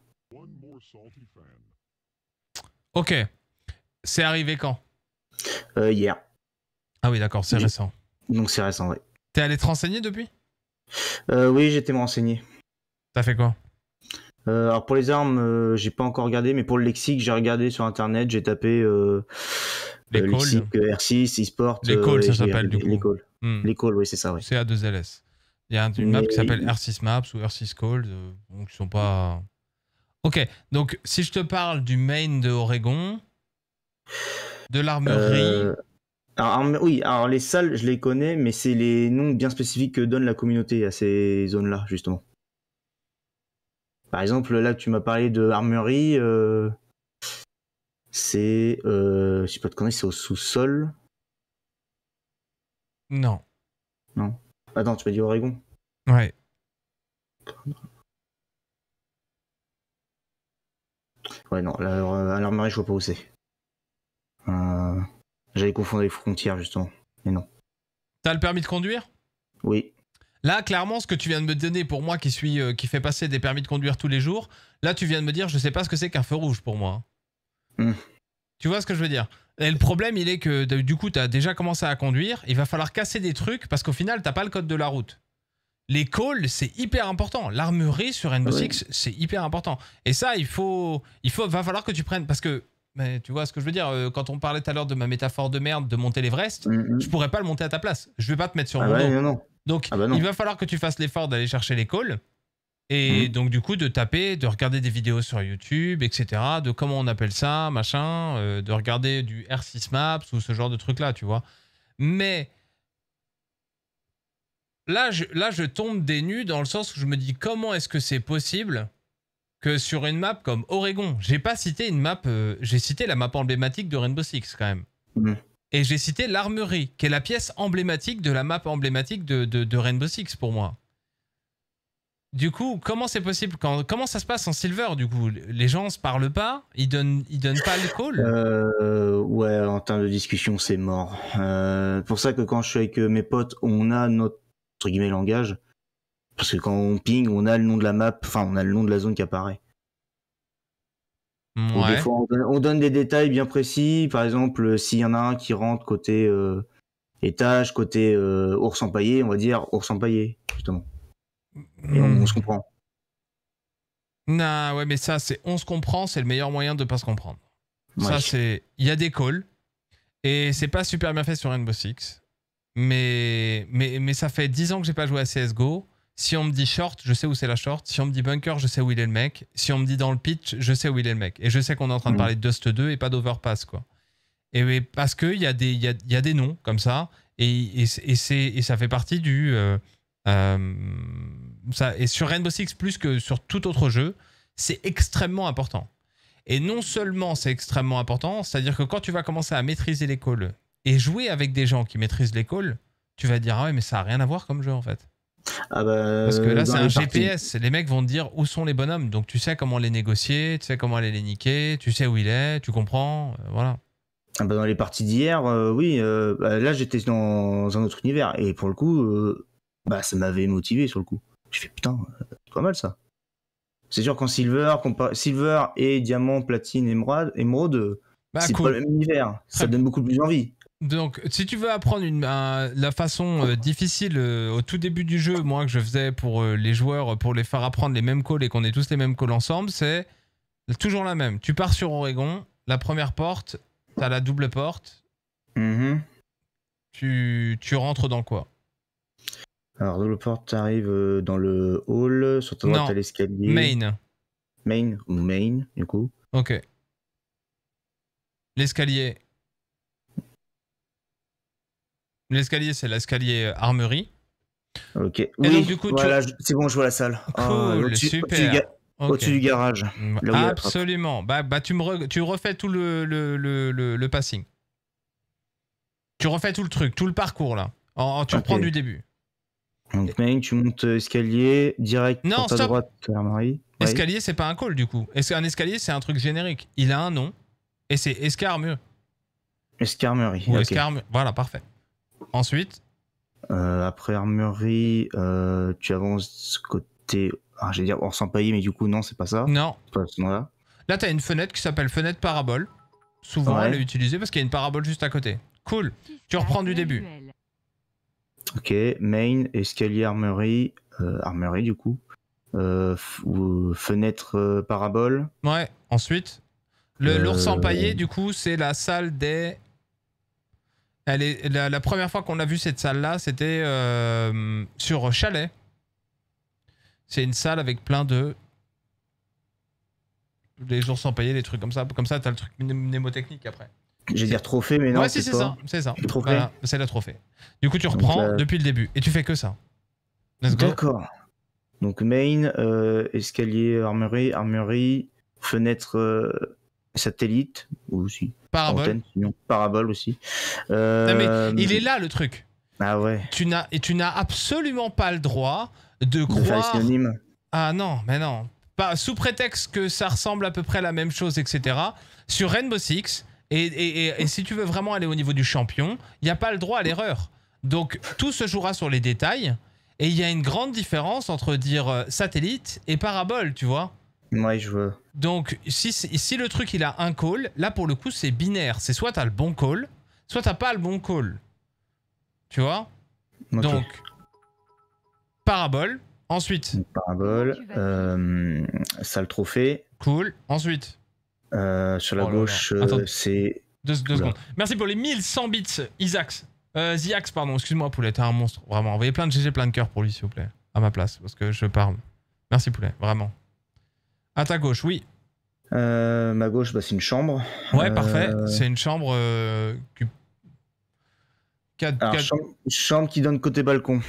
Ok. C'est arrivé quand euh, Hier. Ah oui, d'accord, c'est récent. Donc c'est récent, oui. T'es allé te renseigner depuis euh, Oui, j'étais me renseigner. T'as fait quoi alors pour les armes, j'ai pas encore regardé, mais pour le lexique, j'ai regardé sur internet, j'ai tapé les lexique R6, e-sport. Les ça s'appelle du coup. Les hmm. calls, oui, c'est ça, oui. C'est A2LS. Il y a une map qui s'appelle R6 Maps ou R6 Cold, euh, donc ils sont pas... Ok, donc si je te parle du main de Oregon, de l'armurerie... Euh, oui, alors les salles, je les connais, mais c'est les noms bien spécifiques que donne la communauté à ces zones-là, justement. Par exemple, là, tu m'as parlé de l'armurerie, euh, C'est. Euh... Je sais pas de connais, c'est au sous-sol. Non. Non. Attends, tu m'as dit Oregon Ouais. Ouais, non, à l'armée euh, je vois pas où c'est. Euh, J'allais confondre les frontières, justement, mais non. T'as le permis de conduire Oui. Là, clairement, ce que tu viens de me donner pour moi qui, suis, euh, qui fait passer des permis de conduire tous les jours, là, tu viens de me dire, je sais pas ce que c'est qu'un feu rouge pour moi. Hmm. Tu vois ce que je veux dire et le problème, il est que du coup, tu as déjà commencé à conduire. Il va falloir casser des trucs parce qu'au final, tu pas le code de la route. Les calls, c'est hyper important. L'armurerie sur NB6 c'est hyper important. Et ça, il faut, il va falloir que tu prennes parce que. Mais tu vois ce que je veux dire euh, Quand on parlait tout à l'heure de ma métaphore de merde de monter l'Everest, mm, mm. je pourrais pas le monter à ta place. Je vais pas te mettre sur ah mon dos. Non. Donc, ah bah il va falloir que tu fasses l'effort d'aller chercher les calls. Mmh. Et donc, du coup, de taper, de regarder des vidéos sur YouTube, etc., de comment on appelle ça, machin, euh, de regarder du R6 Maps ou ce genre de truc-là, tu vois. Mais là je, là, je tombe des dans le sens où je me dis comment est-ce que c'est possible que sur une map comme Oregon, j'ai pas cité une map, euh, j'ai cité la map emblématique de Rainbow Six quand même. Mmh. Et j'ai cité l'armurerie, qui est la pièce emblématique de la map emblématique de Rainbow Six pour moi du coup, comment c'est possible Comment ça se passe en Silver Du coup, les gens se parlent pas Ils donnent, ils donnent pas le call euh, Ouais, en termes de discussion, c'est mort. Euh, pour ça que quand je suis avec euh, mes potes, on a notre guillemets langage, parce que quand on ping, on a le nom de la map, enfin, on a le nom de la zone qui apparaît. Ouais. on donne, des détails bien précis. Par exemple, euh, s'il y en a un qui rentre côté étage, côté ours empaillé, on va dire ours empaillé, justement on, se hmm. comprend. Nah, ouais, mais ça, c'est on se comprend, c'est le meilleur moyen de pas se comprendre. Ça, c'est. Il y a des calls, et c'est pas super bien fait sur Rainbow Six, mais, mais, mais ça fait 10 ans que j'ai pas joué à CSGO. Si on me dit short, je sais où c'est la short. Si on me dit bunker, je sais où il est le mec. Si on me dit dans le pitch, je sais où il est le mec. Et je sais qu'on est en train de hmm. parler de Dust 2 et pas d'Overpass, quoi. Et parce qu'il y, a des, y, a, y a des noms comme ça, et, et, et ça fait partie du. euh, euh ça, et sur Rainbow Six plus que sur tout autre jeu, c'est extrêmement important. Et non seulement c'est extrêmement important, c'est-à-dire que quand tu vas commencer à maîtriser l'école et jouer avec des gens qui maîtrisent l'école, tu vas dire ah ouais mais ça a rien à voir comme jeu en fait. Ah bah, Parce que là euh, c'est un GPS, les mecs vont te dire où sont les bonhommes, donc tu sais comment les négocier, tu sais comment aller les niquer, tu sais où il est, tu comprends, euh, voilà. Ah bah, dans les parties d'hier, euh, oui, bah, là j'étais dans un autre univers et pour le coup, bah ça m'avait motivé sur le coup. Je fais putain, euh, c'est pas mal ça. C'est sûr qu'en Silver, Silver et Diamant, Platine, Émeraude, euh, bah, c'est pas le même univers. Ça donne beaucoup plus envie. Donc, si tu veux apprendre une, la façon euh, difficile au tout début du jeu, moi que je faisais pour les joueurs, pour les faire apprendre les mêmes calls et qu'on ait tous les mêmes calls ensemble, c'est toujours la même. Tu pars sur Oregon, la première porte, t'as la double porte. Mm-hmm. tu, tu rentres dans quoi alors, de tu t'arrives euh, dans le hall, sur ta droite, l'escalier. Main. Main, ou main, du coup. Ok. L'escalier. L'escalier, c'est l'escalier euh, armerie. Ok. Et du coup, voilà, tu... c'est bon, je vois la salle. Ah, cool, super. Au-dessus du garage. Mm, absolument. Bah, bah, tu, me tu refais tout le, le, le, le, passing. Tu refais tout le truc, tout le parcours là. En, tu reprends du début. Donc main, tu montes euh, escalier, direct non, droite à euh, Escalier, c'est pas un call du coup. Un escalier, c'est un truc générique. Il a un nom et c'est escarmure. Escarmerie. Ou Voilà, parfait. Ensuite. Euh, après armurerie, tu avances ce côté. Ah, j'allais dire hors sans pays mais du coup, non, c'est pas ça. Non. là Là, t'as une fenêtre qui s'appelle fenêtre parabole. Souvent, elle est utilisée parce qu'il y a une parabole juste à côté. Cool. Tu reprends du début ok, main, escalier, Armory, euh, armurerie du coup, euh, ou euh, fenêtre parabole. Ouais, ensuite, l'ours empaillé du coup, c'est la salle des... Elle est, la, première fois qu'on a vu cette salle-là, c'était sur Chalet. C'est une salle avec plein de les ours empaillés, les trucs comme ça. Comme ça, t'as le truc mnémotechnique après. J'allais dire trophée, mais non. Ouais, c'est ça. C'est ça. Trophée. c'est le trophée. Du coup, tu reprends depuis le début et tu fais que ça. D'accord. Donc, main, euh, escalier, armurerie, armurerie, fenêtre euh, satellite, ou aussi. Parabole. parabole aussi. Euh, non, mais il est là le truc. Ah ouais. Tu n'as, et tu n'as absolument pas le droit de, croire. Ah non, mais non. Pas, sous prétexte que ça ressemble à peu près à la même chose, etc. Sur Rainbow Six, et, si tu veux vraiment aller au niveau du champion, il n'y a pas le droit à l'erreur. Donc tout se jouera sur les détails. Et il y a une grande différence entre dire euh, satellite et parabole, tu vois. Ouais, je veux. Donc si, si le truc il a un call, là pour le coup c'est binaire. C'est soit t'as le bon call, soit t'as pas le bon call. Tu vois Donc parabole. Ensuite. Parabole. Euh, sale trophée. Cool. Ensuite. Euh, sur la oh gauche, euh, c'est. Deux, secondes. Merci pour les 1100 bits, Isaacs. Euh, Ziax, pardon, excuse-moi, Poulet, t'es un monstre. Vraiment, envoyez plein de GG, plein de cœur pour lui, s'il vous plaît. À ma place, parce que je parle. Merci, Poulet, vraiment. À ta gauche, oui. Euh, ma gauche, bah, c'est une chambre. Ouais, parfait. C'est une chambre. Euh... Chambre, qui donne côté balcon.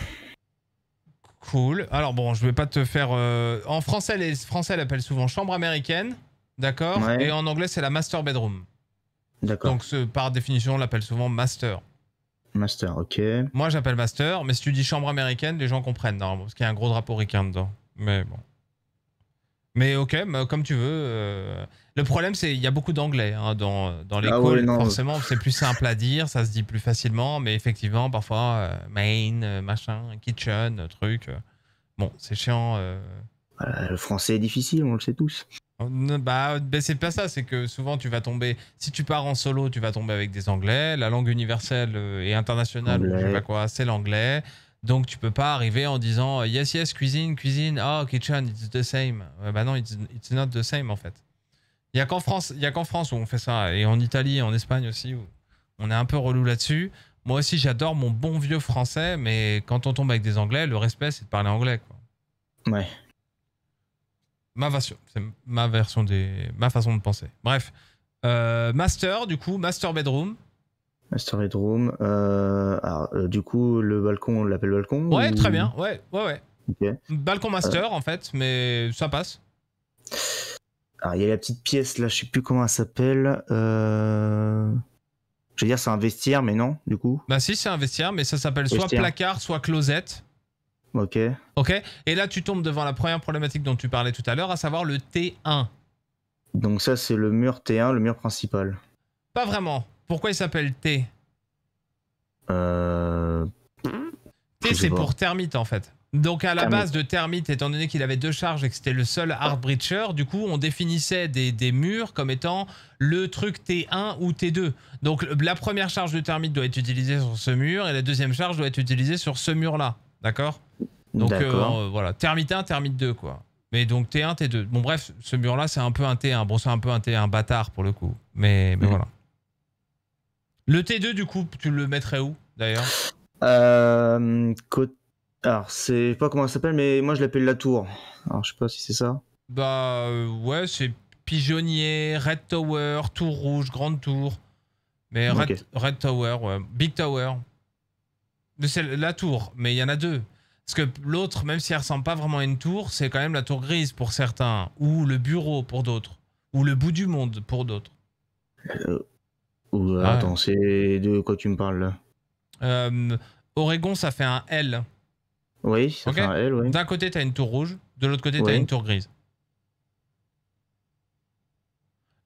Cool. Alors, bon, je vais pas te faire. En français, les Français l'appellent souvent chambre américaine. D'accord Et en anglais, c'est la master bedroom. D'accord. Donc, par définition, on l'appelle souvent master. Master, ok. Moi, j'appelle master, mais si tu dis chambre américaine, les gens comprennent, parce qu'il y a un gros drapeau ricain dedans. Mais bon. Mais ok, bah, comme tu veux. Euh, le problème, c'est qu'il y a beaucoup d'anglais hein, dans, dans l'école. Ah forcément, c'est plus simple à dire, ça se dit plus facilement, mais effectivement, parfois, euh, main, euh, machin, kitchen, truc. Bon, c'est chiant. Bah, le français est difficile, on le sait tous. Bah, ben, c'est pas ça, c'est que souvent tu vas tomber. Si tu pars en solo, tu vas tomber avec des anglais. La langue universelle euh, et internationale, je sais pas quoi, c'est l'anglais. Donc tu peux pas arriver en disant euh, yes, yes, cuisine, cuisine, oh, ah, kitchen, it's the same. Euh, bah non, it's, not the same en fait. Il n'y a qu'en France, y a France où on fait ça, et en Italie, en Espagne aussi, où on est un peu relou là-dessus. Moi aussi, j'adore mon bon vieux français, mais quand on tombe avec des anglais, le respect, c'est de parler anglais. Quoi. Ouais. Ma version, c'est ma version des, ma façon de penser. Bref, euh, master du coup, master bedroom. Master bedroom. Euh, alors, euh, du coup, le balcon, on l'appelle balcon. Ouais, très bien. Ouais, ouais, ouais. Balcon master en fait, mais ça passe. Alors, il y a la petite pièce là, je sais plus comment elle s'appelle. Je veux dire, c'est un vestiaire, mais non, du coup. Bah si, c'est un vestiaire, mais ça s'appelle soit placard, soit closette. Ok. Ok. Et là, tu tombes devant la première problématique dont tu parlais tout à l'heure, à savoir le T1. Donc ça, c'est le mur T1, le mur principal. Pas vraiment. Pourquoi il s'appelle T euh... T, c'est pour termite, en fait. Donc à la base de Termite, étant donné qu'il avait deux charges et que c'était le seul hard breacher, du coup on définissait des, des, murs comme étant le truc T1 ou T2. Donc la première charge de Termite doit être utilisée sur ce mur et la deuxième charge doit être utilisée sur ce mur-là. D'accord donc euh, voilà, termite 1, termite 2 quoi. Mais donc T1, T2. Bon bref, ce mur-là, c'est un peu un T1. Bon, c'est un peu un T1 bâtard pour le coup. Mais, mais mm. voilà. Le T2, du coup, tu le mettrais où d'ailleurs euh, Alors, c'est. sais pas comment ça s'appelle, mais moi je l'appelle la tour. Alors, je sais pas si c'est ça. Bah euh, ouais, c'est Pigeonnier, Red Tower, Tour Rouge, Grande Tour. Mais Red, Tower, Big Tower. C'est la tour, mais il y en a deux. Parce que l'autre, même si elle ressemble pas vraiment à une tour, c'est quand même la tour grise pour certains, ou le bureau pour d'autres, ou le bout du monde pour d'autres. Euh, attends, c'est de quoi tu me parles là euh, Oregon, ça fait un L. Oui, ça fait un L, oui. D'un côté, tu as une tour rouge, de l'autre côté, tu as une tour grise.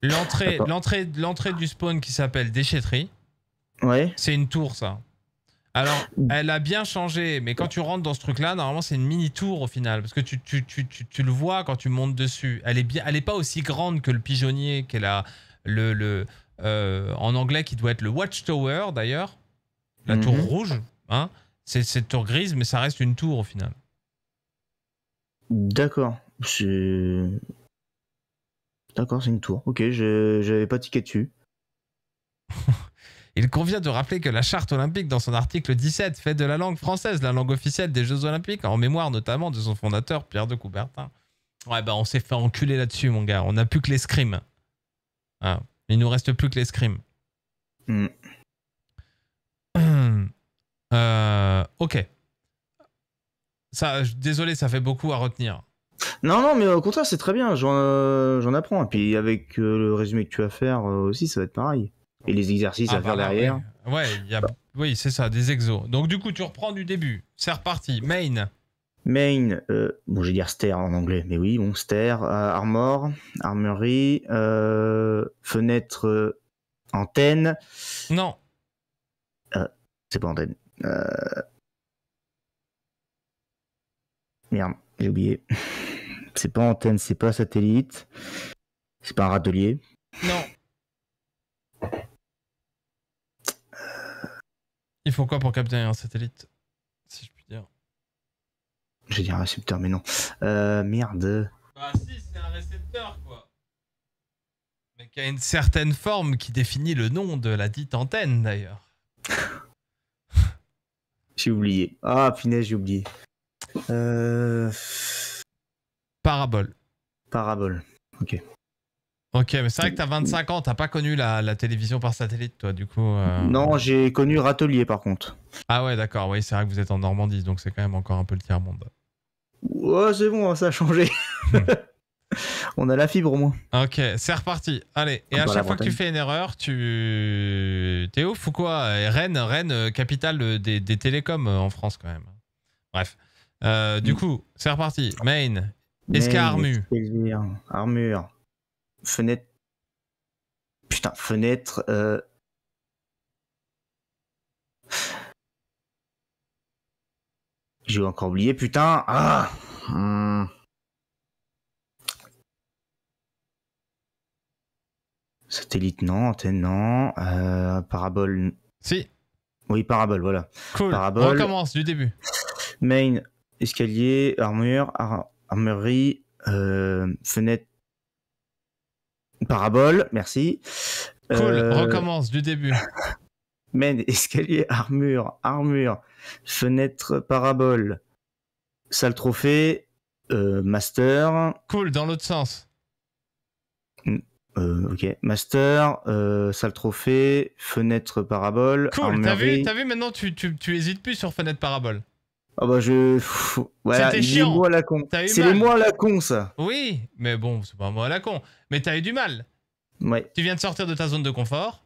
L'entrée du spawn qui s'appelle déchetterie, ouais. c'est une tour, ça. Alors, elle a bien changé, mais quand tu rentres dans ce truc-là, normalement, c'est une mini-tour au final, parce que tu, tu, le vois quand tu montes dessus. Elle est bien, elle est pas aussi grande que le pigeonnier qu'elle a, le, euh, en anglais qui doit être le Watchtower d'ailleurs, la tour mhm. rouge. Hein c'est cette tour grise, mais ça reste une tour au final. D'accord, d'accord, c'est une tour. Ok, je n'avais pas tiqué dessus. Il convient de rappeler que la charte olympique, dans son article 17, fait de la langue française la langue officielle des Jeux olympiques, en mémoire notamment de son fondateur Pierre de Coubertin. Ouais, bah on s'est fait enculer là-dessus, mon gars. On n'a plus que l'escrime. Hein. Ah, il nous reste plus que l'escrime. Mm. Euh, ok. Ça, désolé, ça fait beaucoup à retenir. Non, non, mais au contraire, c'est très bien. J'en euh, apprends. Et puis avec euh, le résumé que tu vas faire aussi, ça va être pareil et les exercices ah, à faire derrière. Ouais, oui, c'est ça, des exos. Donc du coup, tu reprends du début. C'est reparti. Main. Main, euh, bon, je dire stair en anglais, mais oui, bon, stair, euh, armor, armurerie, euh, fenêtre, antenne. Non. c'est pas antenne. Merde, j'ai oublié. c'est pas antenne, c'est pas satellite, c'est pas un râtelier. Non. Il faut quoi pour capter un satellite Si je puis dire. J'ai dit un récepteur, mais non. Euh, merde. Bah si, c'est un récepteur, quoi. Mais qui a une certaine forme qui définit le nom de la dite antenne, d'ailleurs. j'ai oublié. Ah, punaise, j'ai oublié. Euh... Parabole. Parabole, ok. Ok, mais c'est vrai que t'as 25 mm. ans, t'as pas connu la, télévision par satellite, toi, du coup. Euh. Non, j'ai connu Ratelier, par contre. Ah ouais, d'accord, oui, c'est vrai que vous êtes en Normandie, donc c'est quand même encore un peu le tiers-monde. Ouais, c'est bon, ça a changé. On a la fibre au moins. Ok, c'est reparti. Allez, et à chaque fois que tu fais une erreur, tu. T'es ouf ou quoi Rennes, Rennes, euh, capitale euh, des, télécoms en France quand même. Bref. du mm. coup, c'est reparti. Main, escarmu. Armure. Armure fenêtre. Putain, fenêtre. Euh. J'ai encore oublié, putain. Ah. Hmm. Satellite, non. Antenne, non. Euh, parabole. Si. Oui, parabole, voilà. Cool. Parabole. On recommence du début. Main, escalier, armure, armurerie, euh, fenêtre, Parabole, merci. Cool, euh, recommence du début. Men, escalier, armure, armure, fenêtre, parabole, salle trophée, euh, master. Cool, dans l'autre sens. Euh, ok, master, sale trophée, fenêtre, parabole. Cool, t'as vu, maintenant tu, tu, tu hésites plus sur fenêtre, parabole. Ah bah je. C'était chiant. c'est le la con, ça. Oui, mais bon, c'est pas un la con. Mais t'as eu du mal. Tu viens de sortir de ta zone de confort.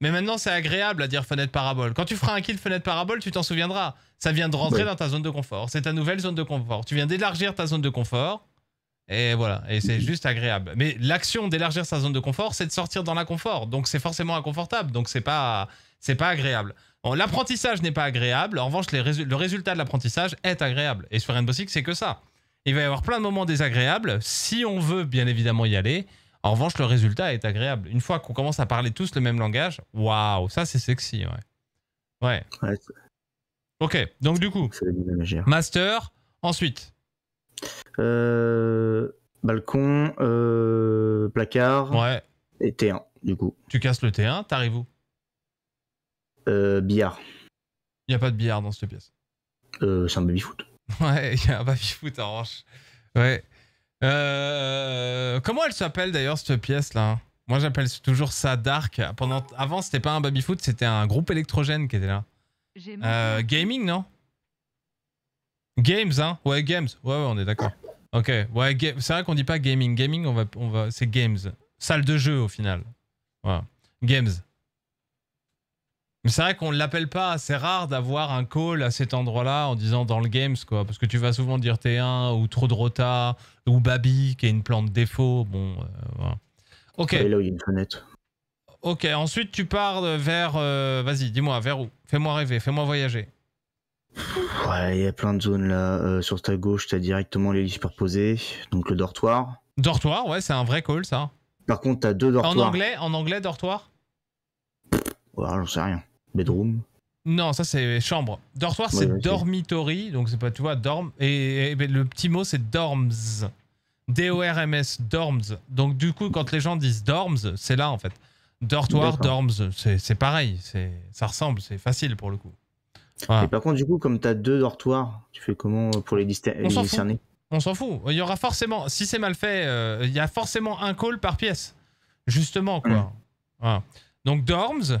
Mais maintenant, c'est agréable à dire fenêtre parabole. Quand tu feras un kill fenêtre parabole, tu t'en souviendras. Ça vient de rentrer dans ta zone de confort. C'est ta nouvelle zone de confort. Tu viens d'élargir ta zone de confort. Et voilà, et c'est juste agréable. Mais l'action d'élargir sa zone de confort, c'est de sortir dans l'inconfort. Donc c'est forcément inconfortable, donc c'est pas c'est pas agréable. l'apprentissage n'est pas agréable. En revanche, le résultat de l'apprentissage est agréable. Et sur Rainbow Six, c'est que ça. Il va y avoir plein de moments désagréables si on veut bien évidemment y aller. En revanche, le résultat est agréable. Une fois qu'on commence à parler tous le même langage, waouh, ça c'est sexy, Ouais. ouais ok, donc du coup, master, ensuite euh, balcon, euh, placard ouais. et T1, du coup. Tu casses le T1, t'arrives où euh, Billard. Il n'y a pas de billard dans cette pièce. c'est un baby-foot. Ouais, il y a un baby-foot en comment elle s'appelle d'ailleurs cette pièce-là Moi j'appelle toujours ça Dark. Pendant... Avant c'était pas un baby-foot, c'était un groupe électrogène qui était là. gaming, non Games, hein Ouais, games. Ouais, ouais on est d'accord. Ok, ouais, c'est vrai qu'on dit pas gaming. Gaming, on va, va, c'est games. Salle de jeu au final. Voilà. Games. Mais c'est vrai qu'on ne l'appelle pas. C'est rare d'avoir un call à cet endroit-là en disant dans le games, quoi. Parce que tu vas souvent dire T1 ou trop de retard ou Babi qui est une plante défaut. Bon, euh, voilà. Ok. Ok, ensuite tu pars vers. Euh, vas-y, dis-moi, vers où Fais-moi rêver, fais-moi voyager. Ouais il y a plein de zones là. Euh, sur ta gauche, t'as directement les lits superposés, donc le dortoir. Dortoir, ouais, c'est un vrai call ça. Par contre, t'as deux dortoirs. En anglais, en anglais dortoir Ouais, j'en sais rien. Bedroom. Non, ça c'est chambre. Dortoir, c'est dormitory, donc c'est pas, tu vois, dorm. Et, et le petit mot c'est dorms. D-O-R-M-S, dorms. Donc du coup, quand les gens disent dorms, c'est là en fait. Dortoir, dorms, c'est pareil, ça ressemble, c'est facile pour le coup. Et par contre, du coup, comme tu as deux dortoirs, tu fais comment pour les, les discerner On s'en fout. Il y aura forcément, si c'est mal fait, euh, il y a forcément un call par pièce. Justement, quoi. Hmm. Donc Dorms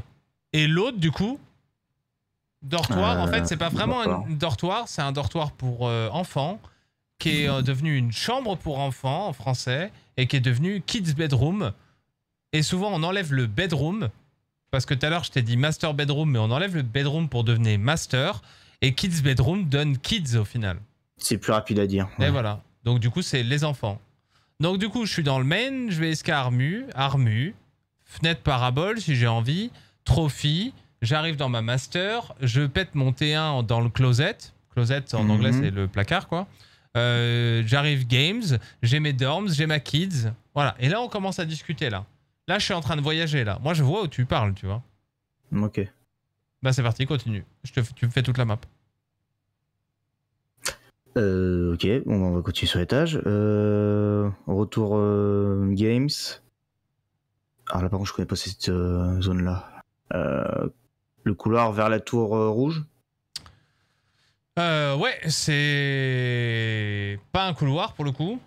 et l'autre, du coup, dortoir. en fait, euh, c'est pas vraiment un dortoir, c'est un dortoir pour euh, enfants qui est devenu une chambre pour enfants en français et qui est devenu kids bedroom. Et souvent, on enlève le bedroom parce que tout à l'heure, je t'ai dit master bedroom, mais on enlève le bedroom pour devenir master. Et kids bedroom donne kids au final. C'est plus rapide à dire. Et voilà. Donc du coup, c'est les enfants. Donc du coup, je suis dans le main, je vais escar armu, armu, fenêtre parabole si j'ai envie, trophy, j'arrive dans ma master, je pète mon T1 dans le closet. Closet en anglais, mhm. c'est le placard quoi. Euh, j'arrive games, j'ai mes dorms, j'ai ma kids. Voilà. Et là, on commence à discuter là. Là, je suis en train de voyager, là. Moi, je vois où tu parles, tu vois. Ok. Bah, c'est parti, continue. Je tu me fais toute la map. Euh, ok, bah, on va continuer sur l'étage. Euh, retour euh, Games. Alors ah, là, par contre, je connais pas cette euh, zone-là. Euh, le couloir vers la tour rouge Ouais, c'est. Pas un couloir pour le coup.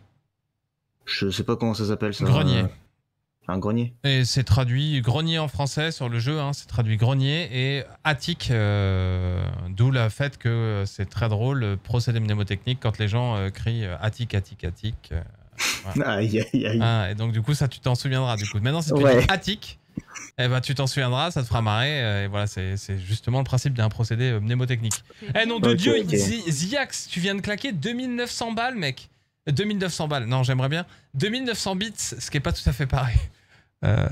Je sais pas comment ça s'appelle ça. Grenier. Un grenier. Et c'est traduit grenier en français sur le jeu, hein. c'est traduit grenier et attic, euh, d'où le fait que euh, c'est très drôle, euh, procédé mnémotechnique, quand les gens crient attic, attic, attic. aïe, aïe, aïe. Ah, et donc du coup, ça tu t'en souviendras du coup. Maintenant, si tu dis attic, eh ben, tu t'en souviendras, ça te fera marrer. et voilà, c'est justement le principe d'un procédé mnémotechnique. Eh non de Dieu, Ziax, tu viens de claquer 2900 balles, mec. 2900 balles, non, j'aimerais bien. 2900 bits, ce qui est pas tout à fait pareil. Euh,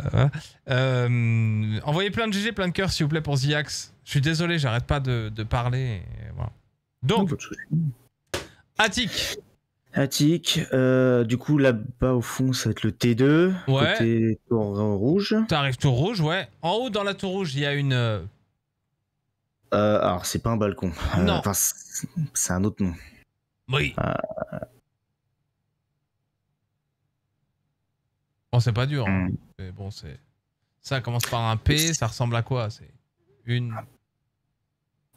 euh, envoyez plein de GG, plein de cœurs, s'il vous plaît, pour Ziax. Je suis désolé, j'arrête pas de, parler. Donc, Attic. Attic, euh, du coup, là-bas au fond, ça va être le T2. Côté tour rouge. T'arrives tour rouge, ouais. En haut, dans la tour rouge, il y a une. alors, c'est pas un balcon. non. c'est un autre nom. Oui. Bon, c'est pas dur. Hein. Mm. bon, c'est. Ça commence par un P, ça ressemble à quoi C'est une.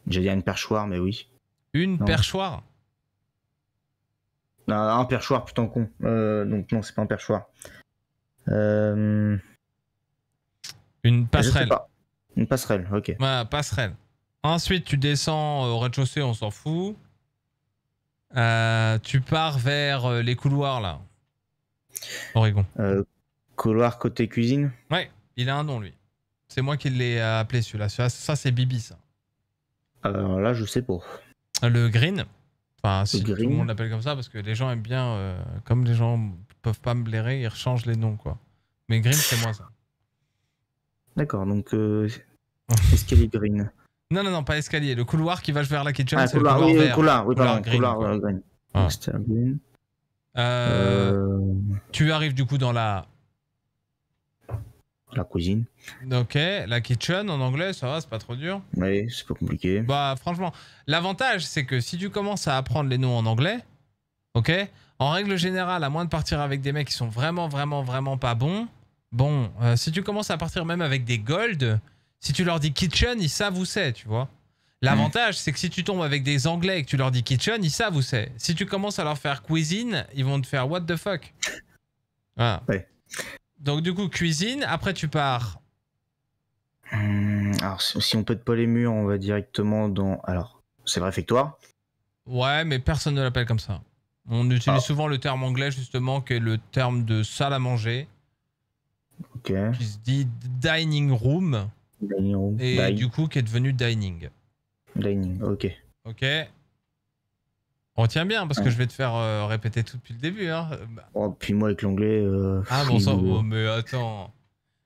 J'allais dire une perchoire, mais oui. Une perchoire Un perchoir, putain con. Euh, donc non, c'est pas un perchoir. Euh, une passerelle. Une passerelle, ok. passerelle. Ensuite, tu descends euh, au rez-de-chaussée, on s'en fout. tu pars vers les couloirs, là. Oregon couloir côté cuisine Ouais, il a un nom, lui. C'est moi qui l'ai euh, appelé celui-là. Ça, c'est Bibi, ça. Alors là, je sais pas. Le green. Enfin, si tout le monde l'appelle comme ça, parce que les gens aiment bien. Euh, comme les gens peuvent pas me blairer, ils rechangent les noms, quoi. Mais green, c'est moi, ça. D'accord, donc. Euh, escalier green. Non, non, non, pas escalier. Le couloir qui va vers la kitchen. Ah, c'est le couloir, oui, Le couloir, green, tu arrives du coup dans la la cuisine. Ok, la kitchen en anglais, ça va, c'est pas trop dur. Oui, c'est pas compliqué. Bah, franchement, l'avantage, c'est que si tu commences à apprendre les noms en anglais, ok, en règle générale, à moins de partir avec des mecs qui sont vraiment, vraiment, vraiment pas bons, bon, euh, si tu commences à partir même avec des gold, si tu leur dis kitchen, ils savent où c'est, tu vois. L'avantage, c'est que si tu tombes avec des anglais et que tu leur dis kitchen, ils savent où c'est. Si tu commences à leur faire cuisine, ils vont te faire what the fuck. Voilà. Ah. Ouais. Donc du coup, cuisine, après tu pars. Hmm, alors si on peut pas les murs, on va directement dans... Alors, c'est le réfectoire Ouais, mais personne ne l'appelle comme ça. On utilise ah. souvent le terme anglais justement, qui est le terme de salle à manger. Ok. Qui se dit dining room. Dining room. Et du coup, qui est devenu dining. Dining, ok. Ok. On tient bien, parce que je vais te faire euh, répéter tout depuis le début. Hein. Bah. Oh, puis moi avec l'anglais. Euh, ah bon ça, oh, mais attends.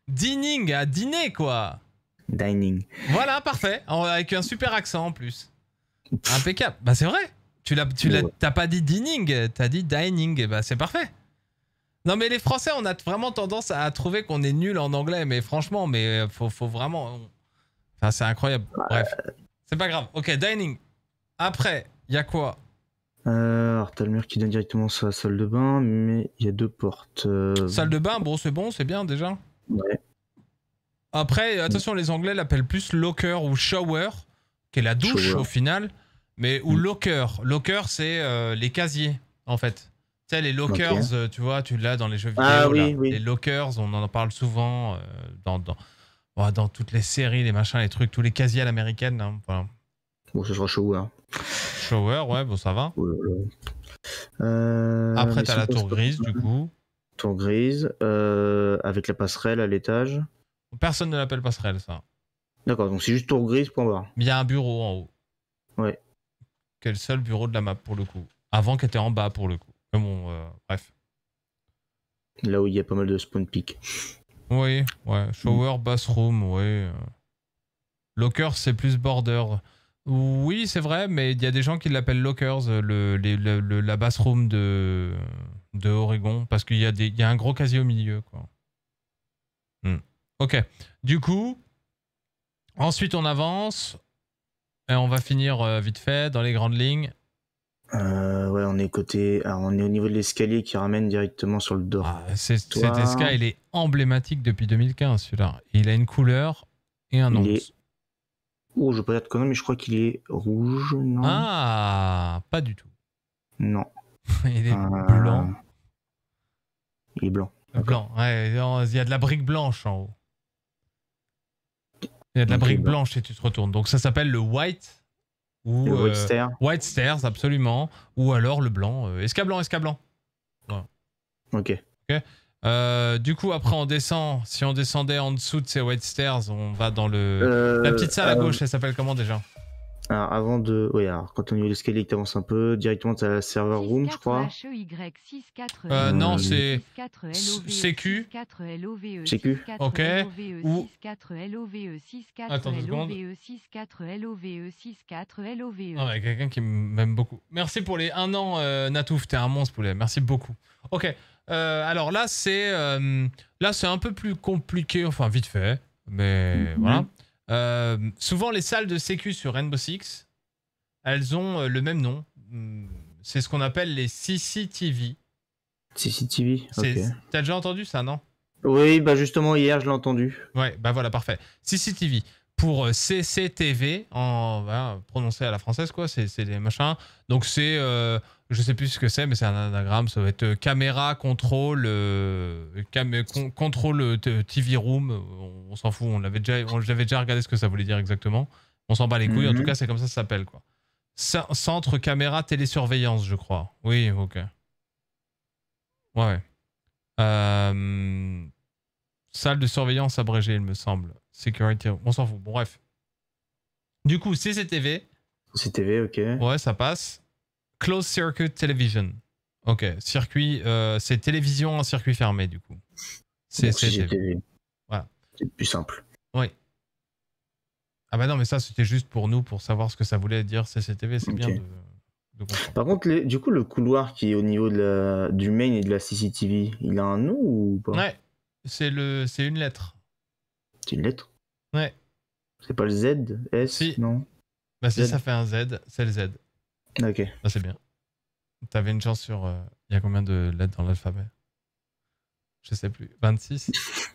Dining, à dîner quoi. Dining. Voilà, parfait. avec un super accent en plus. Impeccable. Bah c'est vrai. Tu l'as, pas dit dining, as dit dining. Et bah c'est parfait. Non mais les Français, on a vraiment tendance à trouver qu'on est nul en anglais, mais franchement, mais euh, faut, faut vraiment. Enfin, c'est incroyable. Bref, c'est pas grave. Ok, dining. Après, il y a quoi euh, alors, t'as le mur qui donne directement sur la salle de bain, mais il y a deux portes. Euh, salle de bain, bon, c'est bon, c'est bien déjà. Après, attention, les Anglais l'appellent plus locker ou shower, qui est la douche au final, mais ou mm. locker. Locker, c'est euh, les casiers, en fait. Tu sais, les lockers, euh, tu vois, tu l'as dans les jeux ah vidéo. Ah, oui, Les lockers, on en parle souvent dans, dans, toutes les séries, les machins, les trucs, tous les casiers à l'américaine. Hein, voilà. Bon, ce sera Shower. Shower, ouais, bon, ça va. Euh, Après, t'as la tour grise, du coup. Tour grise, euh, avec la passerelle à l'étage. Personne ne l'appelle passerelle, ça. D'accord, donc c'est juste tour grise, point barre. Il y a un bureau en haut. Ouais. Quel seul bureau de la map, pour le coup. Avant, qu'elle était en bas, pour le coup. Mais bon, euh, bref. Là où il y a pas mal de spawn pick. Oui, ouais. Shower, bathroom, ouais. Locker, c'est plus border. Oui, c'est vrai, mais il y a des gens qui l'appellent Lockers, euh, le, la bassroom de, de Oregon, parce qu'il y, a un gros casier au milieu. Quoi. Hmm. Ok. Du coup, ensuite on avance. Et on va finir euh, vite fait dans les grandes lignes. Euh, ouais, on est côté, on est au niveau de l'escalier qui ramène directement sur le dos. Ah, cet escalier, il est emblématique depuis 2015, celui-là. Il a une couleur et un nom. Oh, je peux être quand mais je crois qu'il est rouge, non Ah, pas du tout. Non. il est euh, blanc. Il est blanc. Blanc, ouais, il y a de la brique blanche en haut. Il y a de la brique bah. blanche et tu te retournes. Donc ça s'appelle le white. Ou, euh, white stairs. White stairs, absolument. Ou alors le blanc. Euh, blanc blanc blanc Ok. Ok du coup, après, on descend. Si on descendait en dessous de ces White Stairs, on va dans le... la petite salle à gauche, elle s'appelle comment déjà alors avant de... Oui, alors quand on est au l'escalier, tu avances un peu, directement tu la server room, je crois. non, c'est... CQ. CQ. Ok. Ou... Attends deux secondes. Ah ouais, quelqu'un qui m'aime beaucoup. Merci pour les 1 an, Natouf, t'es un monstre, poulet. Merci beaucoup. Ok, euh, alors euh, là, c'est un peu plus compliqué, enfin vite fait, mais mhm. voilà. Euh, souvent, les salles de sécu sur Rainbow Six, elles ont le même nom. Hmm, c'est ce qu'on appelle les CCTV. CCTV. Ok. T'as déjà entendu ça, non Oui, bah justement hier, je l'ai entendu. Ouais, bah voilà, parfait. CCTV pour CCTV en prononcé à la française quoi. C'est des machins. Donc c'est je sais plus ce que c'est, mais c'est un anagramme. Ça va être euh, caméra, contrôle, euh, cam contrôle euh, TV room. On, s'en fout. On l'avait déjà, j'avais déjà regardé ce que ça voulait dire exactement. On s'en bat les couilles. En tout mhm. cas, c'est comme ça que ça s'appelle quoi. centre caméra télésurveillance, je crois. Oui, ok. Ouais. salle de surveillance abrégée, il me semble. Security. On s'en fout. Bon, bref. Du coup, CCTV. CCTV, ok. Ouais, ça passe. Closed Circuit Television. Ok, circuit, euh, c'est télévision en circuit fermé du coup. C'est voilà. plus simple. Oui. Ah bah non, mais ça c'était juste pour nous, pour savoir ce que ça voulait dire CCTV, c'est bien de, Par contre, du coup, le couloir qui est au niveau de la, du main et de la CCTV, il a un nom ou pas Ouais, c'est une lettre. C'est une lettre Ouais. C'est pas le Z, S, si. non bah si, ça fait un Z, c'est le Z. Ok. Ça, c'est bien. T'avais une chance sur. Euh, il y a combien de lettres dans l'alphabet Je sais plus. 26,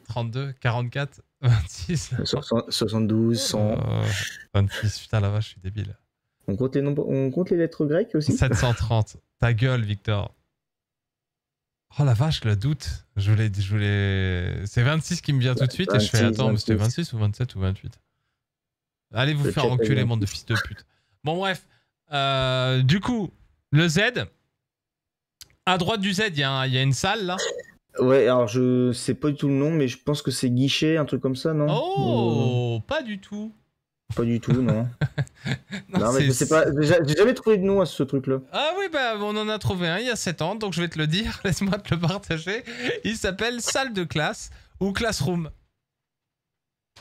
32, 44, 26. 72, 100. 26, putain, la vache, je suis débile. On compte les, lettres grecques aussi 730. Ta gueule, Victor. Oh la vache, le doute. Je voulais. Je C'est 26 qui me vient tout de suite et je fais attends, c'était 26 ou 27 ou 28 Allez vous faire enculer, monde euh, de fils de pute. Bon, bref. Euh, du coup, le Z. À droite du Z, il y, a une salle là. Ouais, alors je sais pas du tout le nom, mais je pense que c'est guichet, un truc comme ça, non Oh, euh, pas du tout. Pas du tout, non. non, mais je sais pas. J'ai jamais trouvé de nom à ce truc-là. Ah oui, ben, on en a trouvé un il y a 7 ans, donc je vais te le dire. Laisse-moi te le partager. Il s'appelle salle de classe ou classroom.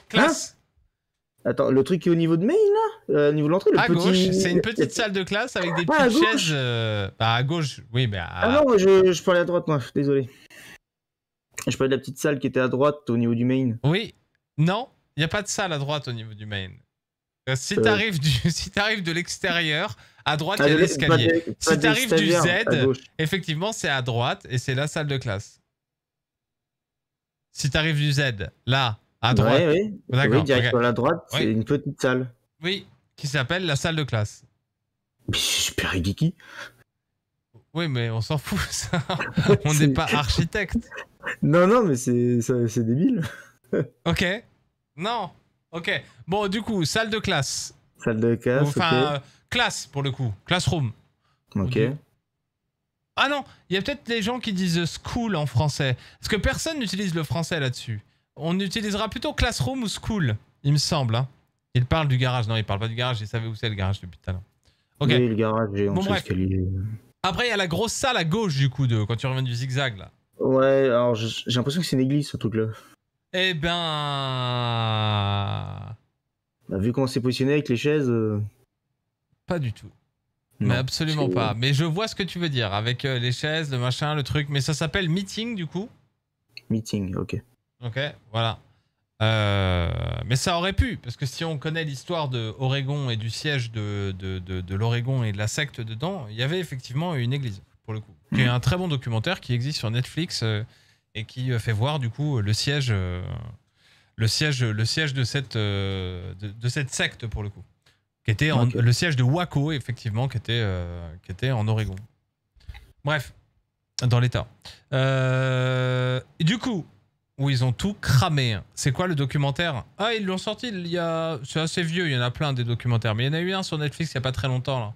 Classe. Attends, le truc qui est au niveau de main, là euh, Au niveau de l'entrée, à gauche, c'est une petite salle de classe avec des ah, petites chaises. Euh, bah, à gauche, oui, mais. À... Ah non, je, parlais à droite, moi, désolé. Je parlais de la petite salle qui était à droite au niveau du main. Oui, non, il n'y a pas de salle à droite au niveau du main. Euh, si tu t'arrives du... si de l'extérieur, à droite, ah, il y a l'escalier. Si t'arrives du Z, effectivement, c'est à droite et c'est la salle de classe. Si t'arrives du Z, là, à droite. Oui, à la droite, c'est une petite salle. Oui, qui s'appelle la salle de classe. Mais c'est super geeky. Oui, mais on s'en fout, ça. on n'est pas architecte. Non, non, mais c'est, débile. ok. Non. Ok. Bon, du coup, salle de classe. Salle de classe. Enfin, euh, classe pour le coup. Classroom. Ok. Ah non, il y a peut-être des gens qui disent school en français. Parce que personne n'utilise le français là-dessus. On utilisera plutôt Classroom ou School, il me semble. Hein. Il parle du garage. Non, il parle pas du garage. Il savait où c'est le garage depuis tout à l'heure. Ok. Après, il y a la grosse salle à gauche, du coup, quand tu reviens du zigzag, là. Ouais, alors j'ai l'impression que c'est une église, surtout truc-là. Eh ben... Bah, vu qu'on s'est positionné avec les chaises... Euh. Pas du tout. mais absolument pas. Mais je vois ce que tu veux dire, avec euh, les chaises, le machin, le truc. Mais ça s'appelle meeting, du coup Meeting, ok. Ok, voilà. Euh, mais ça aurait pu, parce que si on connaît l'histoire de Oregon et du siège de, de, de, l'Oregon et de la secte dedans, il y avait effectivement une église, pour le coup. Il y a un très bon documentaire qui existe sur Netflix euh, et qui euh, fait voir, du coup, le siège, le siège, le siège de, cette, de, cette secte, pour le coup. Qui était le siège de Waco, effectivement, qui était, qui était en Oregon. Bref, dans l'État. du coup, où ils ont tout cramé. C'est quoi le documentaire Ah, ils l'ont sorti il y a... C'est assez vieux, il y en a plein des documentaires. Mais il y en a eu un sur Netflix il n'y a pas très longtemps, là.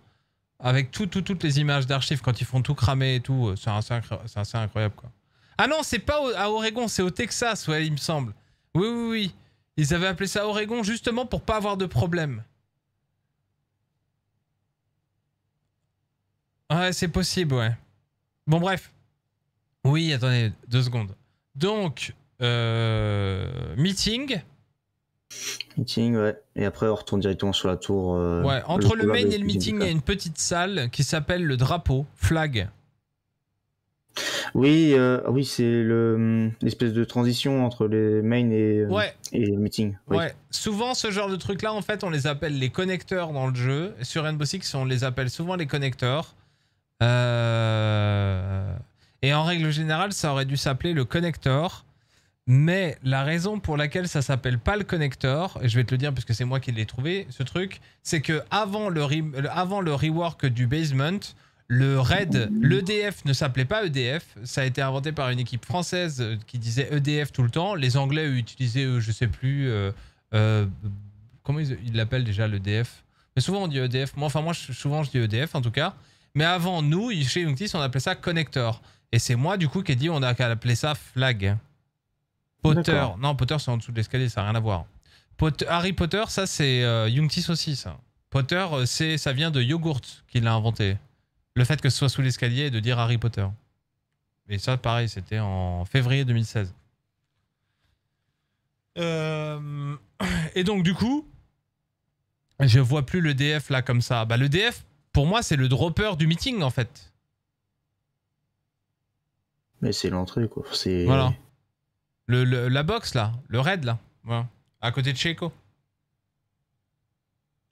Avec tout, toutes les images d'archives quand ils font tout cramer et tout. Euh, c'est assez, incroyable, quoi. Ah non, c'est pas à Oregon, c'est au Texas, ouais, il me semble. Oui, oui, oui. Ils avaient appelé ça Oregon justement pour pas avoir de problème. Ouais, c'est possible, ouais. Bon, bref. Oui, attendez, deux secondes. Donc, euh, meeting. Meeting, ouais. Et après, on retourne directement sur la tour. Euh, ouais, entre le, main et le meeting, il y a une petite salle qui s'appelle le drapeau, flag. Oui, euh, oui c'est hum, l'espèce de transition entre les main et, et le meeting. Ouais. Souvent, ce genre de truc là en fait, on les appelle les connecteurs dans le jeu. Sur Rainbow Six, on les appelle souvent les connecteurs. Et en règle générale, ça aurait dû s'appeler le connecteur. Mais la raison pour laquelle ça s'appelle pas le connector, et je vais te le dire parce que c'est moi qui l'ai trouvé, ce truc, c'est que avant le, avant le rework du basement, le RAID, l'EDF ne s'appelait pas EDF, ça a été inventé par une équipe française euh, qui disait EDF tout le temps. Les Anglais utilisaient, euh, je sais plus, euh, comment ils l'appellent déjà l'EDF Mais souvent on dit EDF, moi, enfin moi souvent je dis EDF en tout cas. Mais avant nous, chez Unctis, on appelait ça connector. Et c'est moi du coup qui ai dit on a qu'à appeler ça flag. Potter, non, Potter, c'est en dessous de l'escalier, ça n'a rien à voir. Harry Potter, ça, c'est euh, Youngtis aussi, ça. Potter, euh, ça vient de Yogurt qu'il a inventé. Le fait que ce soit sous l'escalier et de dire Harry Potter. Et ça, pareil, c'était en février 2016. Euh, et donc, du coup, je vois plus le DF là comme ça. Bah, le DF, pour moi, c'est le dropper du meeting en fait. Mais c'est l'entrée quoi. Voilà. Le, la box là, le raid là, à côté de Checo.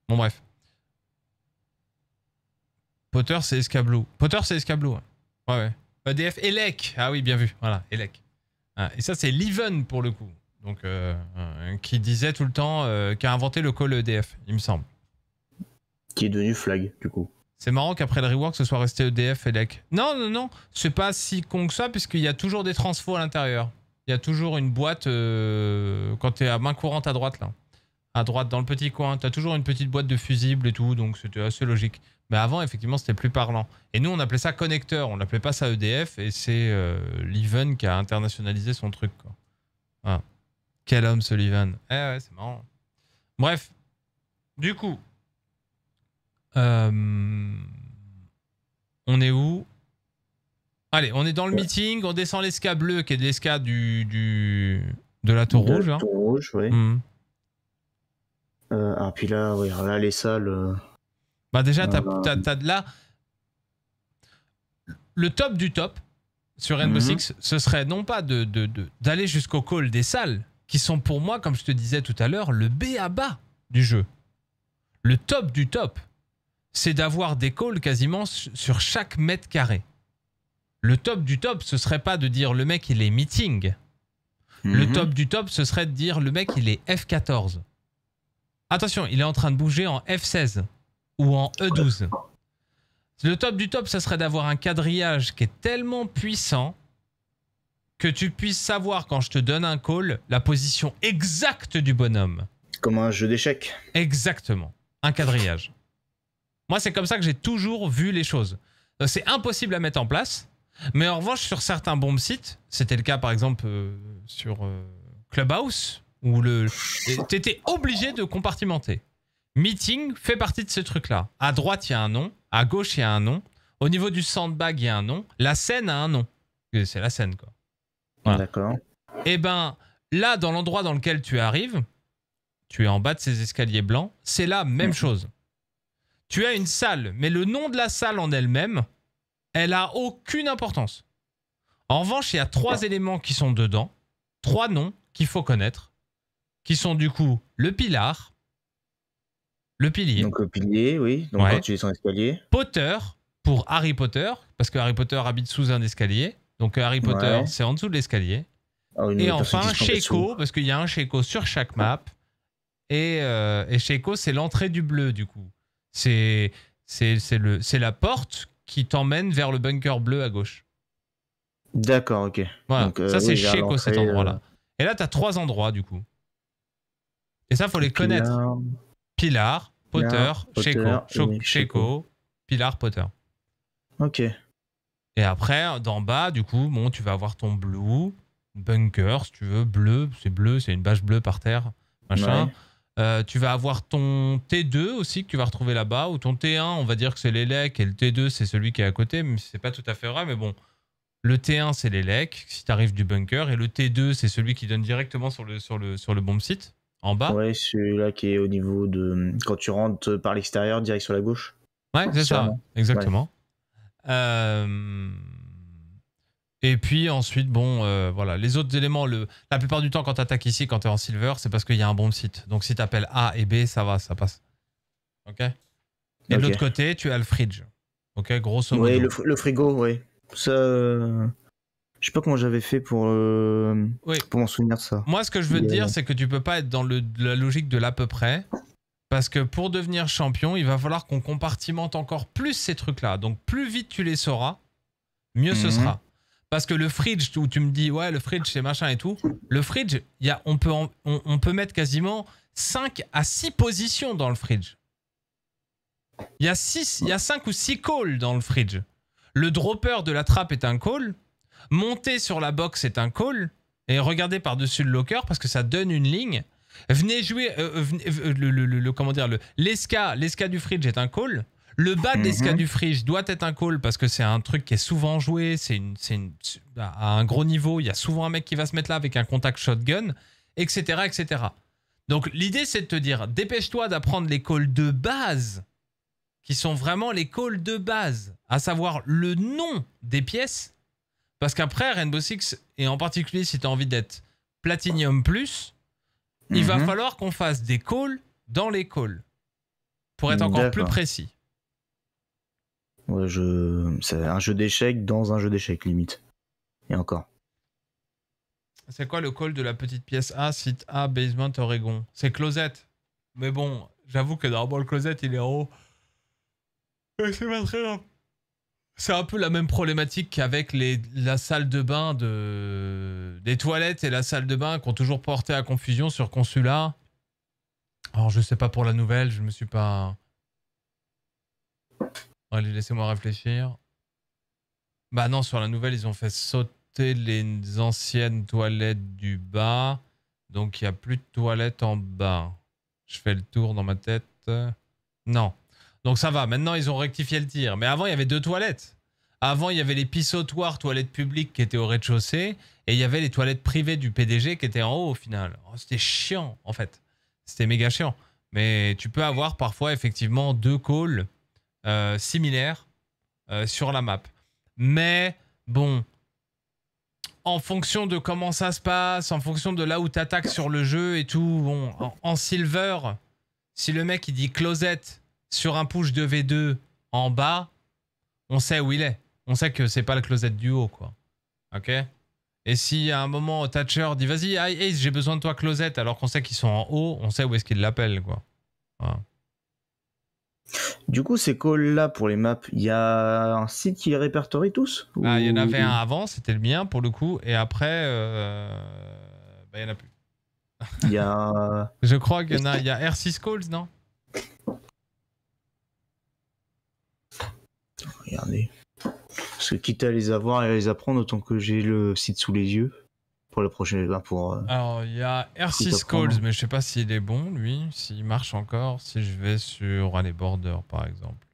Bon bref. Potter c'est Escablou, Potter c'est Escablou, Ouais ouais. EDF Elec. Ah oui, bien vu. Voilà, Elec. Ah, et ça c'est l'Even pour le coup. Donc euh, euh, qui disait tout le temps euh, qui a inventé le call EDF, il me semble. Qui est devenu flag du coup. C'est marrant qu'après le rework, ce soit resté EDF, Elec. Non, non, non, c'est pas si con que ça, puisqu'il y a toujours des transfos à l'intérieur. Il y a toujours une boîte, euh, quand tu es à main courante à droite, là, à droite dans le petit coin, tu as toujours une petite boîte de fusibles et tout, donc c'était assez logique. Mais avant, effectivement, c'était plus parlant. Et nous, on appelait ça connecteur, on n'appelait pas ça EDF, et c'est euh, qui a internationalisé son truc. Quoi. Quel homme, ce Liven. Eh ouais, c'est marrant. Bref, du coup, euh, on est où Allez, on est dans le meeting, on descend l'esca bleu qui est l'esca du, de la tour rouge. Hein. rouge, hmm. euh, ah, puis là, regarde, là, les salles. Euh, bah, déjà, t'as, euh, de là. Le top du top sur Rainbow mhm. Six, ce serait non pas d'aller jusqu'au call des salles, qui sont pour moi, comme je te disais tout à l'heure, le B à bas du jeu. Le top du top, c'est d'avoir des calls quasiment sur chaque mètre carré le top du top, ce serait pas de dire le mec il est meeting. Le mhm. top du top, ce serait de dire le mec il est F14. Attention, il est en train de bouger en F16 ou en E12. Le top du top, ce serait d'avoir un quadrillage qui est tellement puissant que tu puisses savoir quand je te donne un call la position exacte du bonhomme. Comme un jeu d'échecs. Exactement, un quadrillage. Moi, c'est comme ça que j'ai toujours vu les choses. C'est impossible à mettre en place, mais en revanche, sur certains bons sites, c'était le cas par exemple euh, sur euh, Clubhouse, où le t'étais obligé de compartimenter. Meeting fait partie de ce truc-là. À droite, il y a un nom. À gauche, il y a un nom. Au niveau du sandbag, il y a un nom. La scène a un nom. C'est la scène, quoi. D'accord. Eh ben, là, dans l'endroit dans lequel tu arrives, tu es en bas de ces escaliers blancs, c'est la même mhm. chose. Tu as une salle, mais le nom de la salle en elle-même, elle a aucune importance. En revanche, il y a trois éléments qui sont dedans, trois noms qu'il faut connaître, qui sont du coup le pilar, le pilier. Donc le pilier, oui. Donc quand tu es son escalier. Potter pour Harry Potter, parce que Harry Potter habite sous un escalier. Donc Harry Potter, c'est en dessous de l'escalier. Ah et enfin, Sheiko, parce qu'il y a un Sheiko sur chaque map. Et, euh, Sheiko, c'est l'entrée du bleu, du coup. c'est la porte qui t'emmène vers le bunker bleu à gauche. D'accord, ok. Voilà. Euh, ça, c'est oui, cet endroit-là. Euh. Et là, tu trois endroits, du coup. Et ça, faut les connaître. Pilar, Potter, Pilar, Potter Pilar, Potter. Ok. Et après, d'en bas, du coup, bon, tu vas avoir ton blue, bunker, si tu veux, bleu, c'est bleu, c'est une bâche bleue par terre, machin. Euh, tu vas avoir ton T2 aussi que tu vas retrouver là-bas, ou ton T1, on va dire que c'est l'elec et le T2 c'est celui qui est à côté, mais c'est pas tout à fait vrai, mais bon. Le T1 c'est l'elec si tu arrives du bunker, et le T2 c'est celui qui donne directement sur le, sur le, sur le bomb site, en bas. Ouais, celui-là qui est au niveau de. Quand tu rentres par l'extérieur, direct sur la gauche. Ouais, c'est ça, exactement. Euh... Et puis ensuite, bon, euh, voilà, les autres éléments, la plupart du temps, quand tu attaques ici, quand tu es en silver, c'est parce qu'il y a un bon site. Donc si tu appelles A et B, ça va, ça passe. Ok Et de l'autre côté, tu as le fridge. Ok, grosso Oui, le, frigo, oui. Ça. Je sais pas comment j'avais fait pour, euh, pour m'en souvenir ça. Moi, ce que je veux te dire, c'est que tu peux pas être dans la logique de l'à peu près. Parce que pour devenir champion, il va falloir qu'on compartimente encore plus ces trucs-là. Donc plus vite tu les sauras, mieux ce mhm. sera. Parce que le fridge, où tu me dis, ouais, le fridge, c'est machin et tout. Le fridge, y a, on, peut on, peut mettre quasiment 5 à 6 positions dans le fridge. Il y, a il y a 5 ou 6 calls dans le fridge. Le dropper de la trappe est un call. Monter sur la box est un call. Et regardez par-dessus le locker parce que ça donne une ligne. Venez jouer. Euh, euh, euh, le, comment dire L'esca du fridge est un call. Le bas de mhm. du frige doit être un call parce que c'est un truc qui est souvent joué. C'est à un gros niveau. Il y a souvent un mec qui va se mettre là avec un contact shotgun, etc. etc. Donc l'idée, c'est de te dire dépêche-toi d'apprendre les calls de base qui sont vraiment les calls de base, à savoir le nom des pièces. Parce qu'après, Rainbow Six, et en particulier si tu as envie d'être Platinum Plus, il va mhm. falloir qu'on fasse des calls dans les calls pour être encore plus précis. C'est un jeu d'échecs dans un jeu d'échecs, limite. Et encore. C'est quoi le col de la petite pièce A, site A, basement, Oregon C'est Closet. Mais bon, j'avoue que normalement le Closet, il est haut. c'est pas très un peu la même problématique qu'avec les, la salle de bain de... des toilettes et la salle de bain qui ont toujours porté à confusion sur consulat. Alors je sais pas pour la nouvelle, je me suis pas... Allez, laissez-moi réfléchir. Bah non, sur la nouvelle, ils ont fait sauter les anciennes toilettes du bas. Donc il n'y a plus de toilettes en bas. Je fais le tour dans ma tête. Non. Donc ça va, maintenant ils ont rectifié le tir. Mais avant, il y avait deux toilettes. Avant, il y avait les pissotoirs toilettes publiques qui étaient au rez-de-chaussée et il y avait les toilettes privées du PDG qui étaient en haut au final. Oh, c'était chiant en fait. C'était méga chiant. Mais tu peux avoir parfois effectivement deux calls euh, similaire euh, sur la map. Mais bon, en fonction de comment ça se passe, en fonction de là où tu sur le jeu et tout, en, silver, si le mec il dit closet sur un push de V2 en bas, on sait où il est. On sait que c'est pas le closet du haut, quoi. Ok et si à un moment Thatcher dit vas-y Ace j'ai besoin de toi closet, alors qu'on sait qu'ils sont en haut, on sait où est-ce qu'il l'appelle quoi. Voilà. Du coup, ces calls là pour les maps Il y a un site qui les répertorie tous Ah, il y en avait un avant, c'était le mien pour le coup, et après, euh, bah, il n'y en a plus. Je crois qu'il y en a. y a R6 Calls, non Regardez. Parce que quitte à les avoir et à les apprendre, autant que j'ai le site sous les yeux pour le projet. Pour, euh, Alors, il y a R6 Calls, mais je sais pas s'il est bon, lui, s'il marche encore, si je vais sur les Border, par exemple.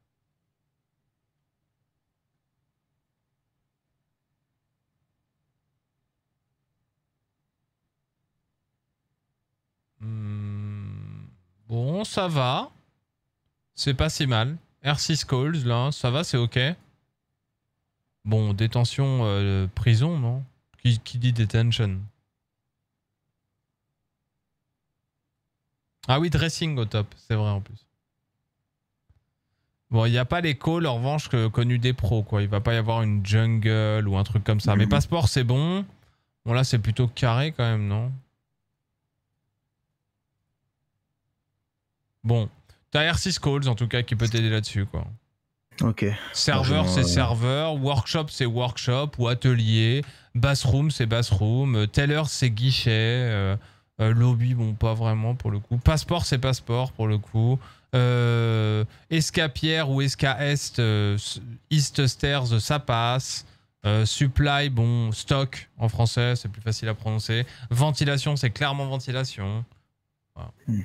Hmm, bon, ça va. C'est pas si mal. R6 Calls, là, ça va, c'est ok. Bon, détention, euh, prison, non qui, dit detention Ah oui, dressing au top, c'est vrai en plus. Bon, il n'y a pas les calls en revanche que, connus des pros, quoi. Il va pas y avoir une jungle ou un truc comme ça. Mais passeport, c'est bon. Bon, là, c'est plutôt carré quand même, non Bon. T'as R6 calls en tout cas qui peut t'aider là-dessus, quoi. Serveur, c'est serveur. Workshop, c'est workshop ou atelier. Bassroom, c'est bassroom. Euh, Teller, c'est guichet. Euh, euh, lobby, bon, pas vraiment pour le coup. Passeport, c'est passeport pour le coup. Euh, Escapière ou escaest East Stairs, ça passe. supply, bon, stock en français, c'est plus facile à prononcer. Ventilation, c'est clairement ventilation. Voilà. Hmm.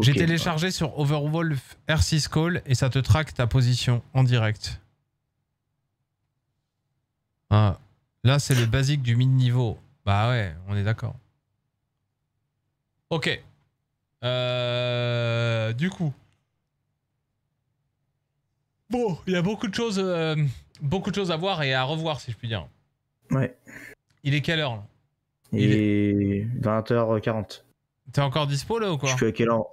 J'ai téléchargé sur Overwolf R6 Call et ça te traque ta position en direct. Ah, là, c'est le basique du mid-niveau. Bah ouais, on est d'accord. Ok. Euh, du coup. Bon, il y a beaucoup de choses, euh, beaucoup de choses à voir et à revoir, si je puis dire. Ouais. Il est quelle heure Il, est, 20h40. T'es encore dispo là ou quoi Je suis à quelle heure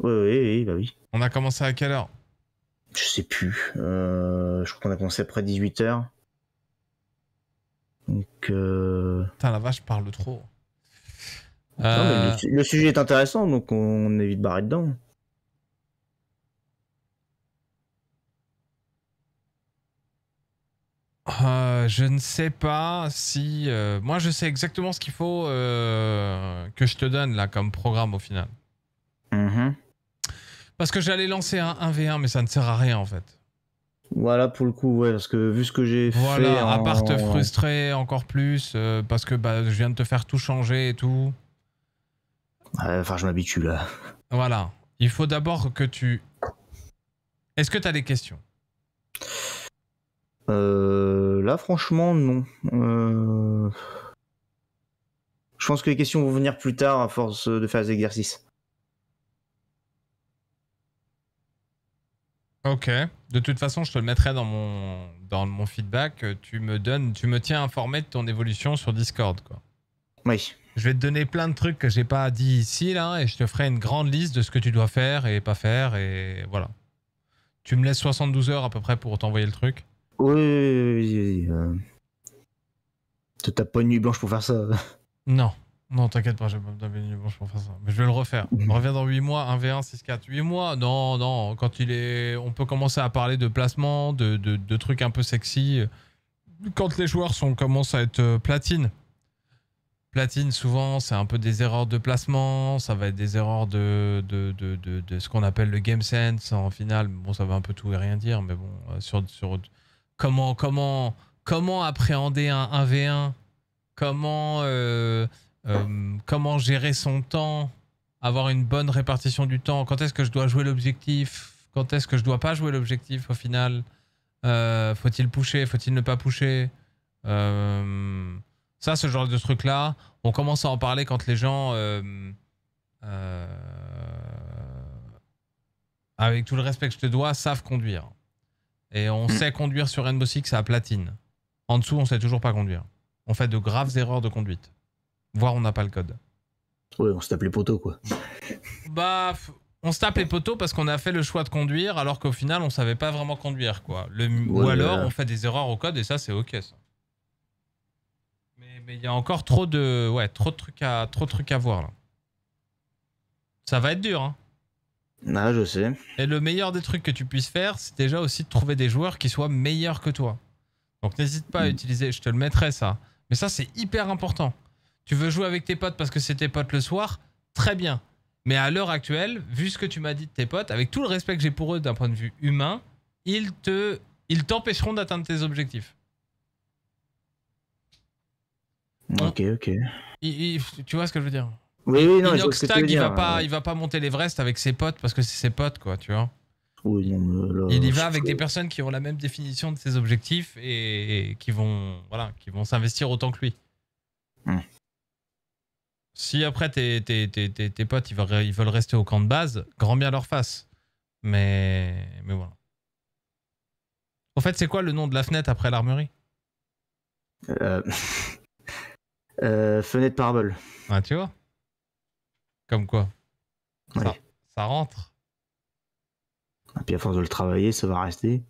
oui, oui, oui, bah oui. On a commencé à quelle heure Je sais plus. Euh, je crois qu'on a commencé après 18h. Donc. Euh... Putain, la vache parle trop. Euh, le, sujet est intéressant, donc on évite de barrer dedans. Euh, je ne sais pas si... moi, je sais exactement ce qu'il faut que je te donne là comme programme au final. -hmm. Parce que j'allais lancer un 1v1, mais ça ne sert à rien en fait. Voilà pour le coup, ouais, parce que vu ce que j'ai fait. Voilà, à part te frustrer encore plus, euh, parce que bah, je viens de te faire tout changer et tout. Enfin, je m'habitue là. Voilà. Il faut d'abord que tu. Est-ce que tu as des questions euh, Là, franchement, non. Euh, je pense que les questions vont venir plus tard à force de faire des exercices. Ok. De toute façon, je te le mettrai dans mon, dans mon feedback. Tu me donnes, tu me tiens informé de ton évolution sur Discord, quoi. Oui. Je vais te donner plein de trucs que j'ai pas dit ici, là, et je te ferai une grande liste de ce que tu dois faire et pas faire, et voilà. Tu me laisses 72 heures à peu près pour t'envoyer le truc Oui, oui, oui. pas une nuit blanche pour faire ça Non. Non, t'inquiète pas, pas faire ça. je vais le refaire. On mhm. revient dans 8 mois, 1v1, 6-4. 8 mois, non, non. Quand il est. On peut commencer à parler de placement, de, trucs un peu sexy. Quand les joueurs sont, commencent à être platine. Euh, platine, souvent, c'est un peu des erreurs de placement, ça va être des erreurs de, de, ce qu'on appelle le game sense en finale. Bon, ça va un peu tout et rien dire, mais bon, euh, sur, sur comment, comment, comment appréhender un 1v1 Comment. Euh, euh, comment gérer son temps, avoir une bonne répartition du temps, quand est-ce que je dois jouer l'objectif, quand est-ce que je dois pas jouer l'objectif au final, euh, faut-il pousser, faut-il ne pas pousser euh, ça, ce genre de truc-là, on commence à en parler quand les gens, avec tout le respect que je te dois, savent conduire. Et on sait conduire sur Rainbow Six à platine. En dessous, on sait toujours pas conduire. On fait de graves erreurs de conduite voire on n'a pas le code. Ouais, on se tape les poteaux, quoi. Bah, on se tape les poteaux parce qu'on a fait le choix de conduire alors qu'au final, on savait pas vraiment conduire, quoi. ou alors, on fait des erreurs au code et ça, c'est ok, ça. Mais il y a encore trop de, ouais, trop de trucs à, trop trucs à voir, là. Ça va être dur, hein. Ah, je sais. Et le meilleur des trucs que tu puisses faire, c'est déjà aussi de trouver des joueurs qui soient meilleurs que toi. Donc n'hésite pas à mm. utiliser, je te le mettrai ça. Mais ça, c'est hyper important. Tu veux jouer avec tes potes parce que c'est tes potes le soir Très bien. Mais à l'heure actuelle, vu ce que tu m'as dit de tes potes, avec tout le respect que j'ai pour eux d'un point de vue humain, ils te, ils t'empêcheront d'atteindre tes objectifs. Ok, ok. tu vois ce que je veux dire Oui, oui, non, il ne pas, il va pas monter l'Everest avec ses potes parce que c'est ses potes, quoi, tu vois. Oui, il y va avec des personnes qui ont la même définition de ses objectifs et, qui vont, voilà, qui vont s'investir autant que lui. Hum. Si après tes, tes, tes, tes potes ils veulent, rester au camp de base, grand bien leur face. Mais, mais voilà. En fait, c'est quoi le nom de la fenêtre après l'armurerie euh, euh, Fenêtre parabole. Ah, tu vois Comme quoi ça, rentre. Et puis à force de le travailler, ça va rester.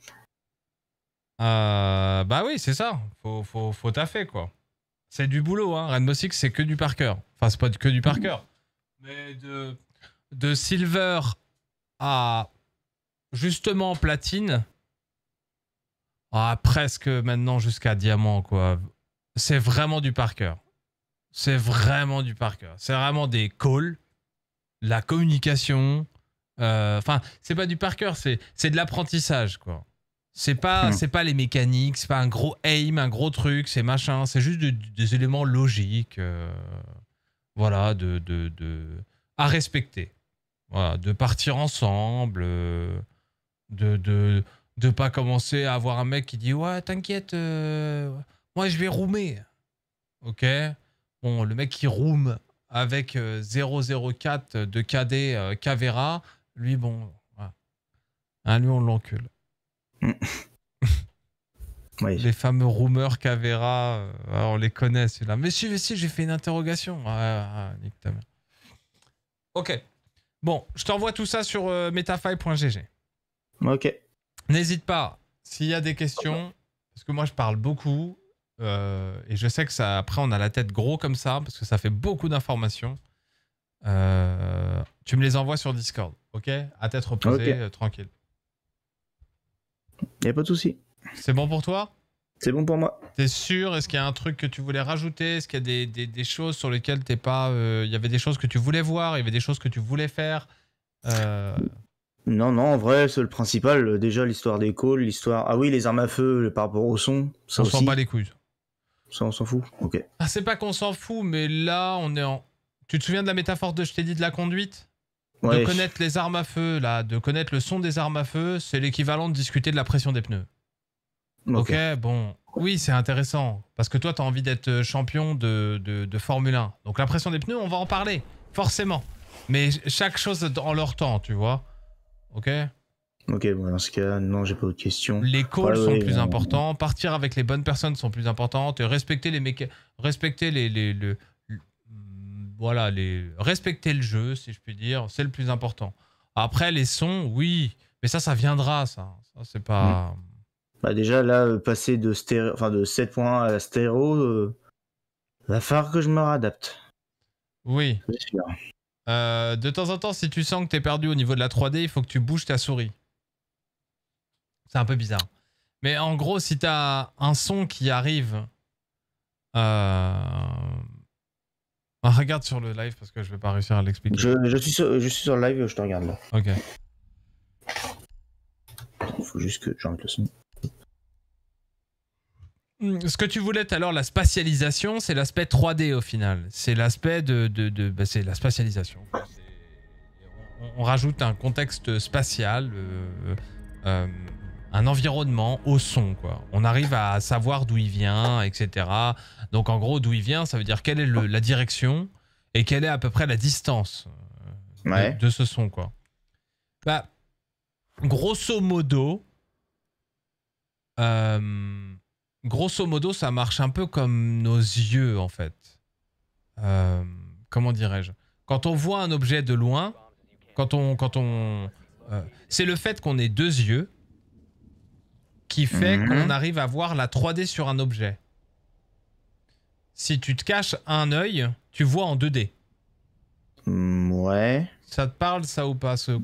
Euh, bah oui, c'est ça. Faut, faut, faut taffer, quoi. C'est du boulot, hein. Rainbow c'est que du par cœur. Enfin, c'est pas que du par mmh. Mais de, Silver à justement Platine, à presque maintenant jusqu'à Diamant, quoi. C'est vraiment du par C'est vraiment du par C'est vraiment des calls, la communication. Euh, enfin, c'est pas du par cœur, c'est de l'apprentissage, quoi. C'est pas, hmm. pas les mécaniques, c'est pas un gros aim, un gros truc, c'est machin, c'est juste des éléments logiques, euh, voilà, de, de, à respecter. Voilà, de partir ensemble, euh, de, de, pas commencer à avoir un mec qui dit Ouais, t'inquiète, euh, moi je vais roomer. Ok Bon, le mec qui room avec 004 de KD Cavera, lui, bon, voilà. Hein, lui, on l'encule. Mm. Les fameux rumeurs Cavera, euh, ah, on les connaît, là Mais si, si, j'ai fait une interrogation. Ah, ah, ok. Bon, je t'envoie tout ça sur euh, metafile.gg. Ok. N'hésite pas, s'il y a des questions, parce que moi je parle beaucoup, euh, et je sais que ça, après on a la tête gros comme ça, parce que ça fait beaucoup d'informations. tu me les envoies sur Discord, ok À tête reposée, tranquille. Il a pas de souci. C'est bon pour toi C'est bon pour moi. T'es sûr Est-ce qu'il y a un truc que tu voulais rajouter Est-ce qu'il y a des, choses sur lesquelles t'es pas... Euh, il y avait des choses que tu voulais voir, il y avait des choses que tu voulais faire euh. Non, non, en vrai, c'est le principal. Déjà, l'histoire des calls, l'histoire... Ah oui, les armes à feu par rapport au son. Ça on s'en bat les couilles. Ça, on s'en fout Ok. Ah, c'est pas qu'on s'en fout, mais là, on est en... Tu te souviens de la métaphore de je t'ai dit de la conduite de connaître les armes à feu, là, de connaître le son des armes à feu, c'est l'équivalent de discuter de la pression des pneus. ok, bon, oui, c'est intéressant. Parce que toi, tu as envie d'être euh, champion de, de, Formule 1. Donc la pression des pneus, on va en parler, forcément. Mais chaque chose en leur temps, tu vois. Ok Ok, bon, dans ce cas, non, j'ai pas d'autres questions. Les calls sont plus euh, importants, partir avec les bonnes personnes sont plus importantes, respecter les, méca respecter les, les, les, voilà, les... respecter le jeu, si je puis dire, c'est le plus important. Après, les sons, oui, mais ça, ça viendra, ça. ça c'est pas. Mm. Bah, déjà, là, passer de, stéréo... enfin, de 7.1 à la stéréo, la euh, va falloir que je me réadapte. Oui. Euh, de temps en temps, si tu sens que t'es perdu au niveau de la 3D, il faut que tu bouges ta souris. C'est un peu bizarre. Mais en gros, si as un son qui arrive euh, bah, regarde sur le live parce que je vais pas réussir à l'expliquer. Je, je, suis sur, le live, je te regarde là. Ok. Il faut juste que j'enlève le son. Hmm, ce que tu voulais alors, la spatialisation, c'est l'aspect 3D au final. C'est l'aspect de, bah, c'est la spatialisation. On, rajoute un contexte spatial, euh, euh, un environnement au son. Quoi. On arrive à savoir d'où il vient, etc. Donc en gros, d'où il vient, ça veut dire quelle est la direction et quelle est à peu près la distance euh, de, ce son, quoi. Bah, grosso modo, euh, grosso modo, ça marche un peu comme nos yeux, en fait. Euh, comment dirais-je Quand on voit un objet de loin, quand on, quand on, c'est le fait qu'on ait deux yeux qui fait mhm. qu'on arrive à voir la 3D sur un objet si tu te caches un œil, tu vois en 2D. Hmm, ouais. Ça te parle ça ou pas ce,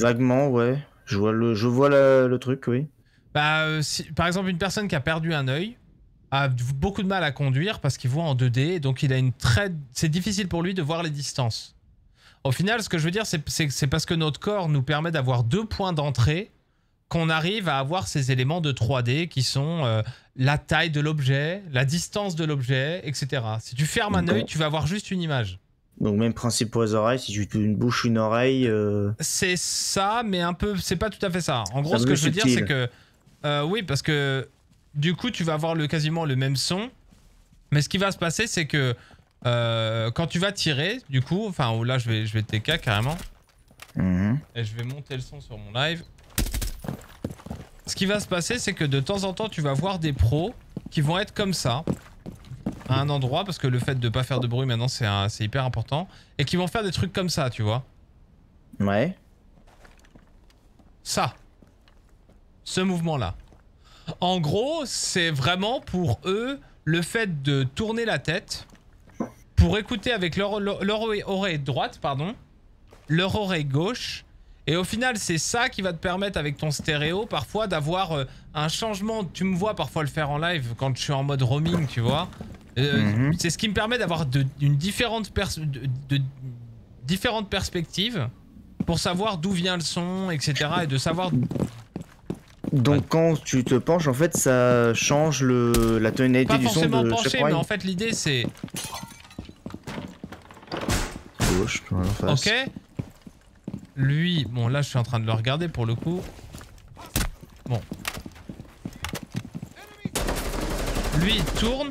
Vaguement, ouais. Je vois le, je vois le, truc, oui. Bah, euh, par exemple, une personne qui a perdu un œil a beaucoup de mal à conduire parce qu'il voit en 2D, donc il a une très, c'est difficile pour lui de voir les distances. Au final, ce que je veux dire, c'est parce que notre corps nous permet d'avoir deux points d'entrée qu'on arrive à avoir ces éléments de 3D qui sont euh, la taille de l'objet, la distance de l'objet, etc. Si tu fermes un œil, tu vas avoir juste une image. Donc même principe pour oreilles, si tu une bouche, une oreille. Euh, c'est ça, mais un peu, c'est pas tout à fait ça. En gros, ce que je veux dire, c'est que euh, oui, parce que du coup, tu vas avoir quasiment le même son, mais ce qui va se passer, c'est que euh, quand tu vas tirer, du coup, enfin oh là, je vais, je vais TK carrément, mhm. et je vais monter le son sur mon live ce qui va se passer, c'est que de temps en temps, tu vas voir des pros qui vont être comme ça, à un endroit, parce que le fait de pas faire de bruit maintenant, c'est hyper important, et qui vont faire des trucs comme ça, tu vois. Ouais. Ça. Ce mouvement-là. En gros, c'est vraiment pour eux le fait de tourner la tête pour écouter avec leur, leur oreille droite, pardon, leur oreille gauche et au final, c'est ça qui va te permettre avec ton stéréo parfois d'avoir euh, un changement. Tu me vois parfois le faire en live quand je suis en mode roaming, tu vois. Euh, mhm. C'est ce qui me permet d'avoir une différente différentes perspectives pour savoir d'où vient le son, etc. Et de savoir... Donc quand tu te penches, en fait, ça change la tonalité du son de chaque mais en fait l'idée c'est... Ok, lui, bon là je suis en train de le regarder pour le coup. Bon. Lui tourne.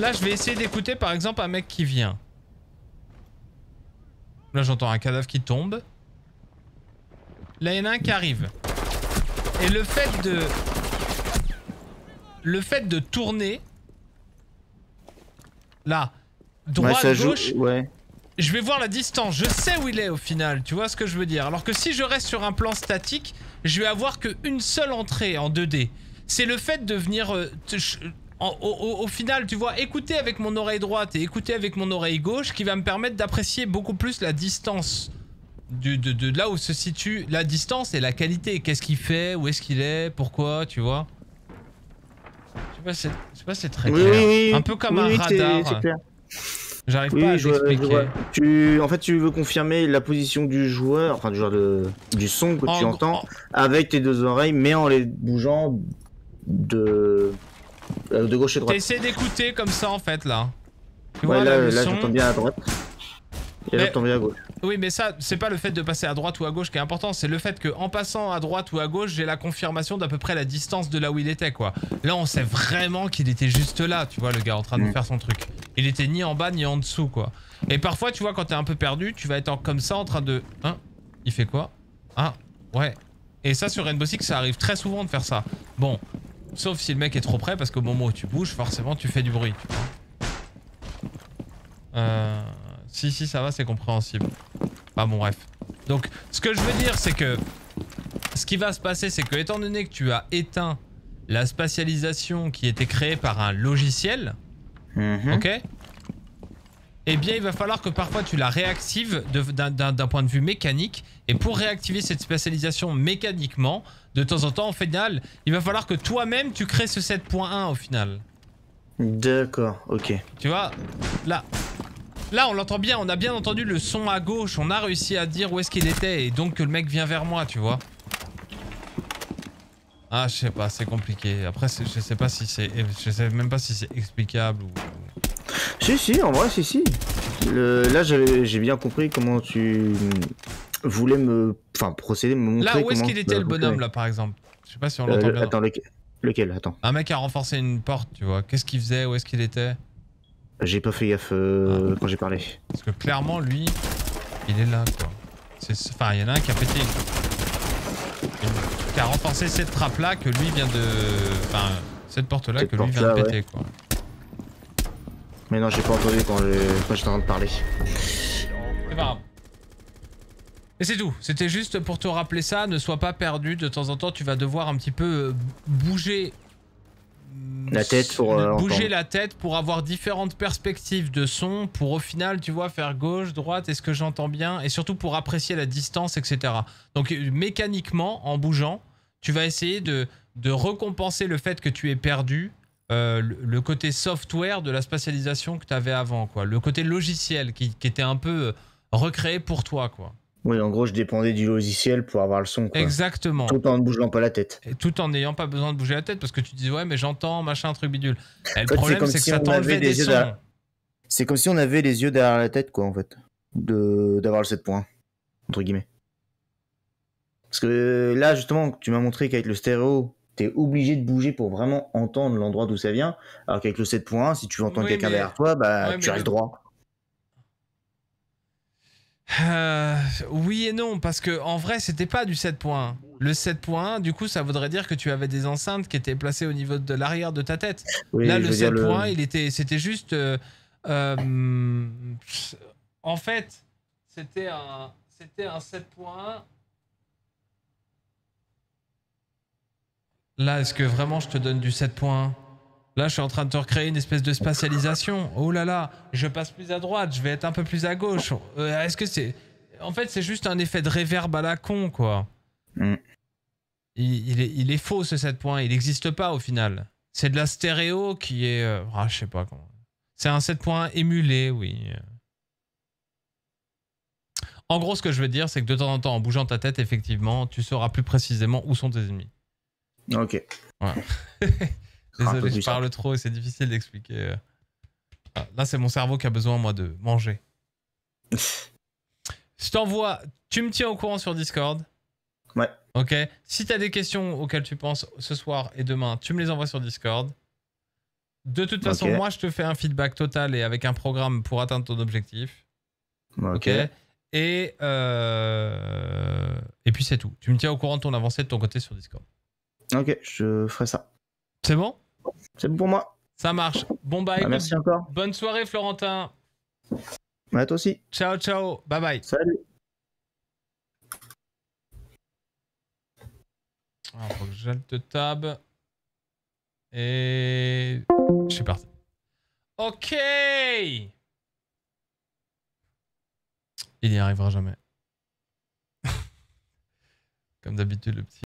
Là je vais essayer d'écouter par exemple un mec qui vient. Là j'entends un cadavre qui tombe. Là il y en a un qui arrive. Et le fait de... Le fait de tourner... Là, droite, gauche, ouais je vais voir la distance. Je sais où il est au final, tu vois ce que je veux dire. Alors que si je reste sur un plan statique, je vais avoir qu'une seule entrée en 2D. C'est le fait de venir... Euh, au, final, tu vois, écouter avec mon oreille droite et écouter avec mon oreille gauche qui va me permettre d'apprécier beaucoup plus la distance. de, là où se situe la distance et la qualité. Qu'est-ce qu'il fait Où est-ce qu'il est Pourquoi Tu vois Je sais pas, c'est très clair. Un peu comme un radar. J'arrive pas à en fait, tu veux confirmer la position du joueur, enfin du joueur de, du son que tu entends, avec tes deux oreilles, mais en les bougeant de, euh, de gauche et droite. T'essaies d'écouter comme ça en fait là. Tu vois, là, là, là j'entends bien à droite. Et à gauche. Oui, mais ça, c'est pas le fait de passer à droite ou à gauche qui est important, c'est le fait que en passant à droite ou à gauche, j'ai la confirmation d'à peu près la distance de là où il était, quoi. Là, on sait vraiment qu'il était juste là, tu vois, le gars en train de mm. faire son truc. Il était ni en bas ni en dessous, quoi. Et parfois, tu vois, quand t'es un peu perdu, tu vas être comme ça en train de. Hein Il fait quoi Ah, ouais. Et ça, sur Rainbow Six, ça arrive très souvent de faire ça. Bon, sauf si le mec est trop près, parce qu'au moment où tu bouges, forcément, tu fais du bruit. Euh. Si, si, ça va, c'est compréhensible. Ah bon, bref. Donc, ce que je veux dire, c'est que... Ce qui va se passer, c'est que étant donné que tu as éteint la spatialisation qui était créée par un logiciel, mhm. ok eh bien, il va falloir que parfois tu la réactives d'un point de vue mécanique. Et pour réactiver cette spatialisation mécaniquement, de temps en temps, au final, il va falloir que toi-même tu crées ce 7.1 au final. D'accord, ok. Tu vois, là, Là, on l'entend bien. On a bien entendu le son à gauche. On a réussi à dire où est-ce qu'il était. Et donc, que le mec vient vers moi, tu vois. Ah, je sais pas. C'est compliqué. Après, je sais pas si c'est... Je sais même pas si c'est explicable ou... Si, si. En vrai, si, si. Là, j'ai bien compris comment tu voulais me... Enfin, procéder, me montrer Là, où est-ce qu'il était, bah, le bonhomme, là, par exemple Je sais pas si on euh, l'entend bien. Attends, lequel, lequel Attends. Un mec a renforcé une porte, tu vois. Qu'est-ce qu'il faisait Où est-ce qu'il était j'ai pas fait gaffe euh, ah, quand j'ai parlé. Parce que clairement, lui, il est là, quoi. Enfin, il y en a un qui a pété. Qui a renforcé cette trappe-là que lui vient de... Enfin, cette porte-là que lui vient de péter, quoi. Mais non, j'ai pas entendu quand j'étais en train de parler. C'est pas grave. Et c'est tout, c'était juste pour te rappeler ça, ne sois pas perdu, de temps en temps tu vas devoir un petit peu euh, bouger la tête pour euh, bouger la tête pour avoir différentes perspectives de son pour au final tu vois faire gauche droite est-ce que j'entends bien et surtout pour apprécier la distance etc donc euh, mécaniquement en bougeant tu vas essayer de, de récompenser le fait que tu es perdu euh, le côté software de la spatialisation que tu avais avant quoi le côté logiciel qui, qui était un peu recréé pour toi quoi oui, en gros, je dépendais du logiciel pour avoir le son. Exactement. Tout en ne bougeant pas la tête. Et tout en n'ayant pas besoin de bouger la tête parce que tu dis ouais, mais j'entends machin, truc bidule. le problème, c'est que ça C'est comme si on avait les yeux derrière la tête, quoi, en fait. D'avoir le 7 points, entre guillemets. Parce que là, justement, tu m'as montré qu'avec le stéréo, t'es obligé de bouger pour vraiment entendre l'endroit d'où ça vient. Alors qu'avec le points, si tu veux entendre quelqu'un derrière toi, bah, tu as le... droit. Euh, oui et non, parce que en vrai, c'était pas du 7.1. Le 7.1, du coup, ça voudrait dire que tu avais des enceintes qui étaient placées au niveau de l'arrière de ta tête. Là, le 7.1, il était, c'était juste. Euh, euh, en fait, c'était un, c'était un 7.1. Là, est-ce que vraiment je te donne du 7.1 Là, je suis en train de te recréer une espèce de spatialisation. Oh là là, je passe plus à droite, je vais être un peu plus à gauche. Euh, est-ce que c'est... En fait, c'est juste un effet de réverb à la con, quoi. Mm. Il, est, faux, ce 7 points. Il n'existe pas, au final. C'est de la stéréo qui est... Euh, ah, je sais pas comment... C'est un 7 point émulé, oui. En gros, ce que je veux dire, c'est que de temps en temps, en bougeant ta tête, effectivement, tu sauras plus précisément où sont tes ennemis. Ok. Désolé, je parle trop, et c'est difficile d'expliquer. Ah, là, c'est mon cerveau qui a besoin, moi, de manger. je t'envoie, tu me tiens au courant sur Discord. Ouais. Ok. Si tu as des questions auxquelles tu penses ce soir et demain, tu me les envoies sur Discord. De toute façon, moi, je te fais un feedback total et avec un programme pour atteindre ton objectif. Ok. Et, euh, et puis c'est tout. Tu me tiens au courant de ton avancée de ton côté sur Discord. Ok, je ferai ça. C'est bon c'est bon pour moi. Ça marche. Bon bye. Bah, merci encore. Bonne soirée, Florentin. toi aussi. Ciao, ciao. Bye bye. Salut. Alors, ah, faut que j'alte tab. Et. Je suis parti. Ok Il n'y arrivera jamais. Comme d'habitude, le petit.